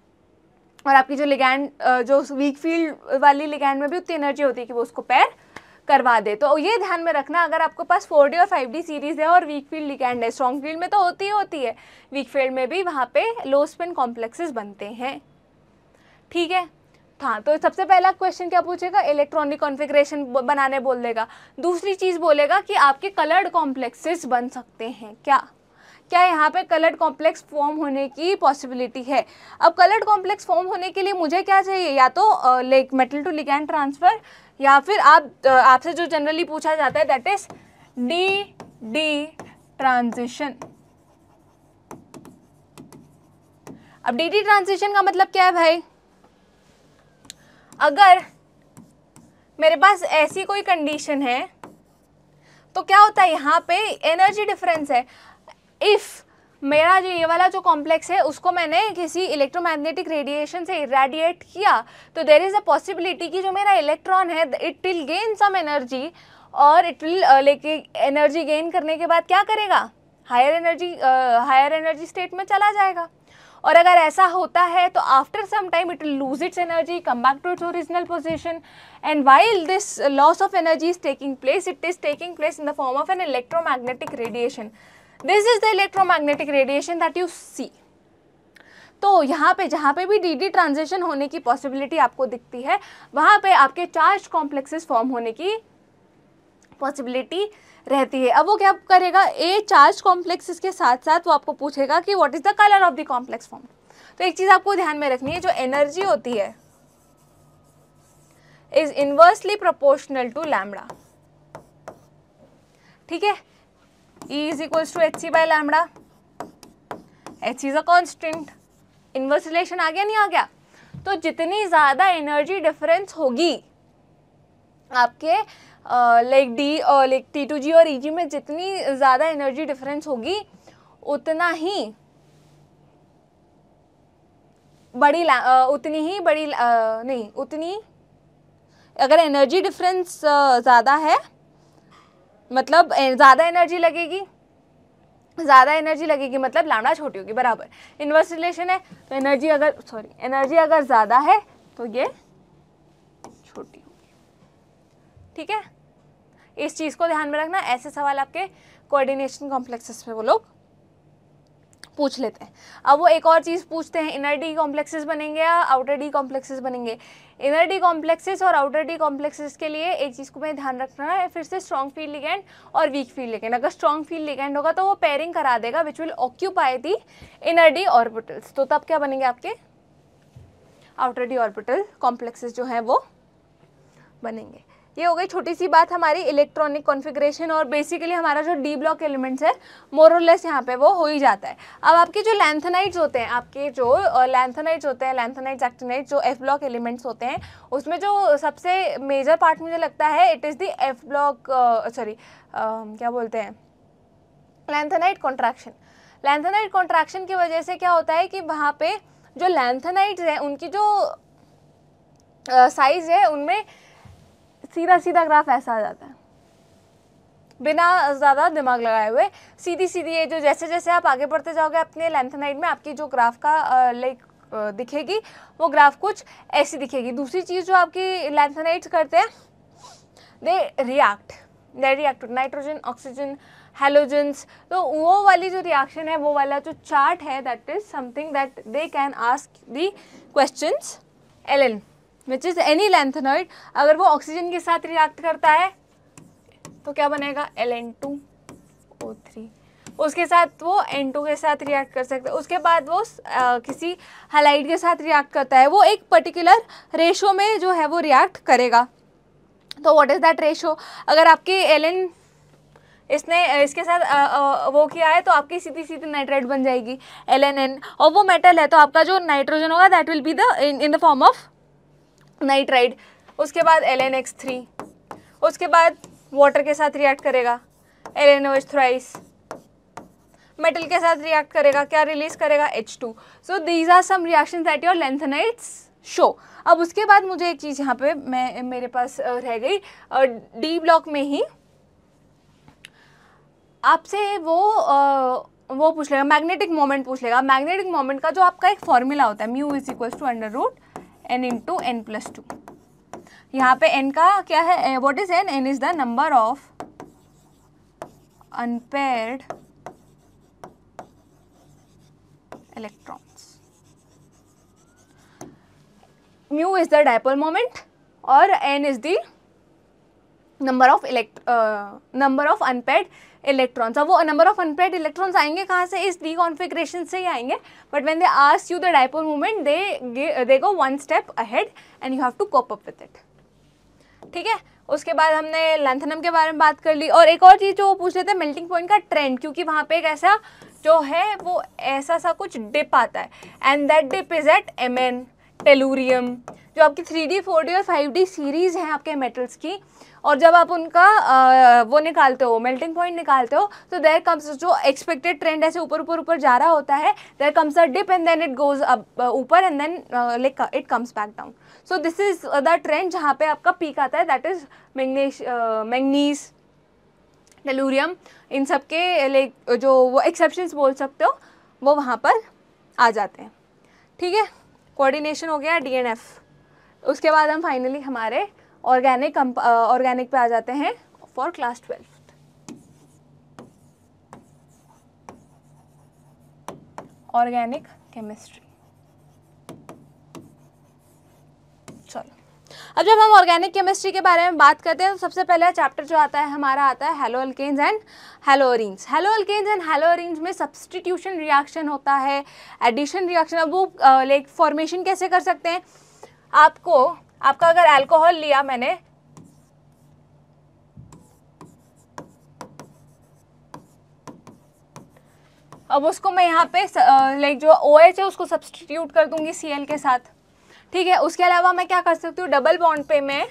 A: और आपकी जो लिगैंड जो वीक फील्ड वाली लिगैंड में भी उतनी एनर्जी होती है कि वो उसको पैर करवा दे तो ये ध्यान में रखना अगर आपके पास फोर डी और फाइव डी सीरीज़ है और वीक फील्ड लिगैंड है स्ट्रॉन्ग फील्ड में तो होती ही होती है वीक फील्ड में भी वहाँ पे लो स्पिन कॉम्प्लेक्सेस बनते हैं ठीक है हाँ तो सबसे पहला क्वेश्चन क्या पूछेगा इलेक्ट्रॉनिक कॉन्फ़िगरेशन बनाने बोल देगा दूसरी चीज़ बोलेगा कि आपके कलर्ड कॉम्प्लेक्सेस बन सकते हैं क्या क्या यहाँ पे कलर्ड कॉम्प्लेक्स फॉर्म होने की पॉसिबिलिटी है अब कलर्ड कॉम्प्लेक्स फॉर्म होने के लिए मुझे क्या चाहिए या तो like metal to ligand transfer या फिर आप आपसे जो जनरली पूछा जाता है that is D D transition अब डी डी ट्रांजिशन का मतलब क्या है भाई अगर मेरे पास ऐसी कोई कंडीशन है तो क्या होता है यहाँ पे एनर्जी डिफरेंस है इफ़ मेरा जो ये वाला जो कॉम्प्लेक्स है उसको मैंने किसी इलेक्ट्रोमैग्नेटिक रेडिएशन से इरेडिएट किया तो देर इज़ अ पॉसिबिलिटी कि जो मेरा इलेक्ट्रॉन है it will gain some energy और इट विल uh, लेके एनर्जी गेन करने के बाद क्या करेगा higher energy higher energy state में चला जाएगा और अगर ऐसा होता है तो after some time it will lose its energy come back to its original position and while this loss of energy is taking place it is taking place in the form of an electromagnetic radiation this is the electromagnetic radiation that you see तो यहाँ पे जहाँ पे भी D D होने की possibility आपको दिखती है वहाँ पे आपके चार्ज कॉम्प्लेक्सेस फॉर्म होने की पॉसिबिलिटी रहती है अब वो क्या करेगा ए चार्ज कॉम्प्लेक्स के साथ साथ वो आपको पूछेगा कि what is the colour of the complex form तो एक चीज़ आपको ध्यान में रखनी है जो एनर्जी होती है is inversely proportional to lambda ठीक है E is equals to h c e by lambda. H e is a constant. Inverse relation आ गया नहीं आ गया तो जितनी ज़्यादा energy difference होगी आपके लाइक डी और लाइक टी टू जी और ई जी में जितनी ज़्यादा एनर्जी डिफरेंस होगी उतना ही बड़ी आ, उतनी ही बड़ी आ, नहीं उतनी अगर एनर्जी डिफरेंस ज़्यादा है मतलब ज़्यादा एनर्जी लगेगी ज़्यादा एनर्जी लगेगी मतलब लामड़ा छोटी होगी बराबर इन्वर्स रिलेशन है तो एनर्जी अगर सॉरी एनर्जी अगर ज़्यादा है तो ये छोटी होगी ठीक है इस चीज़ को ध्यान में रखना ऐसे सवाल आपके कोऑर्डिनेशन कॉम्प्लेक्सेस में वो लोग पूछ लेते हैं अब वो एक और चीज़ पूछते हैं इनर डी कॉम्प्लेक्सेज बनेंगे या आउटर डी कॉम्प्लेक्सेज बनेंगे इनर डी कॉम्प्लेक्सेज और आउटर डी कॉम्प्लेक्सेज के लिए एक चीज़ को मैं ध्यान रखना है फिर से स्ट्रॉन्ग फील लिगेंड और वीक फील लिगेंड अगर स्ट्रॉन्ग फील लिगेंड होगा तो वो पेयरिंग करा देगा which will occupy the inner d orbitals तो तब क्या बनेंगे आपके आउटर डी ऑर्बिटल कॉम्प्लेक्सेस जो हैं वो बनेंगे ये हो गई छोटी सी बात हमारी इलेक्ट्रॉनिक कॉन्फ़िगरेशन और बेसिकली हमारा जो डी ब्लॉक एलिमेंट्स है मोरलेस यहाँ पे वो हो ही जाता है अब आपके जो लैंथनाइट्स होते हैं आपके जो लैंथनाइट्स होते हैं लैंथनाइट्स एक्टिनाइट जो एफ ब्लॉक एलिमेंट्स होते हैं उसमें जो सबसे मेजर पार्ट मुझे लगता है it is the f block sorry क्या बोलते हैं लैंथनाइट कॉन्ट्रैक्शन लैंथनाइट कॉन्ट्रैक्शन की वजह से क्या होता है कि वहाँ पर जो लैंथनाइट्स हैं उनकी जो साइज़ है उनमें सीधा सीधा ग्राफ ऐसा आ जाता है बिना ज़्यादा दिमाग लगाए हुए सीधी सीधी ये जो जैसे जैसे आप आगे बढ़ते जाओगे अपने लेंथनाइट में आपकी जो ग्राफ का लाइक दिखेगी वो ग्राफ कुछ ऐसी दिखेगी दूसरी चीज़ जो आपकी लेंथनाइट करते हैं they react they react nitrogen oxygen halogens तो वो वाली जो रिएक्शन है वो वाला जो चार्ट है that is something that they can ask the question L N which is any lanthanoid अगर वो ऑक्सीजन के साथ रिएक्ट करता है तो क्या बनेगा L N two O three उसके साथ वो एन टू के साथ रिएक्ट कर सकता है उसके बाद वो आ, किसी हलाइड के साथ रिएक्ट करता है वो एक पर्टिकुलर रेशो में जो है वो रिएक्ट करेगा तो वॉट इज़ दैट रेशो अगर आपके एल एन इसने इसके साथ आ, आ, वो किया है तो आपकी सीधी सीधी नाइट्राइड बन जाएगी एल एन एन और वो मेटल है तो आपका जो नाइट्रोजन होगा that will be the in in the form of nitride उसके बाद एल एन एक्स थ्री उसके बाद वाटर के साथ रिएक्ट करेगा L N H thrice metal के साथ रिएक्ट करेगा क्या रिलीज करेगा H two so these are some reaction that your lanthanides show अब उसके बाद मुझे एक चीज़ यहाँ पे मैं मेरे पास रह गई डी ब्लॉक में ही आपसे वो आ, वो पूछ लेगा मैग्नेटिक मोमेंट पूछ लेगा मैग्नेटिक मोमेंट का जो आपका एक फॉर्मूला होता है mu is equals to under root n into n plus two यहाँ पे एन का क्या है what is n n is the number of unpaired electrons mu is the dipole moment और n is the number of elect number of unpaired electrons अब वो number of unpaired electrons आएंगे कहाँ से इस डी कॉन्फिग्रेशन से ही आएंगे but when they ask you the dipole movement they they go one step ahead and you have to cope up with it ठीक है उसके बाद हमने लेंथनम के बारे में बात कर ली और एक और चीज़ जो पूछ लेते हैं मेल्टिंग पॉइंट का ट्रेंड क्योंकि वहाँ पे एक ऐसा जो है वो ऐसा सा कुछ डिप आता है and that dip is at M N tellurium जो आपकी थ्री डी फोर डी और फाइव डी सीरीज़ हैं आपके मेटल्स की और जब आप उनका आ, वो निकालते हो मेल्टिंग पॉइंट निकालते हो तो देर कम्स जो एक्सपेक्टेड ट्रेंड ऐसे ऊपर ऊपर ऊपर जा रहा होता है there comes a dip and then it goes up ऊपर and then like it comes back down so this is the trend जहाँ पे आपका पीक आता है that is magnesium manganese tellurium इन सब के लाइक जो वो एक्सेप्शन बोल सकते हो वो वहाँ पर आ जाते हैं ठीक है कोऑर्डिनेशन हो गया डीएनएफ उसके बाद हम फाइनली हमारे ऑर्गेनिक ऑर्गेनिक पे आ जाते हैं for class twelve organic chemistry अब जब हम ऑर्गेनिक केमिस्ट्री के बारे में बात करते हैं तो सबसे पहला चैप्टर जो आता है हमारा आता है haloalkanes and haloarenes haloalkanes and haloarenes में सब्सटीट्यूशन रिएक्शन होता है एडिशन रिएक्शन अब वो लाइक फॉर्मेशन कैसे कर सकते हैं आपको आपका अगर एल्कोहल लिया मैंने अब उसको मैं यहाँ पे लाइक जो ओ OH है उसको सब्सटीट्यूट कर दूंगी सी के साथ ठीक है उसके अलावा मैं क्या कर सकती हूँ डबल बॉन्ड पे मैं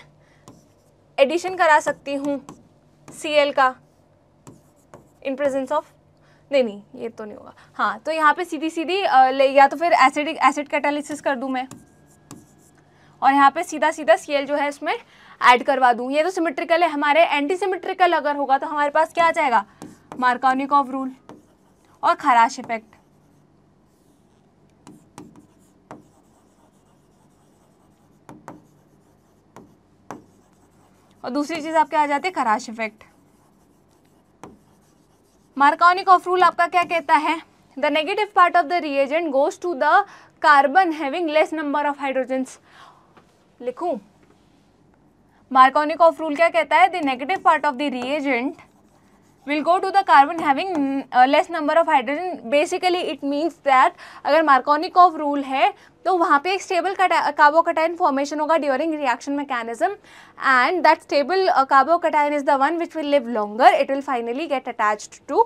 A: एडिशन करा सकती हूँ सी एल का इन प्रेजेंस ऑफ नहीं नहीं ये तो नहीं होगा हाँ तो यहाँ पे सीधी सीधी ले या तो फिर एसिडिक एसिड कैटालिसिस कर दूँ मैं और यहाँ पे सीधा सीधा सी जो है इसमें ऐड करवा दूँ ये तो सिमेट्रिकल है हमारे एंटी सिमेट्रिकल अगर होगा तो हमारे पास क्या आ जाएगा मार्कानिक ऑफ रूल और खराश इफेक्ट और दूसरी चीज़ आपके आ जाती है खराश इफेक्ट मार्कानिक ऑफ रूल आपका क्या कहता है the negative part of the reagent goes to the carbon having less number of hydrogens लिखू मार्कोनिक ऑफ रूल क्या कहता है the negative part of the reagent will go to the carbon having less number of hydrogen basically it means that अगर Markovnikov rule है तो वहाँ पे एक स्टेबल कार्बोकटाइन फॉर्मेशन होगा during reaction mechanism and that stable carbocation is the one which will live longer it will finally get attached to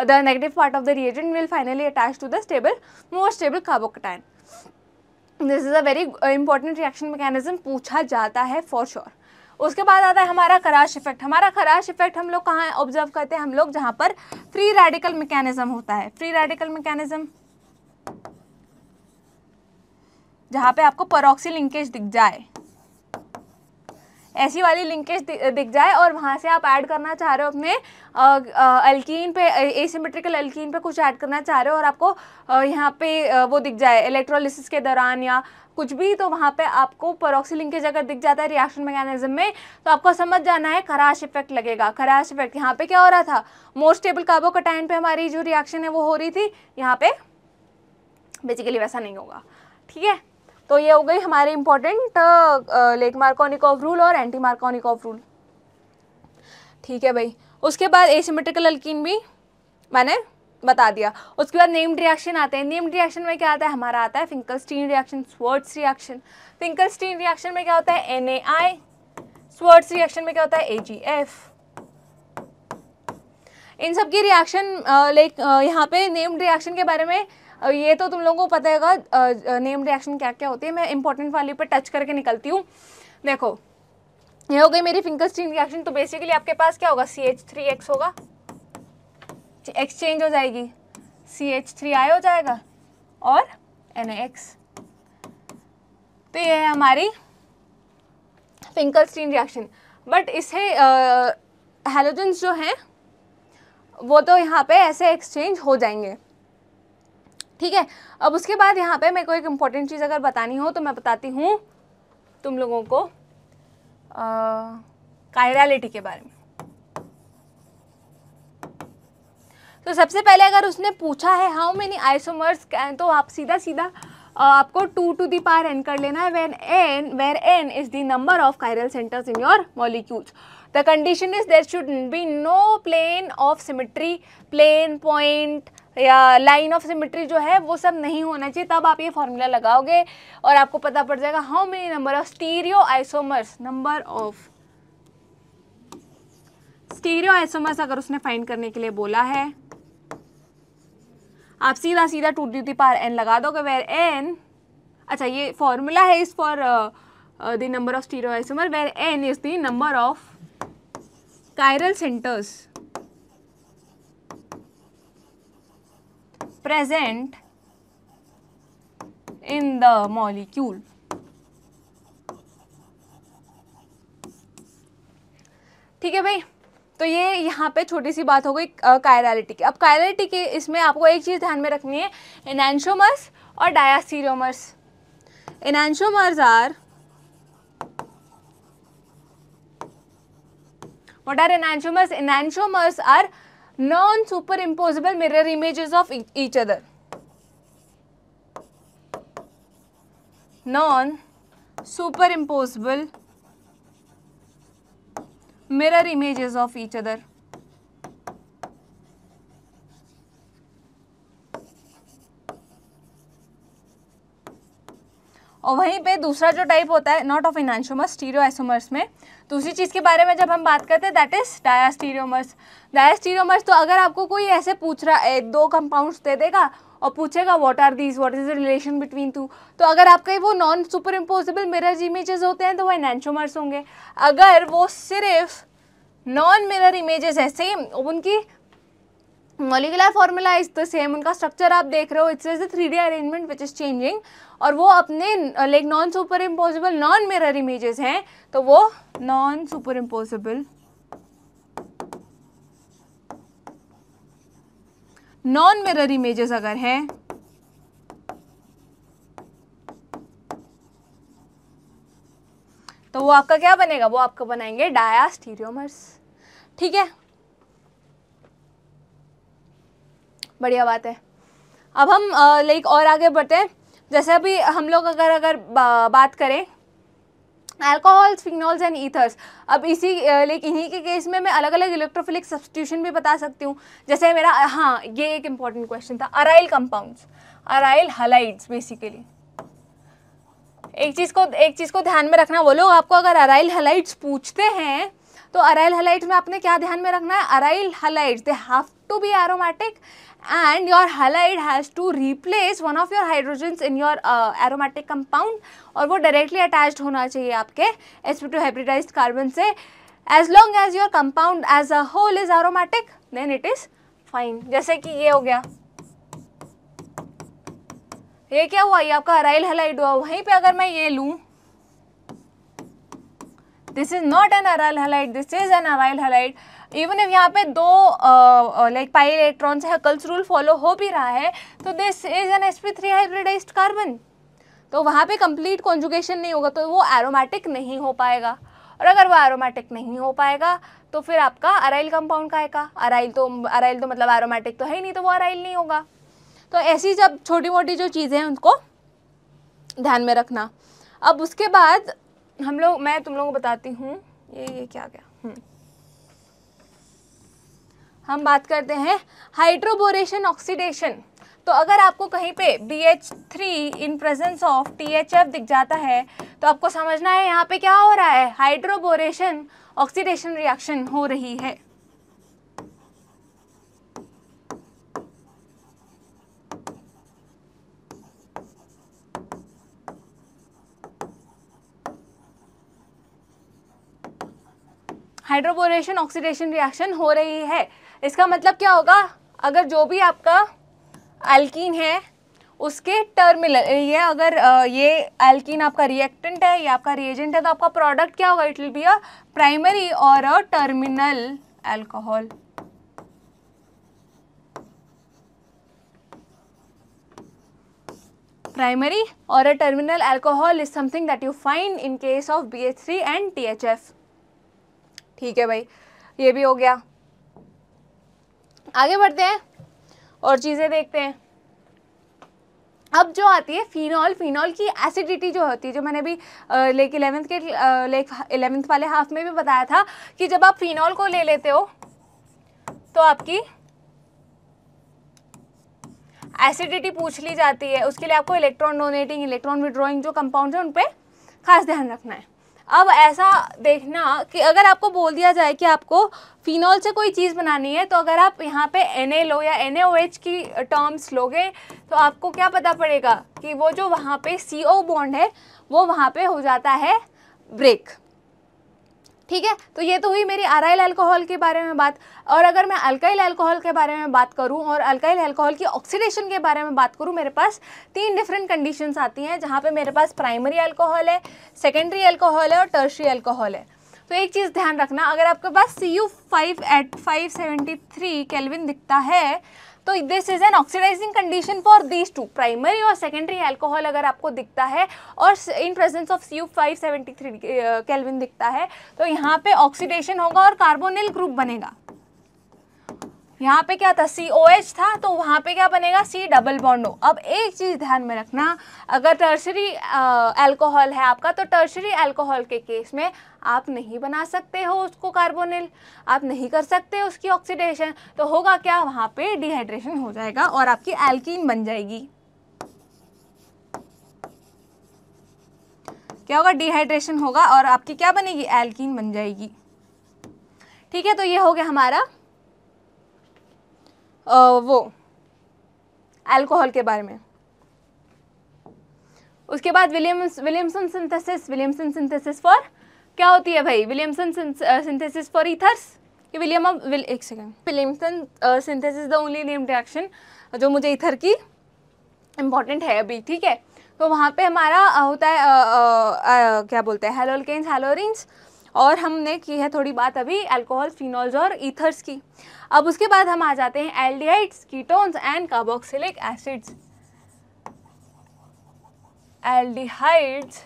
A: the negative part of the reagent will finally attach to the stable more stable carbocation this is a very important reaction mechanism पूछा जाता है for sure sure उसके बाद आता है हमारा खराश effect हमारा खराश इफेक्ट हम लोग कहाँ ऑब्जर्व करते हैं हम लोग जहाँ पर फ्री रेडिकल मैकेनिज्म होता है फ्री रेडिकल मैकेनिज्म जहाँ पे आपको परोक्सी लिंकेज दिख जाए ऐसी वाली लिंकेज दिख जाए और वहाँ से आप ऐड करना चाह रहे हो अपने अल्कीन पे एसिमेट्रिकल अल्कीन पे कुछ ऐड करना चाह रहे हो और आपको यहाँ पे वो दिख जाए इलेक्ट्रोलिसिस के दौरान या कुछ भी तो वहाँ पे आपको परोक्सी लिंकेज अगर दिख जाता है रिएक्शन मैकेनिज्म में तो आपको समझ जाना है खराश इफेक्ट लगेगा खराश इफेक्ट यहाँ पे क्या हो रहा था मोस्ट स्टेबल कटाइन पर हमारी जो रिएक्शन है वो हो रही थी यहाँ पे बेसिकली वैसा नहीं होगा ठीक है तो ये हो गई हमारे इंपॉर्टेंट लेक ऑफ रूल और एंटी मार्कोनिक ऑफ रूल ठीक है भाई उसके बाद एसिमेट्रिकल अल्किन भी मैंने बता दिया उसके बाद नेम्ड रिएक्शन आते हैं नेम्ड रिएक्शन में क्या आता है हमारा आता है Finkelstein reaction Swarts reaction Finkelstein reaction में क्या होता है एन ए आई स्वर्ट्स रिएक्शन में क्या होता है ए जी एफ इन सब की रिएक्शन लाइक यहाँ पे नेम्ड रिएक्शन के बारे में ये तो तुम लोगों को पता है नेम रिएक्शन क्या क्या होती है मैं इंपॉर्टेंट वाली पर टच करके निकलती हूँ देखो ये हो गई मेरी फिंगर स्टीन रिएक्शन तो बेसिकली आपके पास क्या होगा सी एच थ्री एक्स होगा एक्सचेंज हो जाएगी सी एच थ्री आई हो जाएगा और एन एक्स तो ये है हमारी फिंकल स्टीन रिएक्शन बट इसे हेलोजेंस जो हैं वो तो यहाँ पे ऐसे एक्सचेंज हो जाएंगे ठीक है अब उसके बाद यहाँ पे मेरे को एक इम्पॉर्टेंट चीज़ अगर बतानी हो तो मैं बताती हूँ तुम लोगों को कायरालिटी के बारे में तो सबसे पहले अगर उसने पूछा है हाउ मेनी आइसोमर्स कैन तो आप सीधा सीधा आपको two to the power n कर लेना है when n where N is the number of chiral centres in your molecules the condition is there should be no plane of symmetry plane point या line of symmetry जो है वो सब नहीं होना चाहिए तब आप ये फॉर्मूला लगाओगे और आपको पता पड़ जाएगा how many number of stereoisomers number of stereoisomers अगर उसने फाइंड करने के लिए बोला है आप सीधा सीधा टू डी टी पार एन लगा दोगे वेर एन अच्छा ये फॉर्मूला है इस for the number of stereoisomer where N is the number of chiral centres present in the molecule. ठीक है भाई तो ये यहाँ पे छोटी सी बात हो गई कायरालिटी की अब कायरालिटी की इसमें आपको एक चीज़ ध्यान में रखनी है इनैंशोमर्स और diastereomers enantiomers are what are enantiomers enantiomers are non-superimposable mirror images of each other. Non-superimposable mirror images of each other. और वहीं पे दूसरा जो टाइप होता है नॉट ऑफ इनानशोमर्स स्टीरियोसोमर्स में दूसरी चीज़ के बारे में जब हम बात करते हैं दैट इज़ डायास्टीरियोमर्स डायास्टीरियोमर्स तो अगर आपको कोई ऐसे पूछ रहा है दो कंपाउंड्स दे देगा और पूछेगा what are these what is the relation between two तो अगर आपके वो non superimposable mirror images होते हैं तो वह इनानशोमर्स होंगे अगर वो सिर्फ नॉन मिररर इमेजेस है सेम उनकी molecular formula is the same उनका स्ट्रक्चर आप देख रहे हो it's is the three D arrangement which is changing और वो अपने like non superimposable non mirror images हैं तो वो non superimposable non mirror images अगर हैं तो वो आपका क्या बनेगा वो आपका बनाएंगे डायास्टीरियोमर्स ठीक है बढ़िया बात है अब हम लाइक और आगे बढ़ते हैं जैसे अभी हम लोग अगर अगर बात करें एल्कोहल्स फिनॉल्स एंड ईथर्स अब इसी लेकिन इन्हीं के केस में मैं अलग अलग इलेक्ट्रोफिलिक सब्सटीट्यूशन भी बता सकती हूँ जैसे मेरा हाँ ये एक इम्पॉर्टेंट क्वेश्चन था aryl compounds aryl halides basically एक चीज़ को एक चीज़ को ध्यान में रखना वो लोग आपको अगर अराइल हलाइड्स पूछते हैं तो अराइल हलाइट में आपने क्या ध्यान में रखना है aryl halide they have to be aromatic and your halide has to replace one of your hydrogen in your aromatic compound और वो डायरेक्टली अटैच होना चाहिए आपके एसपी टू हाइब्रिडाइज कार्बन से as long as your compound as a whole is aromatic then it is fine जैसे कि ये हो गया ये क्या हुआ ये आपका अराइल हलाइड हुआ वहीं पर अगर मैं ये लूँ this is not an aryl halide this is an aryl halide even if यहाँ पे दो लाइक पाई इलेक्ट्रॉन से हकल्स रूल फॉलो हो भी रहा है तो this is an S P three hybridise carbon तो वहाँ पे कंप्लीट कॉन्जुगेशन नहीं होगा तो वो एरोमेटिक नहीं हो पाएगा और अगर वो एरोमेटिक नहीं हो पाएगा तो फिर आपका अराइल कंपाउंड का आएगा अराइल तो अराइल तो मतलब एरोमेटिक तो है ही नहीं तो वो अराइल नहीं होगा तो ऐसी जब छोटी मोटी जो चीज़ें हैं उनको ध्यान में रखना अब उसके बाद हम लोग मैं तुम लोगों को बताती हूँ ये ये क्या गया हम्म। हम बात करते हैं हाइड्रोबोरेशन ऑक्सीडेशन तो अगर आपको कहीं पे B H three in presence of T H F दिख जाता है तो आपको समझना है यहाँ पे क्या हो रहा है हाइड्रोबोरेशन ऑक्सीडेशन रिएक्शन हो रही है हाइड्रोबोरेशन ऑक्सीडेशन रिएक्शन हो रही है इसका मतलब क्या होगा अगर जो भी आपका एल्किन है उसके टर्मिनल ये अगर ये एल्कीन आपका रिएक्टेंट है या आपका रिएजेंट है तो आपका प्रोडक्ट क्या होगा it will be a primary और a terminal alcohol primary is something that you find in case of B H three and T H F ठीक है भाई ये भी हो गया आगे बढ़ते हैं और चीज़ें देखते हैं अब जो आती है फिनॉल फिनॉल की एसिडिटी जो होती है जो मैंने अभी लेक इलेवेंथ के लेक इलेवेंथ वाले हाफ में भी बताया था कि जब आप फिनॉल को ले लेते हो तो आपकी एसिडिटी पूछ ली जाती है उसके लिए आपको इलेक्ट्रॉन डोनेटिंग इलेक्ट्रॉन विड्रॉइंग जो कंपाउंड है उन पर खास ध्यान रखना है अब ऐसा देखना कि अगर आपको बोल दिया जाए कि आपको फिनॉल से कोई चीज़ बनानी है तो अगर आप यहाँ पे एन लो या एन की टर्म्स लोगे तो आपको क्या पता पड़ेगा कि वो जो वहाँ पे सी बॉन्ड है वो वहाँ पे हो जाता है ब्रेक ठीक है तो ये तो हुई मेरी अराइल अल्कोहल के बारे में बात और अगर मैं अल्काइल अल्कोहल के बारे में बात करूँ और अल्काइल अल्कोहल की ऑक्सीडेशन के बारे में बात करूँ मेरे पास तीन डिफरेंट कंडीशंस आती हैं जहाँ पे मेरे पास प्राइमरी अल्कोहल है सेकेंडरी अल्कोहल है और टर्शरी अल्कोहल है तो एक चीज़ ध्यान रखना अगर आपके पास C U five at five seventy three kelvin दिखता है तो this is an oxidising condition for these two primary और सेकेंडरी एल्कोहल अगर आपको दिखता है और in presence of C U five seventy three दिखता है तो यहाँ पे ऑक्सीडेशन होगा और कार्बोनिल ग्रुप बनेगा यहाँ पे क्या था सी ओ एच था तो वहाँ पे क्या बनेगा सी डबल बॉन्डो अब एक चीज़ ध्यान में रखना अगर टर्सरी अल्कोहल है आपका तो टर्सरी अल्कोहल के केस में आप नहीं बना सकते हो उसको कार्बोनिल आप नहीं कर सकते उसकी ऑक्सीडेशन तो होगा क्या वहाँ पे डिहाइड्रेशन हो जाएगा और आपकी एल्कीन बन जाएगी क्या होगा डिहाइड्रेशन होगा और आपकी क्या बनेगी एल्कीन बन जाएगी ठीक है तो ये हो गया हमारा वो अल्कोहल के बारे में उसके बाद Williams Williamson synthesis Williamson synthesis for क्या होती है भाई विलियमसन सिंथेसिस फॉर ईथर्स ये विलियम विल एक second Williamson synthesis the only name reaction जो मुझे इथर की इम्पॉर्टेंट है अभी ठीक है तो वहाँ पे हमारा होता है आ, आ, आ, आ, क्या बोलते हैं हेलोलकेन्स हेलोरिन्स और हमने की है थोड़ी बात अभी अल्कोहल फिनॉल्स और ईथर्स की अब उसके बाद हम आ जाते हैं aldehydes ketones and carboxylic acids aldehydes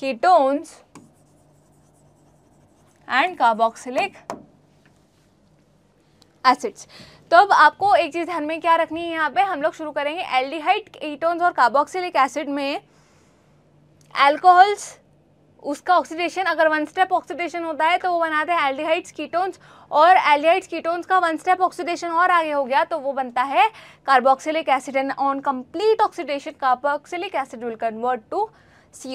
A: ketones and carboxylic acids तो अब आपको एक चीज़ ध्यान में क्या रखनी है यहाँ पे हम लोग शुरू करेंगे एल्डिहाइड कीटोन्स और कार्बोक्सिलिक एसिड में एल्कोहल्स उसका ऑक्सीडेशन अगर वन स्टेप ऑक्सीडेशन होता है तो वो बनाते हैं एल्डिहाइड्स कीटोन्स और एल्डिहाइड्स कीटोन्स का वन स्टेप ऑक्सीडेशन और आगे हो गया तो वो बनता है carboxylic acid and on complete oxidation carboxylic acid will convert to C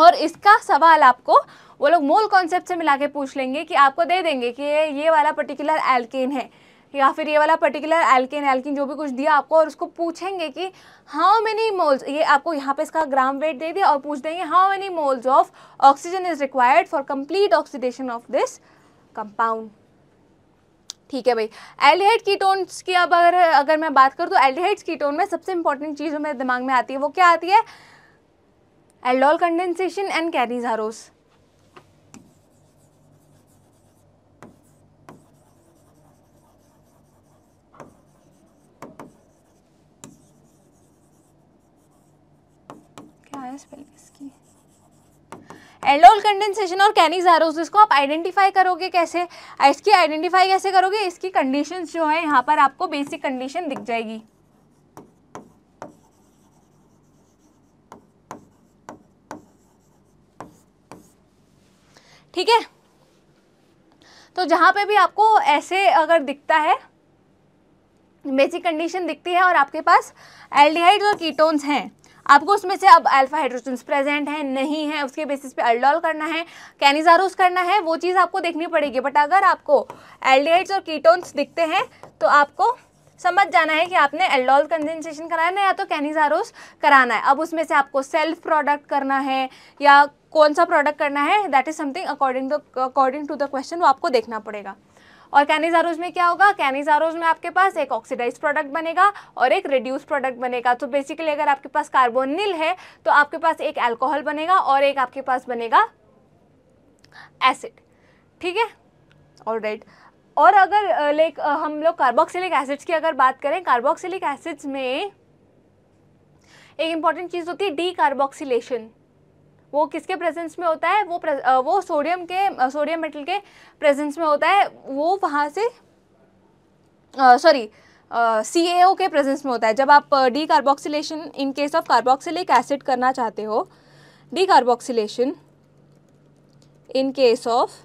A: और इसका सवाल आपको वो लोग मोल कॉन्सेप्ट से मिला के पूछ लेंगे कि आपको दे देंगे कि ये वाला पर्टिकुलर एल्केन है या फिर ये वाला पर्टिकुलर एल्किन एल्किन जो भी कुछ दिया आपको और उसको पूछेंगे कि हाउ मेनी मोल्स ये आपको यहाँ पे इसका ग्राम वेट दे दिया और पूछ देंगे how many moles of oxygen is required for complete oxidation of this compound ठीक है भाई एल्डिहाइड कीटोन्स की अब अगर अगर मैं बात करूँ तो एल्डिहाइड कीटोन में सबसे इंपॉर्टेंट चीज़ जो मेरे दिमाग में आती है वो क्या आती है एल्डोल कंडेंसेशन एंड कैरीजारोस है स्पेलिंग इसकी एल्डोल कंडेंसेशन और कैनिजारोसिस इसको आप आइडेंटिफाई करोगे कैसे इसकी आइडेंटिफाई कैसे करोगे इसकी कंडीशंस जो है यहाँ पर आपको बेसिक कंडीशन दिख जाएगी ठीक है तो जहां पे भी आपको ऐसे अगर दिखता है बेसिक कंडीशन दिखती है और आपके पास एल्डिहाइड और कीटोन्स हैं आपको उसमें से अब अल्फा हाइड्रोजन प्रेजेंट है नहीं है उसके बेसिस पे अल्डोल करना है कैनिजारोस करना है वो चीज़ आपको देखनी पड़ेगी बट अगर आपको एल्डिहाइड्स और कीटोन्स दिखते हैं तो आपको समझ जाना है कि आपने एल्डोल कंडेंसेशन कराना है या तो कैनिजारोस कराना है अब उसमें से आपको सेल्फ प्रोडक्ट करना है या कौन सा प्रोडक्ट करना है that is something according to according to the question वो आपको देखना पड़ेगा और कैनिजारोज में क्या होगा कैनिजारोज में आपके पास एक ऑक्सीडाइज प्रोडक्ट बनेगा और एक रिड्यूस प्रोडक्ट बनेगा तो बेसिकली अगर आपके पास कार्बोनिल है तो आपके पास एक एल्कोहल बनेगा और एक आपके पास बनेगा एसिड ठीक है और राइट और अगर लाइक हम लोग कार्बोक्सिलिक एसिड्स की अगर बात करें कार्बोक्सिलिक एसिड्स में एक इम्पॉर्टेंट चीज़ होती है डी कार्बोक्सीलेशन वो किसके प्रेजेंस में होता है वो वो सोडियम के सोडियम मेटल के प्रेजेंस में होता है वो वहाँ से सॉरी सी ए के प्रेजेंस में होता है जब आप decarboxylation in case of carboxylic acid करना चाहते हो decarboxylation in case of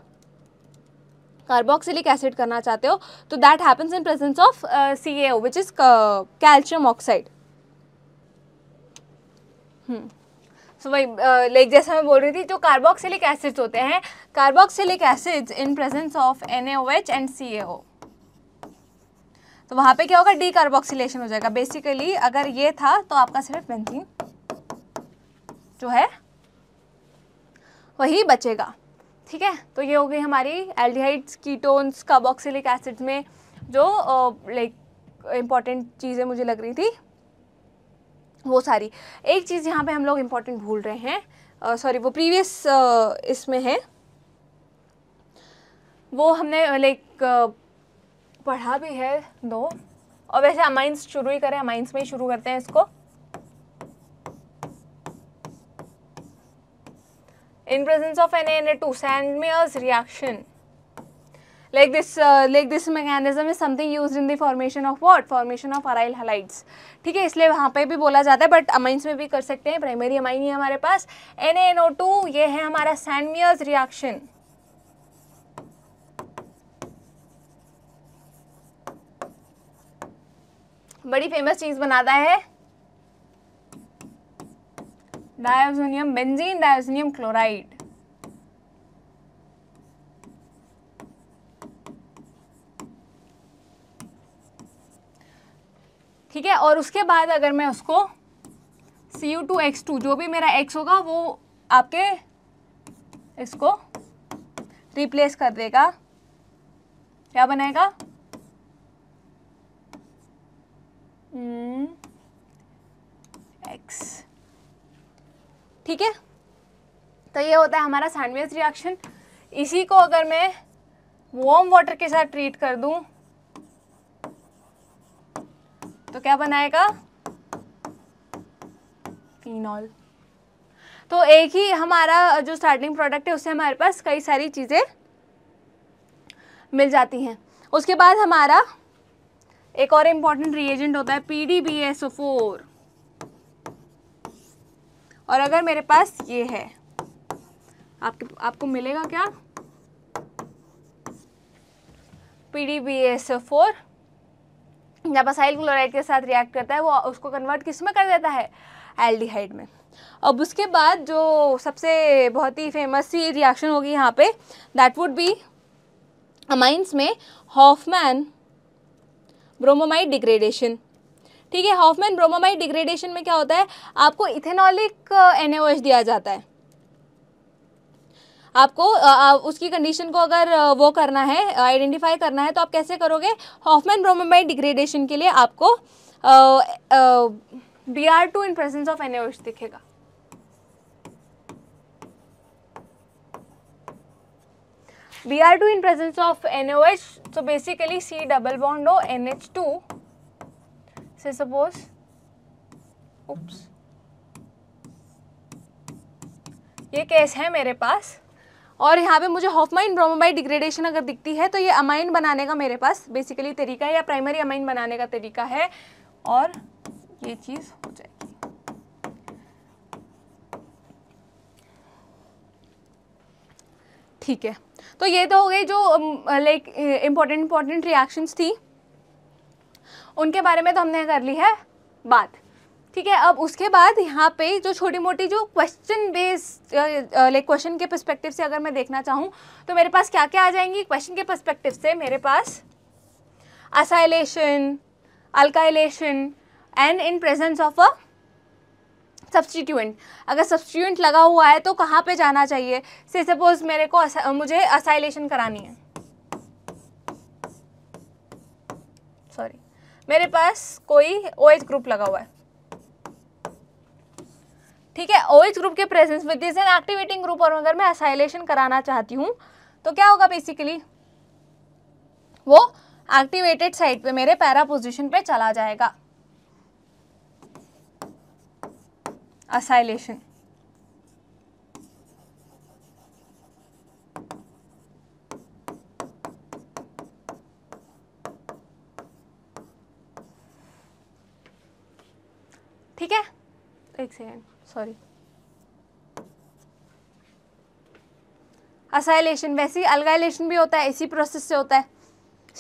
A: carboxylic acid करना चाहते हो तो that happens in presence of C A O which is calcium oxide hmm वही लाइक जैसा मैं बोल रही थी जो कार्बोक्सिलिक एसिड्स होते हैं carboxylic acids in presence of N and C तो वहाँ पे क्या होगा डी कार्बोक्सिलेशन हो जाएगा बेसिकली अगर ये था तो आपका सिर्फ बेंजीन जो है वही बचेगा ठीक है तो ये हो गई हमारी एल्डिहाइड्स कीटोन्स कार्बोक्सिलिक एसिड में जो लाइक इम्पॉर्टेंट चीज़ें मुझे लग रही थी वो सारी एक चीज़ यहाँ पे हम लोग इम्पोर्टेंट भूल रहे हैं सॉरी uh, वो प्रीवियस uh, इसमें है वो हमने लाइक uh, पढ़ा भी है दो और वैसे अमाइंस शुरू ही करें अमाइंस में ही शुरू करते हैं इसको in presence of N A two Sandmeier's reaction like this uh, like this mechanism is something used in the formation of what formation of aryl halides ठीक है इसलिए वहाँ पे भी बोला जाता है बट अमाइंस में भी कर सकते हैं प्राइमरी अमाइन ही हमारे पास NaNO2 ये है हमारा सैंडमियर्स रिएक्शन बड़ी फेमस चीज बनाता है डायोजोनियम बेंजीन डायोजोनियम क्लोराइड ठीक है और उसके बाद अगर मैं उसको C U two X two जो भी मेरा एक्स होगा वो आपके इसको रिप्लेस कर देगा क्या बनाएगा एक्स hmm. ठीक है तो ये होता है हमारा सैंडविच रिएक्शन इसी को अगर मैं वॉम वाटर के साथ ट्रीट कर दूं तो क्या बनाएगा फिनॉल तो एक ही हमारा जो स्टार्टिंग प्रोडक्ट है उससे हमारे पास कई सारी चीज़ें मिल जाती हैं उसके बाद हमारा एक और इम्पॉर्टेंट रिएजेंट होता है P D B S O four और अगर मेरे पास ये है आपके आपको मिलेगा क्या P D B S O four acyl chloride के साथ रिएक्ट करता है वो उसको कन्वर्ट किस में कर देता है एल्डिहाइड में अब उसके बाद जो सबसे बहुत ही फेमस सी रिएक्शन होगी यहाँ पे दैट वुड बी अमाइंस में हॉफमैन ब्रोमोमाइड डिग्रेडेशन ठीक है हॉफमैन ब्रोमोमाइड डिग्रेडेशन में क्या होता है आपको इथेनॉलिक एन uh, दिया जाता है आपको उसकी कंडीशन को अगर वो करना है आइडेंटिफाई करना है तो आप कैसे करोगे हॉफमैन ब्रोमोमाइड डिग्रेडेशन के लिए आपको B R two in presence of N O दिखेगा B R two in presence of H so basically C double bond हो एन एच टू से सपोज उप्स ये केस है मेरे पास और यहाँ पे मुझे हॉफमाइन ब्रोमोबाइड डिग्रेडेशन अगर दिखती है तो ये अमाइन बनाने का मेरे पास बेसिकली तरीका है या प्राइमरी अमाइन बनाने का तरीका है और ये चीज़ हो जाएगी ठीक है तो ये तो हो गई जो लाइक इंपॉर्टेंट इम्पोर्टेंट रिएक्शंस थी उनके बारे में तो हमने कर ली है बात ठीक है अब उसके बाद यहाँ पे जो छोटी मोटी जो क्वेश्चन बेस्ड लाइक क्वेश्चन के परस्पेक्टिव से अगर मैं देखना चाहूँ तो मेरे पास क्या क्या आ जाएंगी क्वेश्चन के परस्पेक्टिव से मेरे पास acylation alkylation and in presence of a substituent अगर सब्सटीट्यूएंट लगा हुआ है तो कहाँ पे जाना चाहिए से सपोज मेरे को असा, मुझे असाइलेशन करानी है सॉरी मेरे पास कोई ओ ग्रुप लगा हुआ है ठीक है एच ग्रुप के प्रेजेंस में दिस एन एक्टिवेटिंग ग्रुप और अगर मैं असाइलेशन कराना चाहती हूँ तो क्या होगा बेसिकली वो एक्टिवेटेड साइड पे मेरे पैरा पोजिशन पे चला जाएगा असाइलेशन ठीक है एक सेकेंड सॉरी असाइलेशन वैसे ही अलगाइलेशन भी होता है इसी प्रोसेस से होता है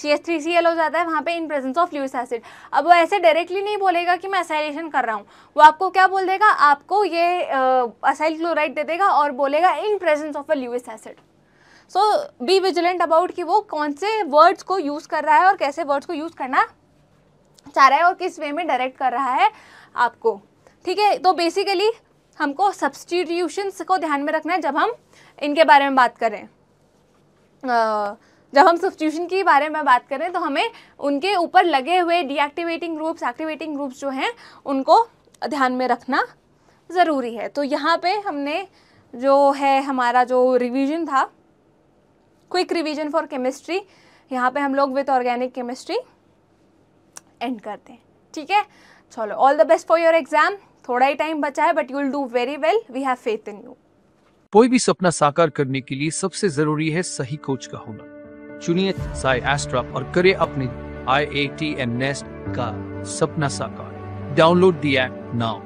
A: C S three C L हो जाता है वहाँ पे in presence of Lewis acid अब वो ऐसे डायरेक्टली नहीं बोलेगा कि मैं असाइलेशन कर रहा हूँ वो आपको क्या बोल देगा आपको ये असाइल क्लोराइड दे देगा और बोलेगा in presence of a Lewis acid so be vigilant about कि वो कौन से वर्ड्स को यूज़ कर रहा है और कैसे वर्ड्स को यूज़ करना चाह रहा है और किस वे में डायरेक्ट कर रहा है आपको ठीक है तो बेसिकली हमको सब्सटीट्यूशंस को ध्यान में रखना है जब हम इनके बारे में बात करें जब हम सब्सटीट्यूशन के बारे में बात करें तो हमें उनके ऊपर लगे हुए डीएक्टिवेटिंग ग्रुप्स एक्टिवेटिंग ग्रुप्स जो हैं उनको ध्यान में रखना ज़रूरी है तो यहाँ पे हमने जो है हमारा जो रिवीजन था क्विक रिवीजन फॉर केमिस्ट्री यहाँ पे हम लोग विथ ऑर्गेनिक केमिस्ट्री एंड करते हैं ठीक है चलो all the best for your exam थोड़ा ही टाइम बचा है but you will do very well we have faith in you कोई भी सपना साकार करने के लिए सबसे जरूरी है सही कोच का होना चुनिए साई एस्ट्रा और करे अपने I A T M NEST का सपना साकार डाउनलोड एप नाउ